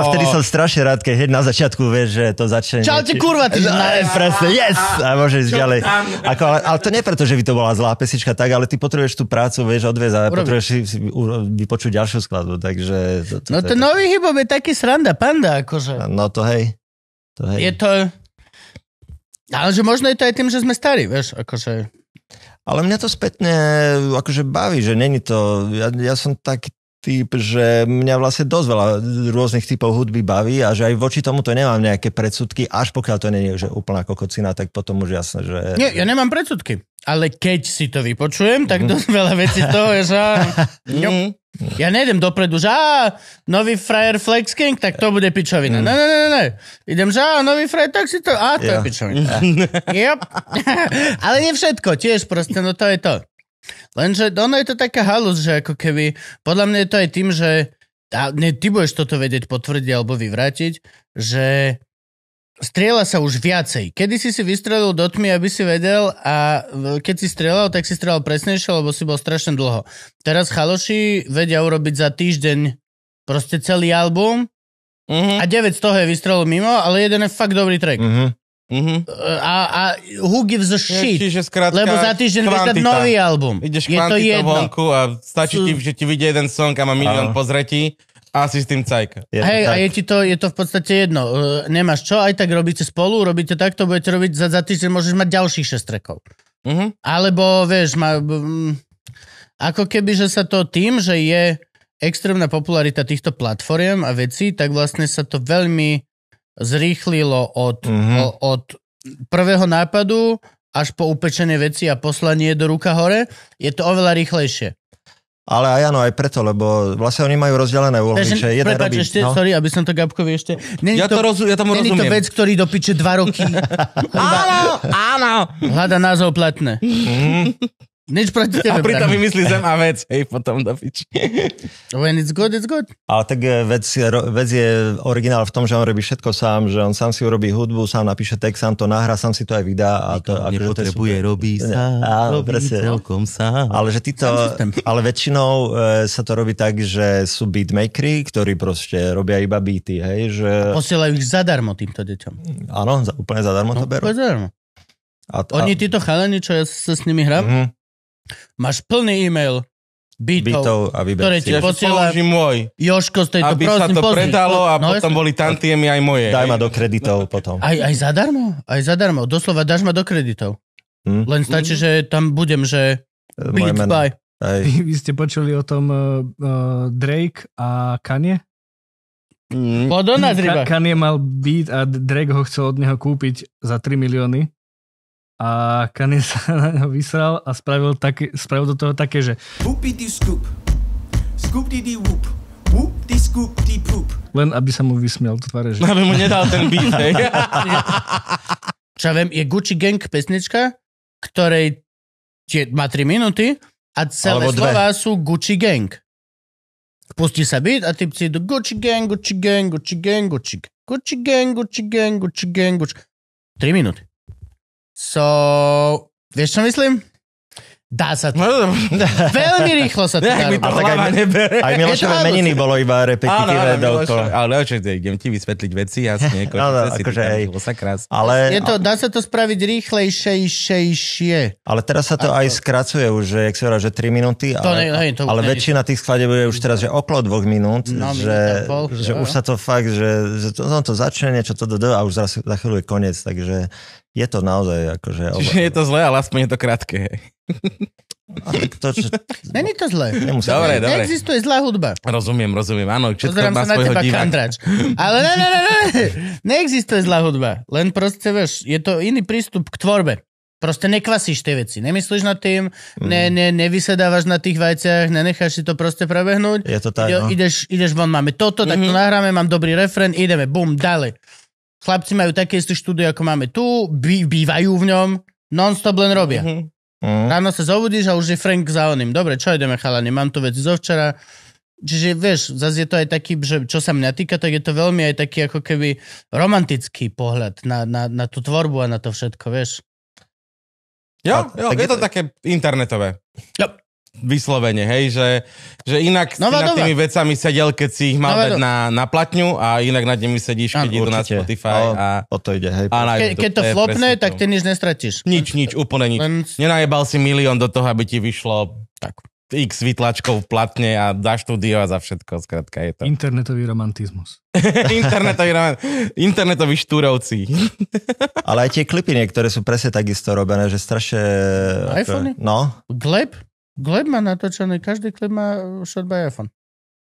a vtedy som oh. strašne rád, keď hneď na začiatku vieš, že to začne... Čaute, kurva, ty no, Presne, yes! A môžeš Čo ďalej. Ako, ale, ale to nie preto, že by to bola zlá pesička, tak, ale ty potrebuješ tú prácu, vieš, odviezť a potrebuješ si vypočuť ďalšiu skladbu, takže to, to, no to, to je nový hip je taký sranda, panda akože. No to hej. To hej. Je to... Ale že možno je to aj tým, že sme starí, vieš, akože... Ale mňa to spätne akože baví, že není to... Ja, ja som tak typ, že mňa vlastne dosť veľa rôznych typov hudby baví a že aj voči tomu to nemám nejaké predsudky, až pokiaľ to není že úplná kokocina, tak potom už jasné, že... Nie, ja nemám predsudky, ale keď si to vypočujem, tak mhm. dosť veľa vecí toho je, že... *laughs* Ja nejdem dopredu, že á, nový frajer Flex King, tak to bude pičovina. Ne, ne, ne, ne. Idem, že á, nový frajer, tak si to, á, to je pičovina. yep. *laughs* Ale nie všetko, tiež proste, no to je to. Lenže no, ono je to taká halus, že ako keby, podľa mňa je to aj tým, že, a ne, ty budeš toto vedieť potvrdiť alebo vyvrátiť, že strieľa sa už viacej. Kedy si si vystrelil do tmy, aby si vedel a keď si strieľal, tak si strieľal presnejšie, lebo si bol strašne dlho. Teraz chaloši vedia urobiť za týždeň proste celý album uh-huh. a 9 z toho je vystrelil mimo, ale jeden je fakt dobrý track. Uh-huh. Uh-huh. A, a who gives a shit? Čiže skrátka, lebo za týždeň vydať nový album. Ideš je to jedno. vonku a stačí ti, že ti vidie jeden song a má milión uh pozretí a si s tým cajka. Je Hej, tak. a je ti to, je to v podstate jedno. E, nemáš čo, aj tak robíte spolu, robíte takto, budete robiť za, za týždeň, môžeš mať ďalších 6 trekov. Uh-huh. Mhm. Alebo, vieš, má, ako keby, že sa to tým, že je extrémna popularita týchto platform a vecí, tak vlastne sa to veľmi zrýchlilo od, uh-huh. o, od prvého nápadu až po upečené veci a poslanie do ruka hore. Je to oveľa rýchlejšie. Ale aj áno, aj preto, lebo vlastne oni majú rozdelené úlohy. Takže, že jeden prepáč, robí, ešte, no? sorry, aby som to Gabkovi ešte... Není ja, to, to roz, ja tomu není rozumiem. to vec, ktorý dopíče dva roky. *laughs* áno, áno. Hľada názov platné. Mhm. Nič proti tebe. A pritom vymyslí zem a vec, hej, potom do piči. When it's good, it's good. Ale tak eh, vec, vec je originál v tom, že on robí všetko sám, že on sám si urobí hudbu, sám napíše text, sám to nahrá, sám si to aj vydá. A to, Nikomu akože nepotrebuje, to robí sám, a, robí presne. No. celkom sám. Ale, že títo, ale väčšinou e, sa to robí tak, že sú beatmakery, ktorí proste robia iba beaty, hej. Že... A posielajú ich zadarmo týmto deťom. Áno, úplne zadarmo no, to berú. Zadarmo. A, t- a... Oni títo chalani, čo ja sa s nimi hrám, mm-hmm Máš plný e-mail bytov, a ktoré ti ja posiela môj, Joško z tejto, aby prosím, sa to pozri. predalo a no, potom ja boli tantiemi aj moje. Daj ma do kreditov potom. Aj, aj zadarmo? Aj zadarmo. Doslova dáš ma do kreditov. Hm? Len stačí, hm? že tam budem, že e, Moje by. Vy, *laughs* vy ste počuli o tom uh, Drake a Kanye? Mm. Kanye mal byt a Drake ho chcel od neho kúpiť za 3 milióny a Kanye sa *laughs* na ňo vysral a spravil, také, spravil do toho také, že scoop, scoop whoop, whoop scoop poop. Len aby sa mu vysmiel to tvare. že... No, aby mu nedal ten beat, *laughs* hej. Čo ja viem, je Gucci Gang pesnička, ktorej tie, má 3 minúty a celé slova sú Gucci Gang. Pustí sa byt a typci idú Gucci Gang, Gucci Gang, Gucci Gang, Gucci Gang, Gucci Gang, Gucci Gang, Gucci Gang, Gucci 3 minúty. So, vieš čo myslím? Dá sa to. No, no, no. *laughs* Veľmi rýchlo sa to dá. Tak aj, Aj Milošové meniny bolo iba repetitívne Áno, áno, Ale čo, idem ti vysvetliť veci, jasne. *laughs* Ako, no, no, si akože, hej. Sa ale, je to, dá sa to spraviť rýchlejšejšie. Ale teraz sa to aj skracuje už, že, jak sa hovorí, že 3 minúty. Ale, to ne, hej, to ale väčšina tých skladeb je už teraz, že okolo 2 minút. No, že, že už sa to fakt, že, že to, to začne niečo, to, a už za chvíľu je koniec. Takže je to naozaj akože... Čiže je to zlé, ale aspoň je to krátke. Hej. To, čo... Není to zlé. Nemusím dobre, ne, dobre. Neexistuje zlá hudba. Rozumiem, rozumiem. Áno, všetko má sa na teba kandrač. Ale ne, ne, ne, ne. Neexistuje zlá hudba. Len proste, vieš, je to iný prístup k tvorbe. Proste nekvasíš tie veci, nemyslíš nad tým, mm. ne, ne, nevysedávaš na tých vajciach, nenecháš si to proste prebehnúť. Je to tak, Ide, no. ideš, ideš von, máme toto, mm-hmm. tak to mhm. nahráme, mám dobrý refren, ideme, bum, ďalej. Chlapci majú také isté štúdio, ako máme tu, bý, bývajú v ňom, non-stop len robia. Mm-hmm. Ráno sa zobudíš a už je Frank za oným. Dobre, čo ideme chalani, mám tu veci zo včera. Čiže vieš, zase je to aj taký, že čo sa mňa týka, tak je to veľmi aj taký ako keby romantický pohľad na, na, na tú tvorbu a na to všetko, vieš. Jo, a, jo je to, je to také internetové. Jo. Vyslovene, hej, že, že inak no si nad no tými vecami sedel, keď si ich mal Nová dať no. na, na platňu a inak nad nimi sedíš, keď idú na Spotify a... O to ide, hej. a na Ke, keď to je flopne, tak ty nič nestratíš. Nič, nič, úplne nič. Len... Nenajebal si milión do toho, aby ti vyšlo Tak. x vytlačkov v platne a za štúdio a za všetko, skratka je to. Internetový romantizmus. *laughs* internetový, roman- Internetový štúrovci. Ale aj tie klipy niektoré sú presne takisto robené, že strašne... iPhone. No, Gleb? Gleb má natočený, každý klip má eh, shot by iPhone.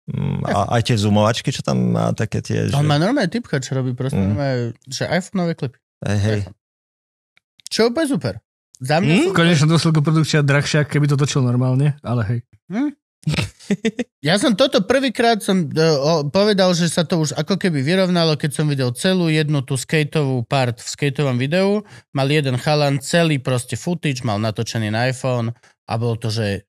Mm, a aj tie zoomovačky, čo tam má také tie... Že... On má normálne typka, čo robí proste, mm. normálne, že iphone ové klipy. Hey, hej. Čo úplne super. Za mňa... Mm? Konečne dôsledku produkcia drahšia, keby to točil normálne, ale hej. Mm? ja som toto prvýkrát som uh, povedal, že sa to už ako keby vyrovnalo, keď som videl celú jednu tú skateovú part v skateovom videu. Mal jeden chalan celý proste footage, mal natočený na iPhone, a bolo to, že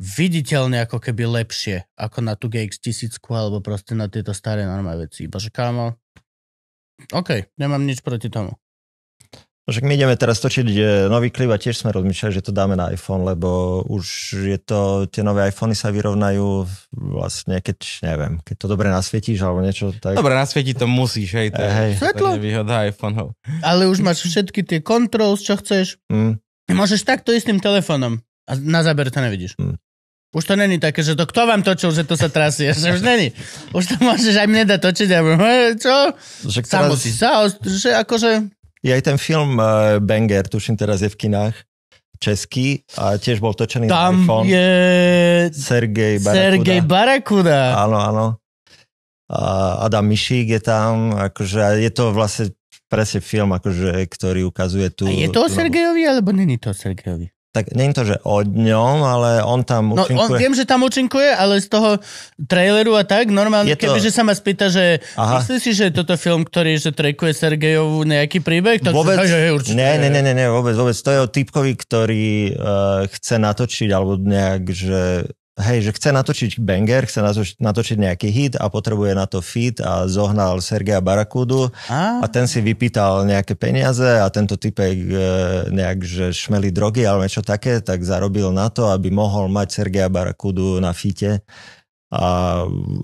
viditeľne ako keby lepšie ako na tu GX 1000 alebo proste na tieto staré normálne veci. Iba že kámo, OK, nemám nič proti tomu. Však my ideme teraz točiť nový klip a tiež sme rozmýšľali, že to dáme na iPhone, lebo už je to, tie nové iPhony sa vyrovnajú vlastne, keď, neviem, keď to dobre nasvietíš alebo niečo. Tak... Dobre nasvietiť to musíš, hej, to, hej. Svetlo. to je výhoda Ale už máš všetky tie controls, čo chceš. Mm. Môžeš takto istým telefónom. A na záber to nevidíš. Hmm. Už to není také, že to kto vám točil, že to sa trasie. *laughs* Že už není. Už to môžeš aj mne dať točiť. Ja budem, čo? Že teraz... Samo si sa, že akože... Je aj ten film uh, Banger, tuším teraz je v kinách český a tiež bol točený Tam na iPhone. je... Sergej Barakuda. Sergej Barakuda. Áno, áno. A Adam Mišík je tam, akože je to vlastne presne film, akože, ktorý ukazuje tu... A je to o Sergejovi, alebo není to o Sergejovi? tak nie je to, že o ňom, ale on tam no, účinkuje. No, on, viem, že tam účinkuje, ale z toho traileru a tak, normálne, je to... keby, že sa ma spýta, že Aha. myslíš si, že je toto film, ktorý, že trekuje Sergejovú nejaký príbeh? Tak vôbec, si, Ne, určite. Nie, nie, nie, nie, vôbec, vôbec. To je o typkovi, ktorý uh, chce natočiť, alebo nejak, že hej, že chce natočiť banger, chce natočiť nejaký hit a potrebuje na to fit a zohnal Sergeja Barakudu a, a ten si vypýtal nejaké peniaze a tento typek e, nejak, že šmeli drogy alebo niečo také, tak zarobil na to, aby mohol mať Sergeja Barakudu na fite a,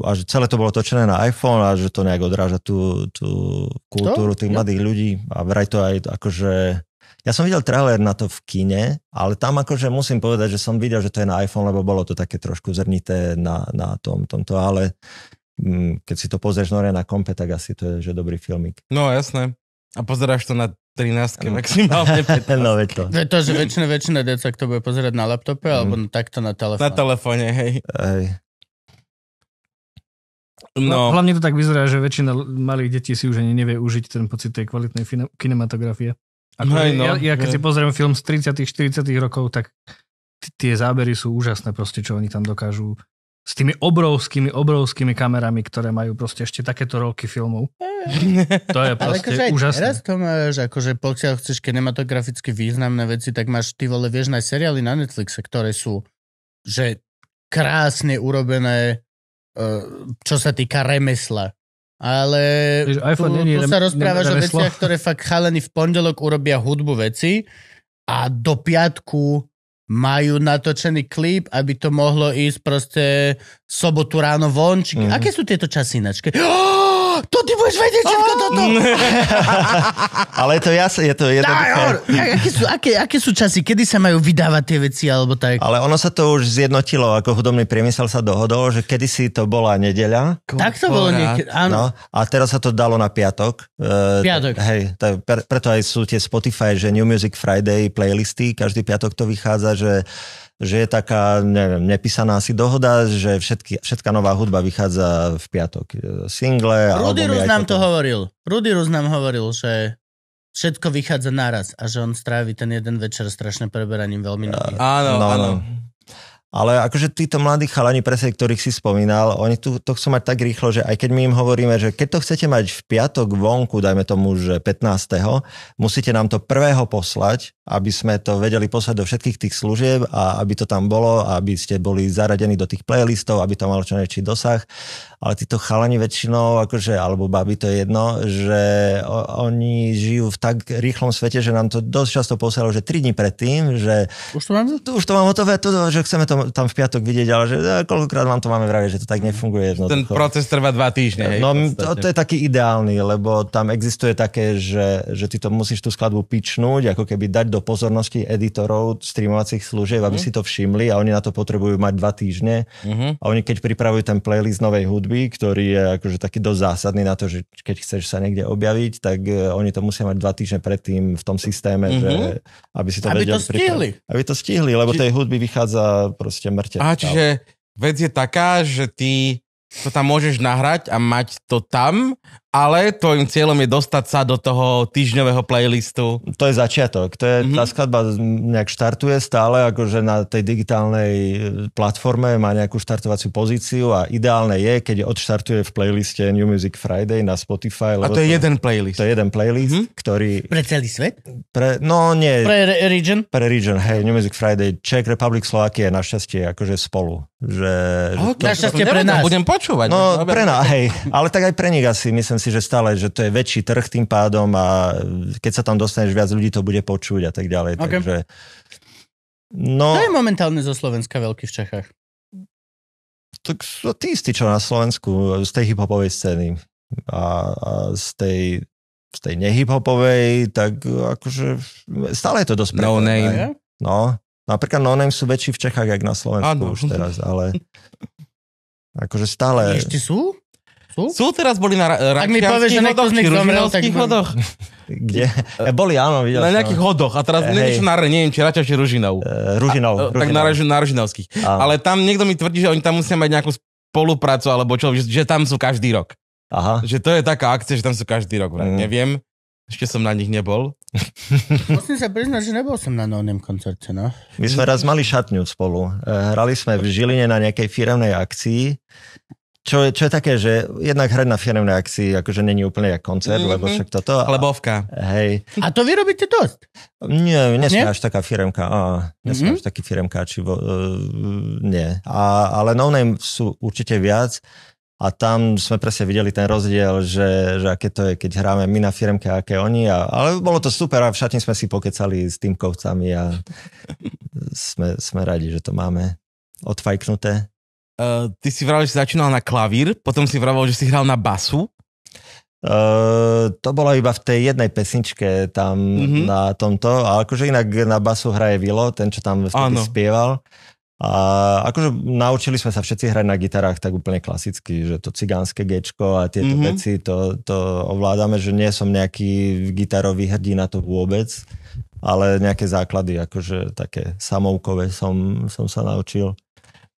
a že celé to bolo točené na iPhone a že to nejak odráža tú, tú kultúru to? tých mladých ľudí a vraj to aj akože ja som videl trailer na to v kine, ale tam akože musím povedať, že som videl, že to je na iPhone, lebo bolo to také trošku zrnité na, na tom, tomto, ale mm, keď si to pozrieš nore na kompe, tak asi to je že dobrý filmik. No jasné. A pozeráš to na 13 no. maximálne 15. *laughs* No, to. to, že väčšina, väčšina deca, to bude pozerať na laptope mm. alebo takto na telefóne. Na telefóne, hej. Ej. No. no. Hlavne to tak vyzerá, že väčšina malých detí si už ani nevie užiť ten pocit tej kvalitnej fina- kinematografie. Ako, no Hej, no, ja, ja keď že... si pozriem film z 30 40 rokov, tak t- tie zábery sú úžasné proste, čo oni tam dokážu s tými obrovskými, obrovskými kamerami, ktoré majú proste ešte takéto roky filmov. *laughs* To je proste ale akože úžasné. Teraz to máš, akože pokiaľ chceš kinematograficky významné veci, tak máš, ty vole, vieš, na seriály na Netflixe, ktoré sú, že krásne urobené, eh, čo sa týka remesla. Ale Víš, tu, tu sa rozprávaš o veciach, ktoré fakt chalení v pondelok urobia hudbu veci a do piatku majú natočený klip, aby to mohlo ísť proste sobotu ráno von. Či... Mm. Aké sú tieto časy Oh! *gasps* to ty budeš vedieť všetko toto. *laughs* Ale je to jasné, je to jednoduché. aké, sú, aké, aké sú časy, kedy sa majú vydávať tie veci alebo tak? Ale ono sa to už zjednotilo, ako hudobný priemysel sa dohodol, že kedysi to bola nedeľa. Tak to bolo niekedy, áno. No, a teraz sa to dalo na piatok. E, piatok. Hej, preto aj sú tie Spotify, že New Music Friday playlisty, každý piatok to vychádza, že že je taká, neviem, nepísaná asi dohoda, že všetky, všetká nová hudba vychádza v piatok. E, single, Rudy Rus nám to hovoril. Rudy Rus nám hovoril, že všetko vychádza naraz a že on strávi ten jeden večer strašne preberaním veľmi nových. Áno, no, áno. No. Ale akože títo mladí chalani, presne ktorých si spomínal, oni tu, to chcú mať tak rýchlo, že aj keď my im hovoríme, že keď to chcete mať v piatok vonku, dajme tomu, že 15. musíte nám to prvého poslať, aby sme to vedeli poslať do všetkých tých služieb a aby to tam bolo, aby ste boli zaradení do tých playlistov, aby to malo čo najväčší dosah. Ale títo chalani väčšinou, akože, alebo babi to je jedno, že oni žijú v tak rýchlom svete, že nám to dosť často posielalo, že 3 dní predtým, že... Už to mám, Už to mám hotové, to, že chceme to tam v piatok vidieť, ale že eh, koľkokrát vám to máme vraviť, že to tak nefunguje. Jednoducho. Ten proces trvá 2 týždne. No, to, to, je taký ideálny, lebo tam existuje také, že, že ty to musíš tú skladbu pičnúť, ako keby dať do do pozornosti editorov streamovacích služieb, mm. aby mhm. si to všimli a oni na to potrebujú mať dva týždne. Mm-hmm. A oni keď pripravujú ten playlist novej hudby, ktorý je akože taký dosť zásadný na to, že keď chceš sa niekde objaviť, tak e, oni to musia mať dva týždne predtým v tom systéme, mm-hmm. že mhm. aby si to aby vedeli. To stihli. Aby to stihli, lebo Či... tej hudby vychádza proste mŕte. A čiže vec je taká, že ty to tam môžeš nahrať a mať to tam ale tvojim cieľom je dostať sa do toho týždňového playlistu. To je začiatok. To je, mm-hmm. Tá skladba nejak štartuje stále, akože na tej digitálnej e, platforme má nejakú štartovaciu pozíciu a ideálne je, keď odštartuje v playliste New Music Friday na Spotify. a to je to, jeden playlist. To je jeden playlist, mm-hmm. ktorý... Pre celý svet? Pre, no nie. Pre re- region? Pre region, hej. New Music Friday, Czech Republic, Slovakia našťastie akože spolu. Že, že to, našťastie pre nás. Budem počúvať. No, pre nás, hej. Ale tak aj pre nich asi, myslím si, si, že stále, že to je väčší trh tým pádom a keď sa tam dostaneš, viac ľudí to bude počuť a tak ďalej. Okay. Takže, no, to je momentálne zo Slovenska veľký v Čechách. Tak sú tí istí, čo na Slovensku, z tej hiphopovej scény a, a z tej z tej nehiphopovej, tak akože stále je to dosť No name. Aj? No, napríklad no name sú väčší v Čechách, jak na Slovensku ano. už teraz, ale *laughs* akože stále... Ešte sú? Sú? Sú teraz boli na ra- hodoch, mi povieš, z Hodoch. Kde? E, boli, áno, videl Na nejakých som. hodoch. A teraz e, neviem, na, neviem, či Raťa, či Ružinov. E, Ružinov. A, e, Ružinov. Tak na, na Ružinovských. Áno. Ale tam niekto mi tvrdí, že oni tam musia mať nejakú spoluprácu, alebo čo, že, že tam sú každý rok. Aha. Že to je taká akcia, že tam sú každý rok. Mm. Neviem. Ešte som na nich nebol. *laughs* Musím sa priznať, že nebol som na novém koncerte, no. My sme raz mali šatňu spolu. E, hrali sme v Žiline na nejakej firemnej akcii čo je, čo je také, že jednak hrať na firemnej akcii akože není úplne jak koncert, mm-hmm. lebo mhm. však toto... Ale Hej. A to vyrobíte dosť? Nie, nie sme až taká firemka. Á, nie mm-hmm. až či vo, Uh, nie. A, ale no name sú určite viac. A tam sme presne videli ten rozdiel, že, že aké to je, keď hráme my na firmke, aké oni. A, ale bolo to super a všetci sme si pokecali s týmkovcami a *laughs* sme, sme radi, že to máme odfajknuté. Uh, ty si vravel, že si začínal na klavír, potom si vravel, že si hral na basu. Uh, to bolo iba v tej jednej pesničke tam mm-hmm. na tomto, ale akože inak na basu hraje Vilo, ten, čo tam spieval. A akože naučili sme sa všetci hrať na gitarách tak úplne klasicky, že to cigánske gečko a tieto mm-hmm. veci, to, to ovládame, že nie som nejaký gitarový na to vôbec, ale nejaké základy, akože také samoukové som, som sa naučil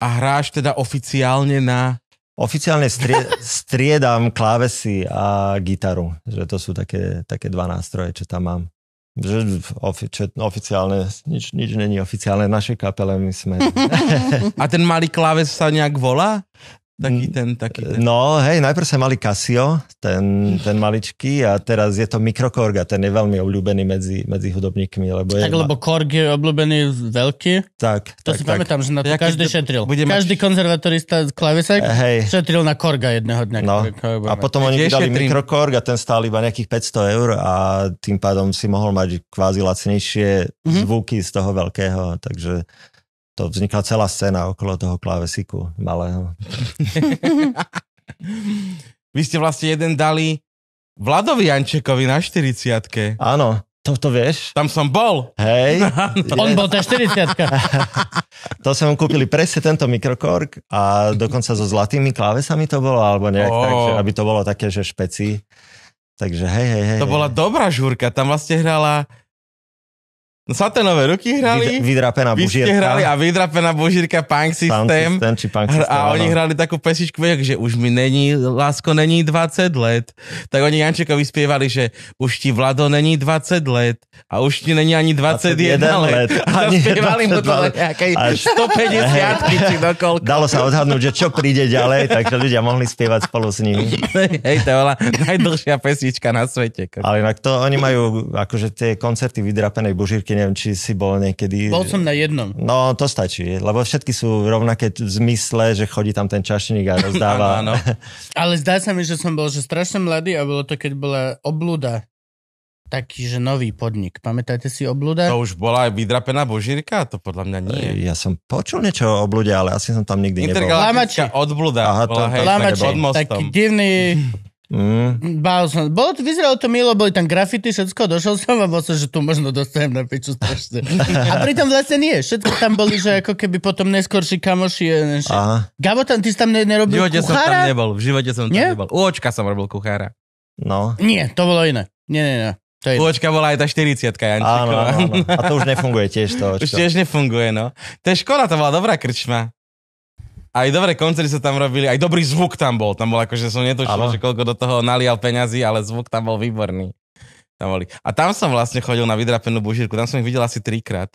a hráš teda oficiálne na... Oficiálne strie, striedam klávesy a gitaru, že to sú také, také dva nástroje, čo tam mám. Že ofi, čo, oficiálne, nič, nič není oficiálne v našej kapele, my sme... *laughs* A ten malý kláves sa nejak volá? Taký mm. ten, taký ten. No, hej, najprv sme mali Casio, ten, ten maličký a teraz je to Mikrokorg a ten je veľmi obľúbený medzi, medzi hudobníkmi, lebo je... Tak, ma... lebo Korg je obľúbený veľký. Tak, To tak, si tak. pamätám, že na to Jaký každý to... šetril. Bude každý mať... konzervatorista z klavesek eh, hej. šetril na Korga jedného dňa. No. A potom oni vydali šetrím. Mikrokorg a ten stál iba nejakých 500 eur a tým pádom si mohol mať kvázi lacnejšie mm-hmm. zvuky z toho veľkého, takže to vznikla celá scéna okolo toho klávesiku malého. *laughs* Vy ste vlastne jeden dali Vladovi Jančekovi na 40 Áno, to, to vieš? Tam som bol. Hej. *laughs* No, no. On bol tá 40 *laughs* To som kúpili presne tento mikrokork a dokonca so zlatými klávesami to bolo, alebo nejak oh. tak, že, aby to bolo také, že špeci. Takže hej, hej, hej. To bola dobrá žúrka, tam vlastne hrala No, satanové ruky hrali. Vyd, vydrapená bužírka. hrali a vydrapená bužírka Punk System. Punk system, či punk system a oni áno. hrali takú pesičku, že už mi není, lásko, není 20 let. Tak oni Jančekovi spievali, že už ti Vlado není 20 let a už ti není ani 21, 21 let. *laughs* A ani spievali mu to nejakej 150 či dokoľko. Dalo sa odhadnúť, že čo príde ďalej, takže ľudia mohli spievať spolu s nimi. *laughs* Hej, to bola najdlhšia pesička na svete. Ale inak to oni majú akože tie koncerty vydrapenej bužírky neviem, či si bol niekedy... Bol som na jednom. No, to stačí, lebo všetky sú rovnaké v zmysle, že chodí tam ten čašník a *laughs* rozdáva. ano, ano. *laughs* Ale zdá sa mi, že som bol že strašne mladý a bolo to, keď bola oblúda taký, že nový podnik. Pamätáte si oblúda? To už bola aj vydrapená božírka? To podľa mňa nie. E, ja som počul niečo o oblude, ale asi som tam nikdy nebol. Intergalaktická odbluda. Aha, to, Lamači, taký divný *laughs* Mm. Bál som. Bolo to, vyzeralo to milo, boli tam grafity, všetko, došiel som a bol som, že tu možno dostanem na piču strašne. A pritom vlastne nie, všetko tam boli, že ako keby potom neskorší kamoši. Aha. Gabo, tam, ty si tam nerobil kuchára? V živote kuchára? som tam nebol, v živote som nie? tam nebol. U očka som robil kuchára. No. Nie, to bolo iné. Nie, nie, nie. To je... U očka bola aj tá 40 Jančíková. Áno, áno, áno. A to už nefunguje tiež to *laughs* očko. Už tiež nefunguje, no. To je škola, to bola dobrá krčma aj dobré koncerty sa tam robili, aj dobrý zvuk tam bol. Tam bol akože som netušil, že koľko do toho nalial peňazí, ale zvuk tam bol výborný. Tam boli. A tam som vlastne chodil na vydrapenú bužírku, tam som ich videl asi trikrát.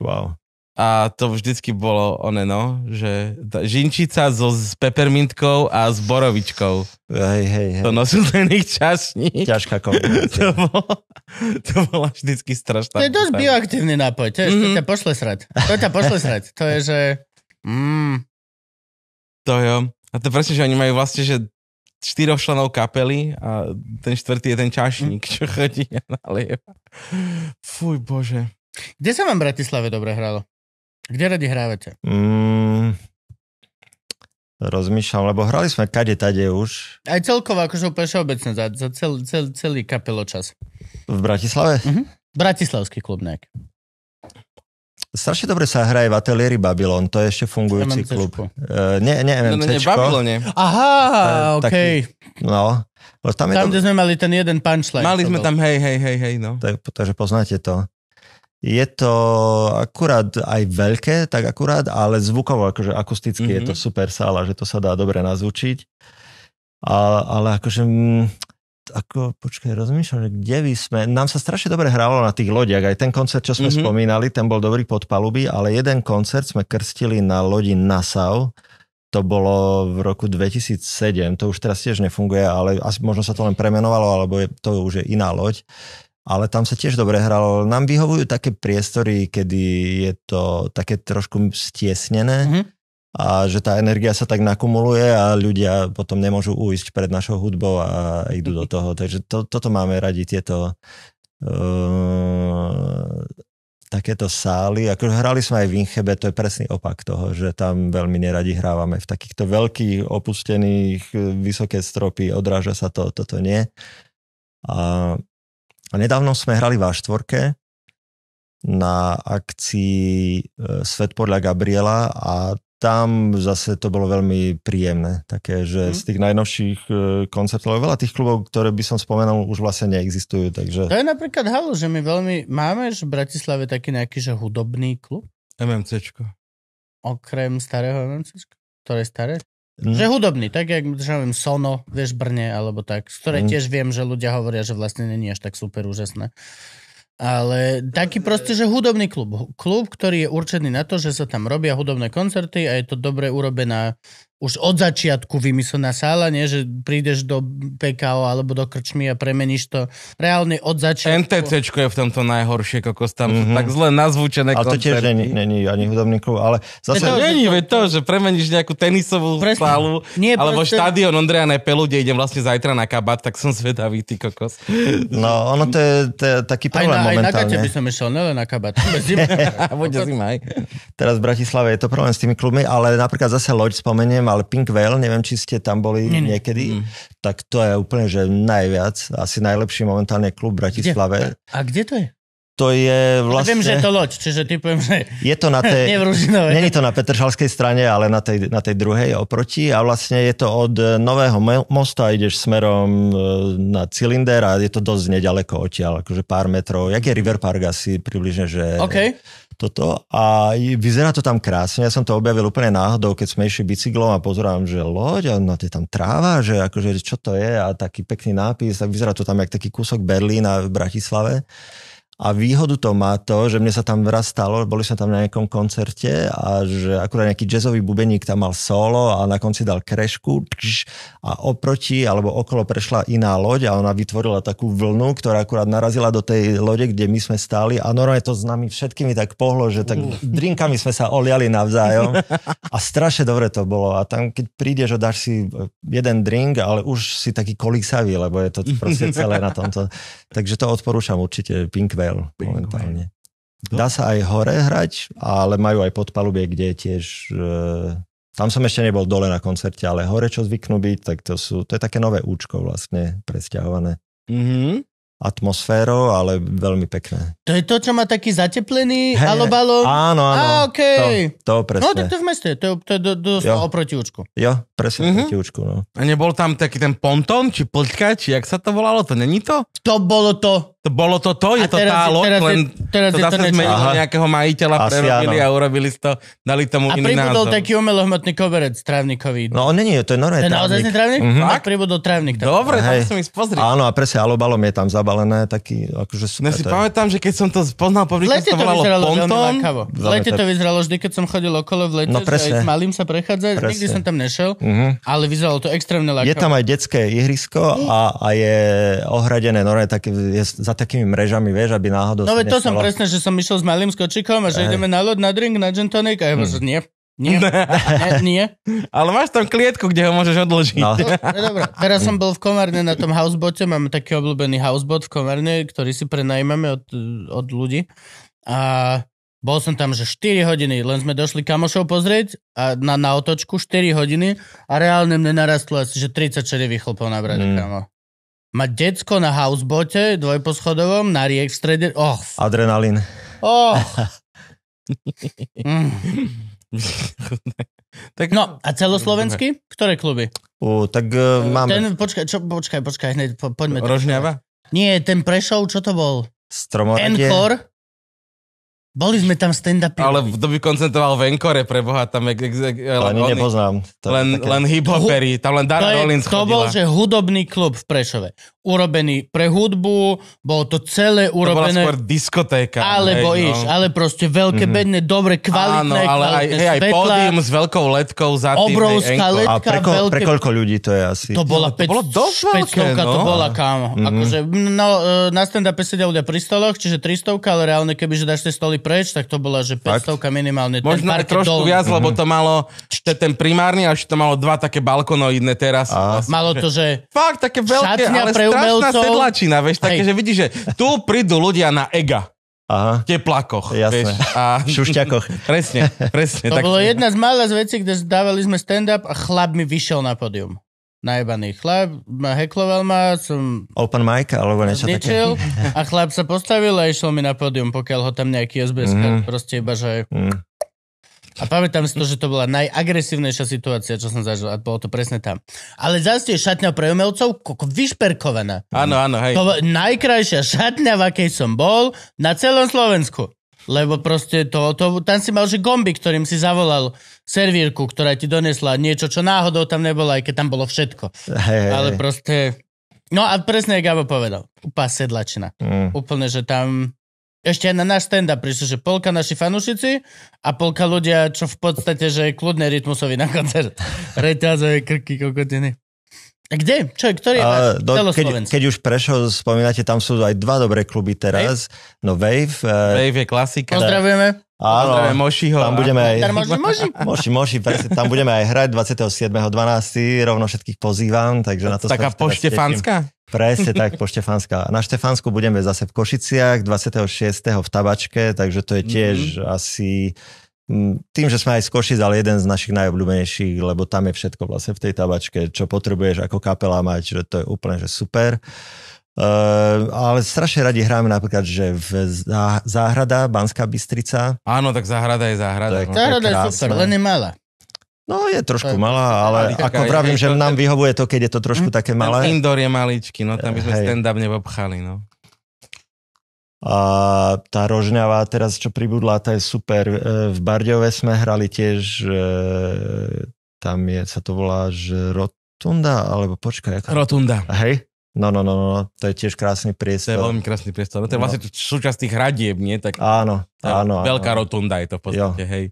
Wow. A to vždycky bolo one, no, že tá, žinčica so, s pepermintkou a s borovičkou. Hej, hej, hej. To nosil ten ich časník. Ťažká *laughs* kombinácia. to, bolo, to bola vždycky strašná. To je dosť bioaktívny nápoj, to, je, mm-hmm. to mhm. ťa pošle srať. To ťa pošle srať. To je, že... Mm, to jo. A to presne, že oni majú vlastne, že štyroch členov kapely a ten štvrtý je ten čašník, čo chodí a nalieva. Fuj bože. Kde sa vám v Bratislave dobre hralo? Kde radi hrávate? Mm, rozmýšľam, lebo hrali sme kade tade už. Aj celkovo, akože úplne všeobecne, za, za cel, cel, celý čas. V Bratislave? Mhm. Bratislavský klub nejak. Strašne dobre sa hraje v ateliéri Babylon, to je ešte fungujúci MMCčko. klub. Uh, nie, nie MMCčko. No, no Babylone. Aha, uh, okej. Okay. No, lebo tam, je tam, kde sme mali ten jeden punchline. Mali sme bol. tam, hej, hej, hej, hej, no. Tak, takže poznáte to. Je to akurát aj veľké, tak akurát, ale zvukovo, akože akusticky mm-hmm. je to mhm. super sála, že to sa dá dobre nazvučiť. A, ale akože... Mm, ako, počkaj, rozmýšľam, že kde by sme... Nám sa strašne dobre hralo na tých lodiach. Aj ten koncert, čo sme mm-hmm. spomínali, ten bol dobrý pod paluby, ale jeden koncert sme krstili na lodi Nassau. To bolo v roku 2007. To už teraz tiež nefunguje, ale asi možno sa to len premenovalo, alebo je, to už je iná loď. Ale tam sa tiež dobre hralo. Nám vyhovujú také priestory, kedy je to také trošku stiesnené. Mm-hmm a že tá energia sa tak nakumuluje a ľudia potom nemôžu uísť pred našou hudbou a idú do toho. Takže to, toto máme radi, tieto uh, takéto sály. Ako hrali sme aj v Inchebe, to je presný opak toho, že tam veľmi neradi hrávame v takýchto veľkých, opustených, vysoké stropy, odráža sa to, toto nie. A, a nedávno sme hrali v Aštvorke na akcii eh, Svet podľa Gabriela a tam zase to bolo veľmi príjemné. Také, že mm. z tých najnovších e, koncertov, veľa tých klubov, ktoré by som spomenul, už vlastne neexistujú. Takže... To je napríklad halo, že my veľmi... Máme v Bratislave taký nejaký, že hudobný klub? MMCčko. Okrem starého MMCčka? Ktoré je staré? Mm. Že hudobný, tak jak, že viem, Sono, vieš, Brne, alebo tak, z ktoré mm. tiež viem, že ľudia hovoria, že vlastne není až tak super úžasné. Ale taký proste, že hudobný klub. Klub, ktorý je určený na to, že sa tam robia hudobné koncerty a je to dobre urobená už od začiatku vymyslená sála, nie? že prídeš do PKO alebo do krčmy a premeníš to reálne od začiatku. NTCčko je v tomto najhoršie, kokos tam mm-hmm. tak zle nazvučené Ale koncerty. to tiež není, není ani hudobný klub, ale zase... To, není, veď to, že premeníš nejakú tenisovú presne, sálu nie, alebo proste... štádion Ondreja Nepelu, kde idem vlastne zajtra na kabat, tak som zvedavý, ty kokos. No, ono to je, to je taký problém aj na, momentálne. Aj na gate by som išiel, nelen na kabat. *laughs* Bude zima aj. Teraz v Bratislave je to problém s tými klubmi, ale napríklad zase loď spomeniem ale Pink Whale, neviem, či ste tam boli nie, nie. niekedy, mm. tak to je úplne, že najviac, asi najlepší momentálne klub v Bratislave. Kde? A kde to je? To je vlastne... Ja viem, vlastne- že je to loď, čiže ty poviem, že... Je to na tej... *laughs* Není to na Petržalskej strane, ale na tej, na tej druhej oproti a vlastne je to od e, Nového mosta, ideš smerom e, na Cylinder a je to dosť nedaleko odtiaľ, akože pár metrov. Jak je River Park asi približne, že... Okay toto a vyzerá to tam krásne. Ja som to objavil úplne náhodou, keď sme išli bicyklom a pozerám, že loď a no, je tam tráva, že akože čo to je a taký pekný nápis, tak vyzerá to tam jak taký kúsok Berlína v Bratislave. A výhodu to má to, že mne sa tam raz stalo, boli sme tam na nejakom koncerte a že akurát nejaký jazzový bubeník tam mal solo a na konci dal krešku a oproti alebo okolo prešla iná loď a ona vytvorila takú vlnu, ktorá akurát narazila do tej lode, kde my sme stáli a normálne to s nami všetkými tak pohlo, že tak drinkami sme sa oliali navzájom a strašne dobre to bolo a tam keď prídeš že dáš si jeden drink, ale už si taký kolísavý, lebo je to *laughs* proste celé na tomto. Takže to odporúčam určite Pinkve trail Bingo, momentálne. Dá sa aj hore hrať, ale majú aj podpalubie, kde je tiež... E, tam som ešte nebol dole na koncerte, ale hore, čo zvyknú byť, tak to, sú, to je také nové účko vlastne presťahované. Mm-hmm atmosférou, ale veľmi pekné. To je to, čo má taký zateplený hey, alobalo? Áno, áno. Á, okay. to, to no, presne. No, to to v meste, to, to, do, do, do, oproti účku. Jo, Presne mm-hmm. tretiučku, no. A nebol tam taký ten pontón, či plťka, či jak sa to volalo, to není to? To bolo to. To bolo to to, je a to teraz, tá loď, teraz len teraz to zase to zmenilo Aha. nejakého majiteľa, Asi prerobili áno. a urobili to, dali tomu a iný názor. A pribudol taký umelohmotný koberec trávnikový. No on není, to je normálne To je naozajný trávnik? Mm-hmm. A pribudol trávnik. Tak. Dobre, tak som ísť pozrieť. Áno, a presne alobalom je tam zabalené, taký akože super. Ja si pamätám, že keď som to poznal poprvé, keď to volalo ponton. V lete to vyzeralo vždy, keď som chodil okolo v lete, no, malým sa prechádzať, nikdy som tam nešiel. Uh-huh. Ale vyzeralo to extrémne lákavo. Je tam aj detské ihrisko a, a je ohradené, no tak, je za takými mrežami, vieš, aby náhodou... No veď to som presne, že som išiel s malým skočikom a že ideme na lod, na drink, na gin tonic a ja hmm. nie, nie, *laughs* Ne, nie. Ale máš tam klietku, kde ho môžeš odložiť. No. no, no dobre, teraz som bol v Komárne na tom housebote, máme taký obľúbený housebot v Komárne, ktorý si prenajímame od, od ľudí. A bol som tam, že 4 hodiny, len sme došli kamošov pozrieť a na, na otočku 4 hodiny a reálne mne narastlo asi, že 34 vychlpov na brade, mm. kamo. Mať decko na housebote dvojposchodovom na riek v strede, oh. Adrenalín. Oh. *laughs* mm. tak... No, a celoslovenský? Ktoré kluby? O, tak uh, máme... Ten, počkaj, čo, počkaj, počkaj, hneď, po, poďme. Rožňava? Nie, ten Prešov, čo to bol? Stromoradie. Encore? Boli sme tam stand up Ale to by koncentroval Venkore, pre Boha, tam je... ex- len, nepoznám. To len, také... len hip-hopery, tam len Dara Rollins To, je, to bol, že hudobný klub v Prešove urobený pre hudbu, bolo to celé urobené... To bola skôr diskotéka. Alebo hej, iš, no. ale proste veľké mm-hmm. bedne, dobre, kvalitné, Áno, ale kvalitné aj, hej, svetla, aj pódium s veľkou letkou za tým. Obrovská hej, letka, a pre, ko, veľké... pre koľko ľudí to je asi? To bola no, to, 5, veľké, no. to bola kámo. Mm-hmm. Akože, no, e, na stand-upe sedia ľudia pri stoloch, čiže 300, ale reálne, kebyže dáš tie stoly preč, tak to bola, že 500 minimálne. Možno aj trošku dolu. viac, mm-hmm. lebo mhm. to malo, ten primárny, až to malo dva také balkonoidné teraz. Malo to, že... Fakt, také veľké, ale strašná sedlačina, vieš, také, že vidíš, že tu prídu ľudia na ega. Aha. teplakoch. Jasné. Vieš, a... V šušťakoch. *laughs* presne, presne. To tak... bolo jedna z mála z vecí, kde dávali sme stand-up a chlap mi vyšiel na pódium. Najebaný chlap, ma hekloval ma, som... Open mic alebo niečo také. a chlap sa postavil a išiel mi na pódium, pokiaľ ho tam nejaký SBS mm. proste iba, že... Mm. A pamätám si to, že to bola najagresívnejšia situácia, čo som zažil. A bolo to presne tam. Ale zase tie šatňa pre umelcov koko, vyšperkovaná. Áno, áno, hej. To bola najkrajšia šatňa, v akej som bol na celom Slovensku. Lebo proste to, to, tam si mal, že gombi, ktorým si zavolal servírku, ktorá ti donesla niečo, čo náhodou tam nebolo, aj keď tam bolo všetko. Hej, hej. Ale proste... No a presne, jak Gabo povedal. úplne sedlačina. Mm. Úplne, že tam ešte aj na náš stand-up prišli, že polka naši fanúšici a polka ľudia, čo v podstate, že je kľudný rytmusový na koncert. *laughs* Reťazové krky kokotiny. Kde? Čo, ktorý je uh, do, keď, keď už Prešov spomínate, tam sú aj dva dobré kluby teraz. Wave? No Wave. Uh, Wave je klasika. Pozdravujeme. Áno, Pozdravujeme Mošiho. Tam budeme aj... Moši, *laughs* moši. Moši, presne, tam budeme aj hrať 27.12. Rovno všetkých pozývam, takže na to Taká poštefánska? Presne tak, *laughs* po Štefánska. Na Štefánsku budeme zase v Košiciach 26. v Tabačke, takže to je tiež mm-hmm. asi Mm, tým, že sme aj z Košic, ale jeden z našich najobľúbenejších, lebo tam je všetko vlastne v tej tabačke, čo potrebuješ ako kapela mať, že to je úplne že super. Uh, ale strašne radi hráme napríklad, že v zá, Záhrada, Banská Bystrica. Áno, tak Záhrada je Záhrada. no. Záhrada je, super, len je malá. No je trošku malá, ale ako vravím, že nám vyhovuje to, keď je to trošku mhm. také malé. Ten indoor je maličký, no tam by sme stand-up nepobchali, no. A tá Rožňava teraz, čo pribudla, tá je super. E, v Bardiove sme hrali tiež, e, tam je, sa to volá, že Rotunda, alebo počkaj. Jaká... Rotunda. Hej? No, no, no, no, no. to je tiež krásny priestor. To je veľmi krásny priestor. No, to je no. vlastne súčasť tých hradieb, nie? Tak, áno, áno. Veľká áno. rotunda je to v podstate, jo. hej.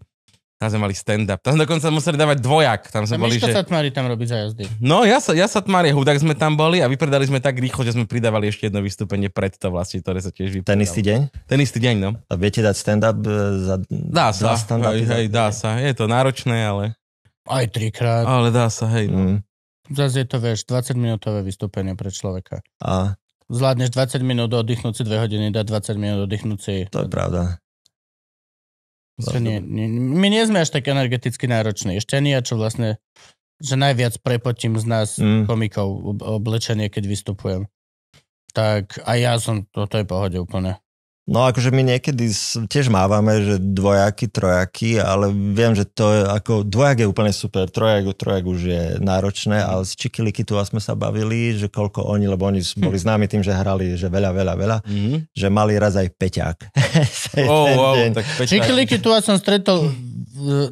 Tam sme mali stand-up. Tam sme dokonca museli dávať dvojak. Tam sme a boli, že... Satmári tam za jazdy. No, ja, ja Satmári, Hudak sme tam boli a vypredali sme tak rýchlo, že sme pridávali ešte jedno vystúpenie pred to vlastne, ktoré sa tiež vypredalo. Ten istý deň? Ten istý deň, no. A viete dať stand-up e, za... Dá sa, za hej, hej, dá sa. Je to náročné, ale... Aj trikrát. Ale dá sa, hej. No. Mm. Zase je to, vieš, 20-minútové vystúpenie pre človeka. A... Zvládneš 20 minút oddychnúť si, 2 hodiny dá 20 minút oddychnúť si. To je pravda. Vlastne. Nie, nie, my nie sme až tak energeticky nároční. Ešte ani ja, čo vlastne, že najviac prepotím z nás mm. komikov oblečenie, keď vystupujem. Tak a ja som, toto to je pohode úplne. No akože my niekedy tiež mávame, že dvojaky, trojaky, ale viem, že to je ako, dvojak je úplne super, trojak, trojak už je náročné, ale z Čikiliky tu sme sa bavili, že koľko oni, lebo oni boli hm. známi tým, že hrali že veľa, veľa, veľa, mm-hmm. že mali raz aj peťák. oh, *laughs* wow, peťák. Čikiliky tu som stretol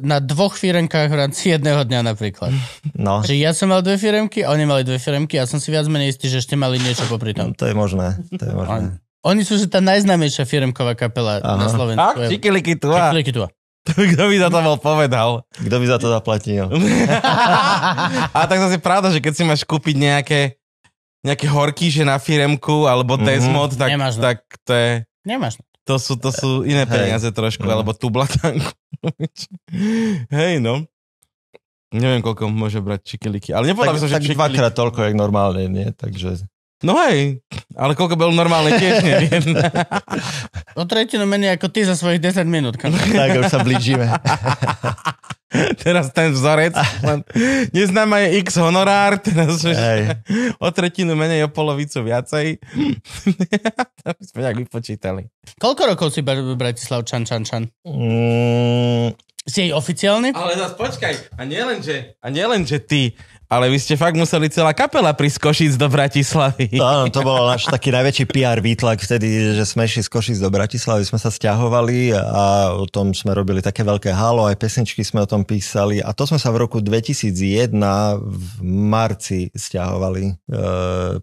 na dvoch firemkách v rámci jedného dňa napríklad. No. Že ja som mal dve firemky, oni mali dve firemky a som si viac menej istý, že ešte mali niečo popri tom. No, to je možné, to je možné. Oni sú že tá najznámejšia firmková kapela Aha. na Slovensku. Ak, Čikiliky Tua. Čikiliky Tua. Kto by za to bol povedal? Kto by za to zaplatil? *laughs* a tak zase pravda, že keď si máš kúpiť nejaké, nejaké že na firemku alebo mhm. Desmod, mm-hmm. tak, Nemáš tak to je... Nemáš. To sú, to sú iné peniaze trošku, no. alebo tu blatanku. *laughs* Hej, no. Neviem, koľko môže brať čikiliky, ale nepovedal by som, že tak čikiliky... dvakrát toľko, jak normálne, nie? Takže... No hej, ale koľko bol normálne tiež neviem. o no tretinu menej ako ty za svojich 10 minút. *laughs* tak už sa blížime. teraz ten vzorec, len neznáma je x honorár, teraz už o tretinu menej, o polovicu viacej. *laughs* to by sme nejak vypočítali. Koľko rokov si Bratislav Čan Čan Čan? Mm. Si jej oficiálny? Ale zase počkaj, a nielen, že, a nielen, že ty, ale vy ste fakt museli celá kapela prísť z Košic do Bratislavy. To, no áno, to bol náš taký najväčší PR výtlak vtedy, že sme išli z Košic do Bratislavy, sme sa stiahovali a o tom sme robili také veľké halo, aj pesničky sme o tom písali a to sme sa v roku 2001 v marci stiahovali,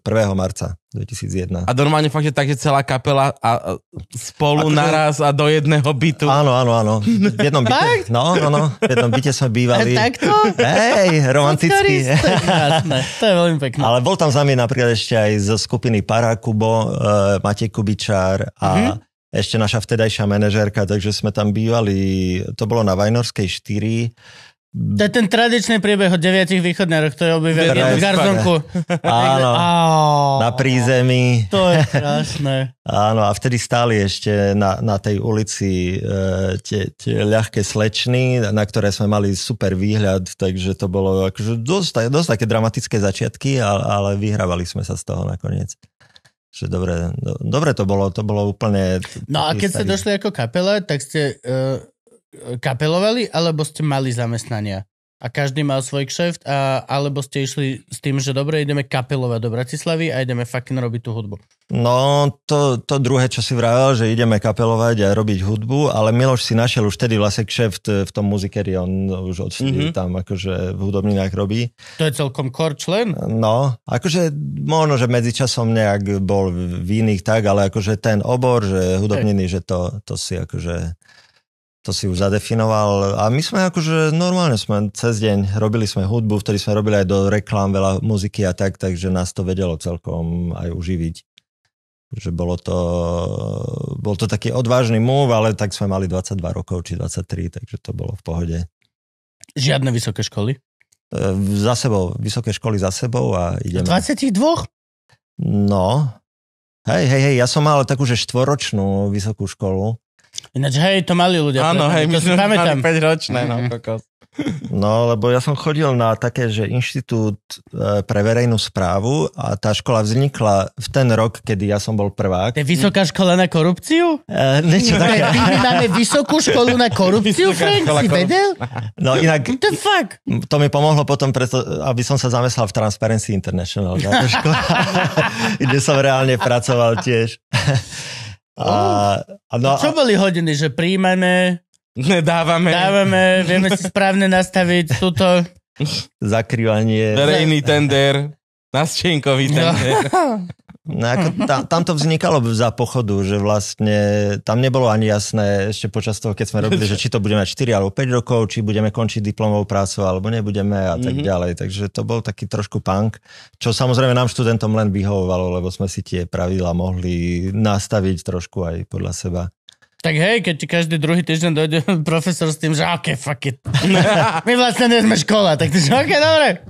1. Eh, marca. 2001. A normálne fakt, že tak, že celá kapela a, spolu Ako... naraz a do jedného bytu. Áno, áno, áno. V jednom byte. No, no, no. V jednom byte sme bývali. A takto? Hej, romanticky. To, to je veľmi pekné. Ale bol tam za mňa napríklad ešte aj zo skupiny Parakubo, uh, eh, Matej Kubičár a mm-hmm. Uh-huh. ešte naša vtedajšia manažérka, takže sme tam bývali, to bolo na Vajnorskej 4 to je ten tradičný priebeh o deviatich východňaroch, to je obývajú v garzonku. Áno, *laughs* na prízemí. To je krásne. *laughs* Áno, a vtedy stáli ešte na, na tej ulici e, tie, tie ľahké slečny, na ktoré sme mali super výhľad, takže to bolo akože dosť, dosť také dramatické začiatky, ale vyhrávali sme sa z toho nakoniec. Že dobre, do, dobre to bolo, to bolo úplne... No a keď ste došli ako kapela, tak ste... E kapelovali, alebo ste mali zamestnania? A každý mal svoj kšeft, a, alebo ste išli s tým, že dobre, ideme kapelovať do Bratislavy a ideme fucking robiť tú hudbu. No, to, to druhé, čo si vravel, že ideme kapelovať a robiť hudbu, ale Miloš si našiel už tedy vlastne kšeft eh, v tom muzikeri, on už odtedy mm-hmm. tam akože v hudobninách robí. To je celkom core člen? No, akože možno, že medzičasom nejak bol v iných tak, ale akože ten obor, že hudobniny, hey. že to, to si akože to si už zadefinoval. A my sme akože normálne sme cez deň robili sme hudbu, vtedy sme robili aj do reklám veľa muziky a tak, takže nás to vedelo celkom aj uživiť. Že bolo to, bol to taký odvážny move, ale tak sme mali 22 rokov či 23, takže to bolo v pohode. Žiadne vysoké školy? E, za sebou, vysoké školy za sebou a ideme. 22? No, hej, hej, hej, ja som mal takúže štvoročnú vysokú školu Ináč, hej, to mali ľudia. Áno, hej, my sme mali 5 ročné, no, *laughs* kokos. No, lebo ja som chodil na také, že inštitút e, pre verejnú správu a tá škola vznikla v ten rok, kedy ja som bol prvák. To je vysoká škola na korupciu? E, niečo také. My máme vysokú školu na korupciu, Frank, si vedel? No inak... The fuck? To mi pomohlo potom, preto, aby som sa zamestnal v Transparency International, škola, *laughs* kde som reálne pracoval tiež. A, a, no, a čo boli hodiny, že príjmeme, dávame, dávame vieme si správne nastaviť túto... Zakrývanie. Verejný tender, nasčenkový no. tender. No. *laughs* No ako hm. tam, tam to vznikalo za pochodu, že vlastne tam nebolo ani jasné ešte počas toho, keď sme robili, že *laughs* či to budeme mať 4 alebo 5 rokov, či budeme končiť diplomovú prácu alebo nebudeme a tak mm-hmm. ďalej. Takže to bol taký trošku punk, čo samozrejme nám študentom len vyhovovalo, lebo sme si tie pravidla mohli nastaviť trošku aj podľa seba. Tak hej, keď ti každý druhý týždeň dojde *laughs* profesor s tým, že OK, fuck it. *laughs* My vlastne nie sme škola, tak ty že OK, dobre.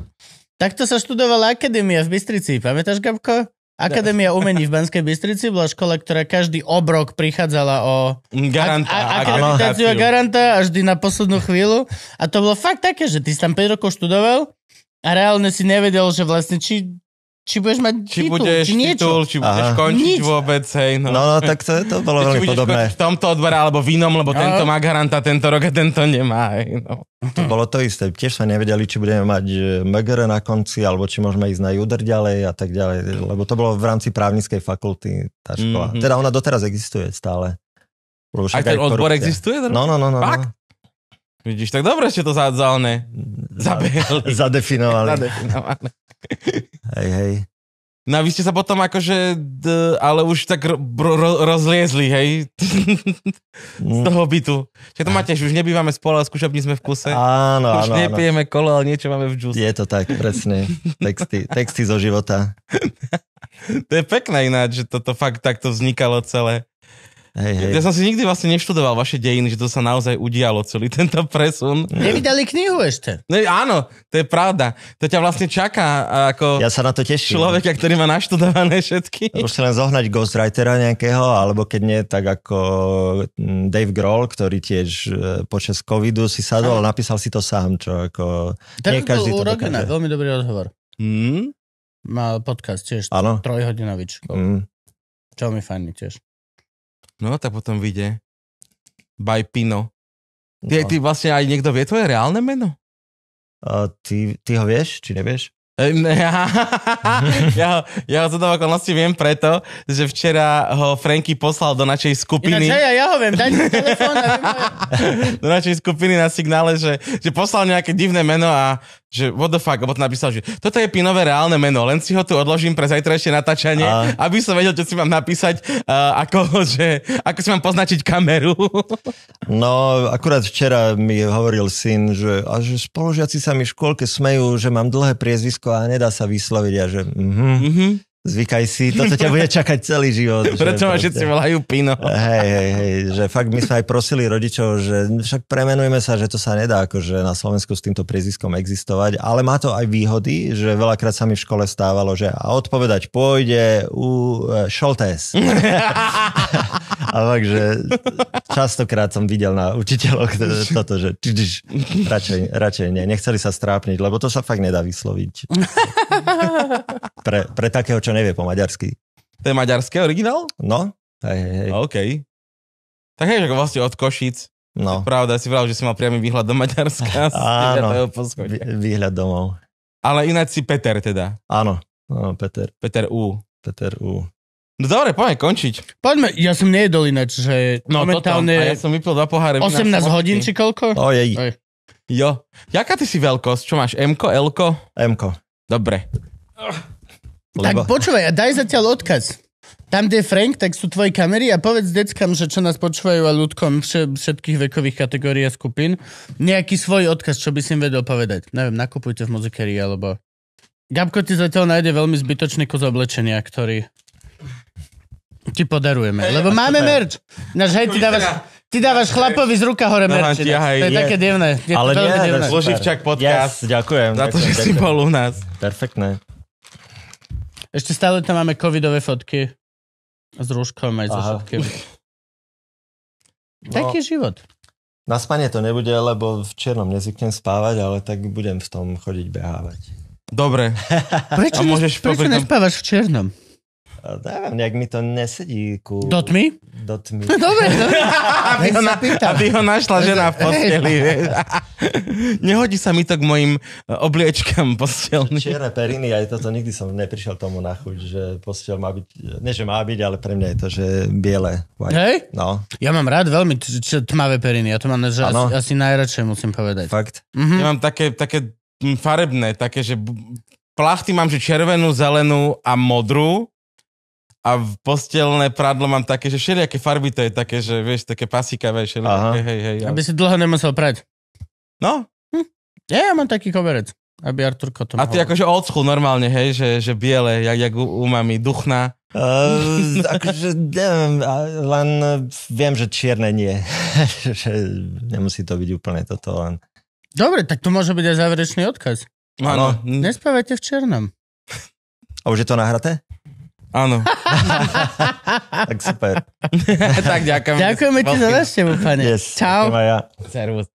Takto sa študovala akadémia v Bystrici, pamätáš, Gabko? Akadémia umení v Banskej Bystrici bola škola, ktorá každý obrok prichádzala o garanta, a, a, akreditáciu a garanta až vždy na poslednú chvíľu. A to bolo fakt také, že ty si tam 5 rokov študoval a reálne si nevedel, že vlastne či či budeš mať či titul, budeš či niečo. Titul, či budeš Aha. končiť Nič. vôbec, hej. No. no, no tak to, to bolo veľmi podobné. v tomto odbore alebo v inom, lebo no. tento má garanta tento rok a tento nemá, hej. No. To bolo to isté. Tiež sa nevedeli, či budeme mať e, MGR na konci, alebo či môžeme ísť na Juder ďalej a tak ďalej, lebo to bolo v rámci právnickej fakulty, tá škola. Mm-hmm. Teda ona doteraz existuje stále. Lebo aj ten odbor korupcia. existuje? No, no, no, no. No. Vidíš, tak dobre že to zadzalne. Zabehli. *laughs* Zadefinovali. Zadefinovali. Hej, hej. No a vy ste sa potom akože, d, ale už tak ro, ro, rozliezli, hej? *laughs* Z mm. toho bytu. Čiže to máte, už nebývame spolu, ale skúšobní sme v kuse. Áno, už áno. Už nepijeme áno. kolo, ale niečo máme v džuse. Je to tak, presne. Texty, texty zo života. *laughs* to je pekné ináč, že toto fakt takto vznikalo celé. Hej, hej. Ja som si nikdy vlastne neštudoval vaše dejiny, že to sa naozaj udialo, celý tento presun. Nevydali knihu ešte. No, áno, to je pravda. To ťa vlastne čaká ako ja sa na to teším. človeka, ktorý má naštudované všetky. Už sa len zohnať ghostwritera nejakého, alebo keď nie, tak ako mm, Dave Grohl, ktorý tiež e, počas covidu si sadol a napísal si to sám, čo ako... Tak každý to urobené, veľmi dobrý rozhovor. Hmm? Mal podcast tiež, trojhodinovič. Mm. Čo hm. mi fajný tiež. No tak potom vyjde by Pino. Ty, no. ty vlastne aj niekto vie tvoje reálne meno? Uh, ty, ty ho vieš, či nevieš? Ja, *laughs* ja, ho, ja ho zhodom okolnosti viem preto, že včera ho Franky poslal do našej skupiny. Ináč, ja, ja ho viem, daj mi telefón. *laughs* do našej skupiny na signále, že, že poslal nejaké divné meno a že what the fuck, lebo to napísal, že toto je pinové reálne meno, len si ho tu odložím pre zajtrajšie natáčanie, a... aby som vedel, čo si mám napísať, uh, ako, *laughs* že, ako si mám poznačiť kameru. *laughs* No, akurát včera mi hovoril syn, že, a že spolužiaci sa mi v škôlke smejú, že mám dlhé priezvisko a nedá sa vysloviť a že mhm. Mm-hmm. Zvykaj si, sa ťa bude čakať celý život. *laughs* Preto ma všetci volajú Pino. Hej, hej, hej, že fakt my sme aj prosili rodičov, že však premenujeme sa, že to sa nedá akože na Slovensku s týmto priezviskom existovať, ale má to aj výhody, že veľakrát sa mi v škole stávalo, že a odpovedať pôjde u eh, Šoltés. *laughs* A takže častokrát som videl na učiteľoch toto, že čiž, radšej, radšej nie. Nechceli sa strápniť, lebo to sa fakt nedá vysloviť. Pre, pre takého, čo nevie po maďarsky. To je maďarský originál? No. Hej, hej, hej. OK. Tak hej, ako vlastne od Košic. No. Pravda, si vral, že si mal priamy výhľad do Maďarska. *laughs* Áno, výhľad domov. Ale ináč si Peter teda. Áno, áno Peter. Peter U. Peter U. No dobre, poďme končiť. Poďme, ja som nejedol ináč, že no, momentálne... Toto. A ja som vypil dva poháre. 18 hodín či koľko? Ojej. Oj. Jo. Jaká ty si veľkosť? Čo máš? m Lko? Mko. Dobre. Lebo... Tak počúvaj, a daj zatiaľ odkaz. Tam, kde je Frank, tak sú tvoje kamery a povedz deckam, že čo nás počúvajú a ľudkom všetkých vekových kategórií a skupín. Nejaký svoj odkaz, čo by si im vedel povedať. Neviem, nakupujte v muzikerii, alebo... Gabko ti zatiaľ nájde veľmi zbytočný kus oblečenia, ktorý Ti podarujeme, hey, lebo máme super. merch. Náš hej, ty dávaš, teda- ty dávaš chlapovi z ruka hore merch. No, ja, to je, je také divné. Je Ale nie, Loživčak podcast. Yes, ďakujem. Za to, že si bol u nás. Perfektné. Ešte stále tam máme covidové fotky. S rúškom aj so všetkým. No, Taký život. Na spanie to nebude, lebo v černom nezvyknem spávať, ale tak budem v tom chodiť behávať. Dobre. prečo, A môžeš prečo nespávaš v černom? Dávam, nejak mi to nesedí ku... Do tmy? Do tmy. No, dobre, dobre. No. *laughs* aby, ho na, aby ho našla žena v posteli, *laughs* Nehodí sa mi to k mojim e, obliečkám postelným. Čierne periny, aj toto nikdy som neprišiel tomu na chuť, že postel má byť, nie že má byť, ale pre mňa je to, že biele. White. Hej? No. Ja mám rád veľmi tmavé periny, ja to mám že asi, asi najradšej, musím povedať. Fakt? Mm-hmm. Ja mám také, také farebné, také, že plachty mám, že červenú, zelenú a modrú a v postelné prádlo mám také, že všelijaké farby to je také, že vieš, také pasíkavé, všelijaké, hej, hej. Aby si dlho nemusel prať. No. Hm. Ja, ja mám taký koverec, aby Arturko to A ty akože old school normálne, hej, že, že biele, jak, jak u, u mami, duchná. Uh, akože, neviem, len viem, že čierne nie. *laughs* že nemusí to byť úplne toto len. Dobre, tak to môže byť aj záverečný odkaz. No, áno. Nespávajte v černom. A už je to nahraté? Áno. tak super. *laughs* tak ďakujem. Ďakujeme ti za návštevu, pane. Yes, Čau. Ja. Servus.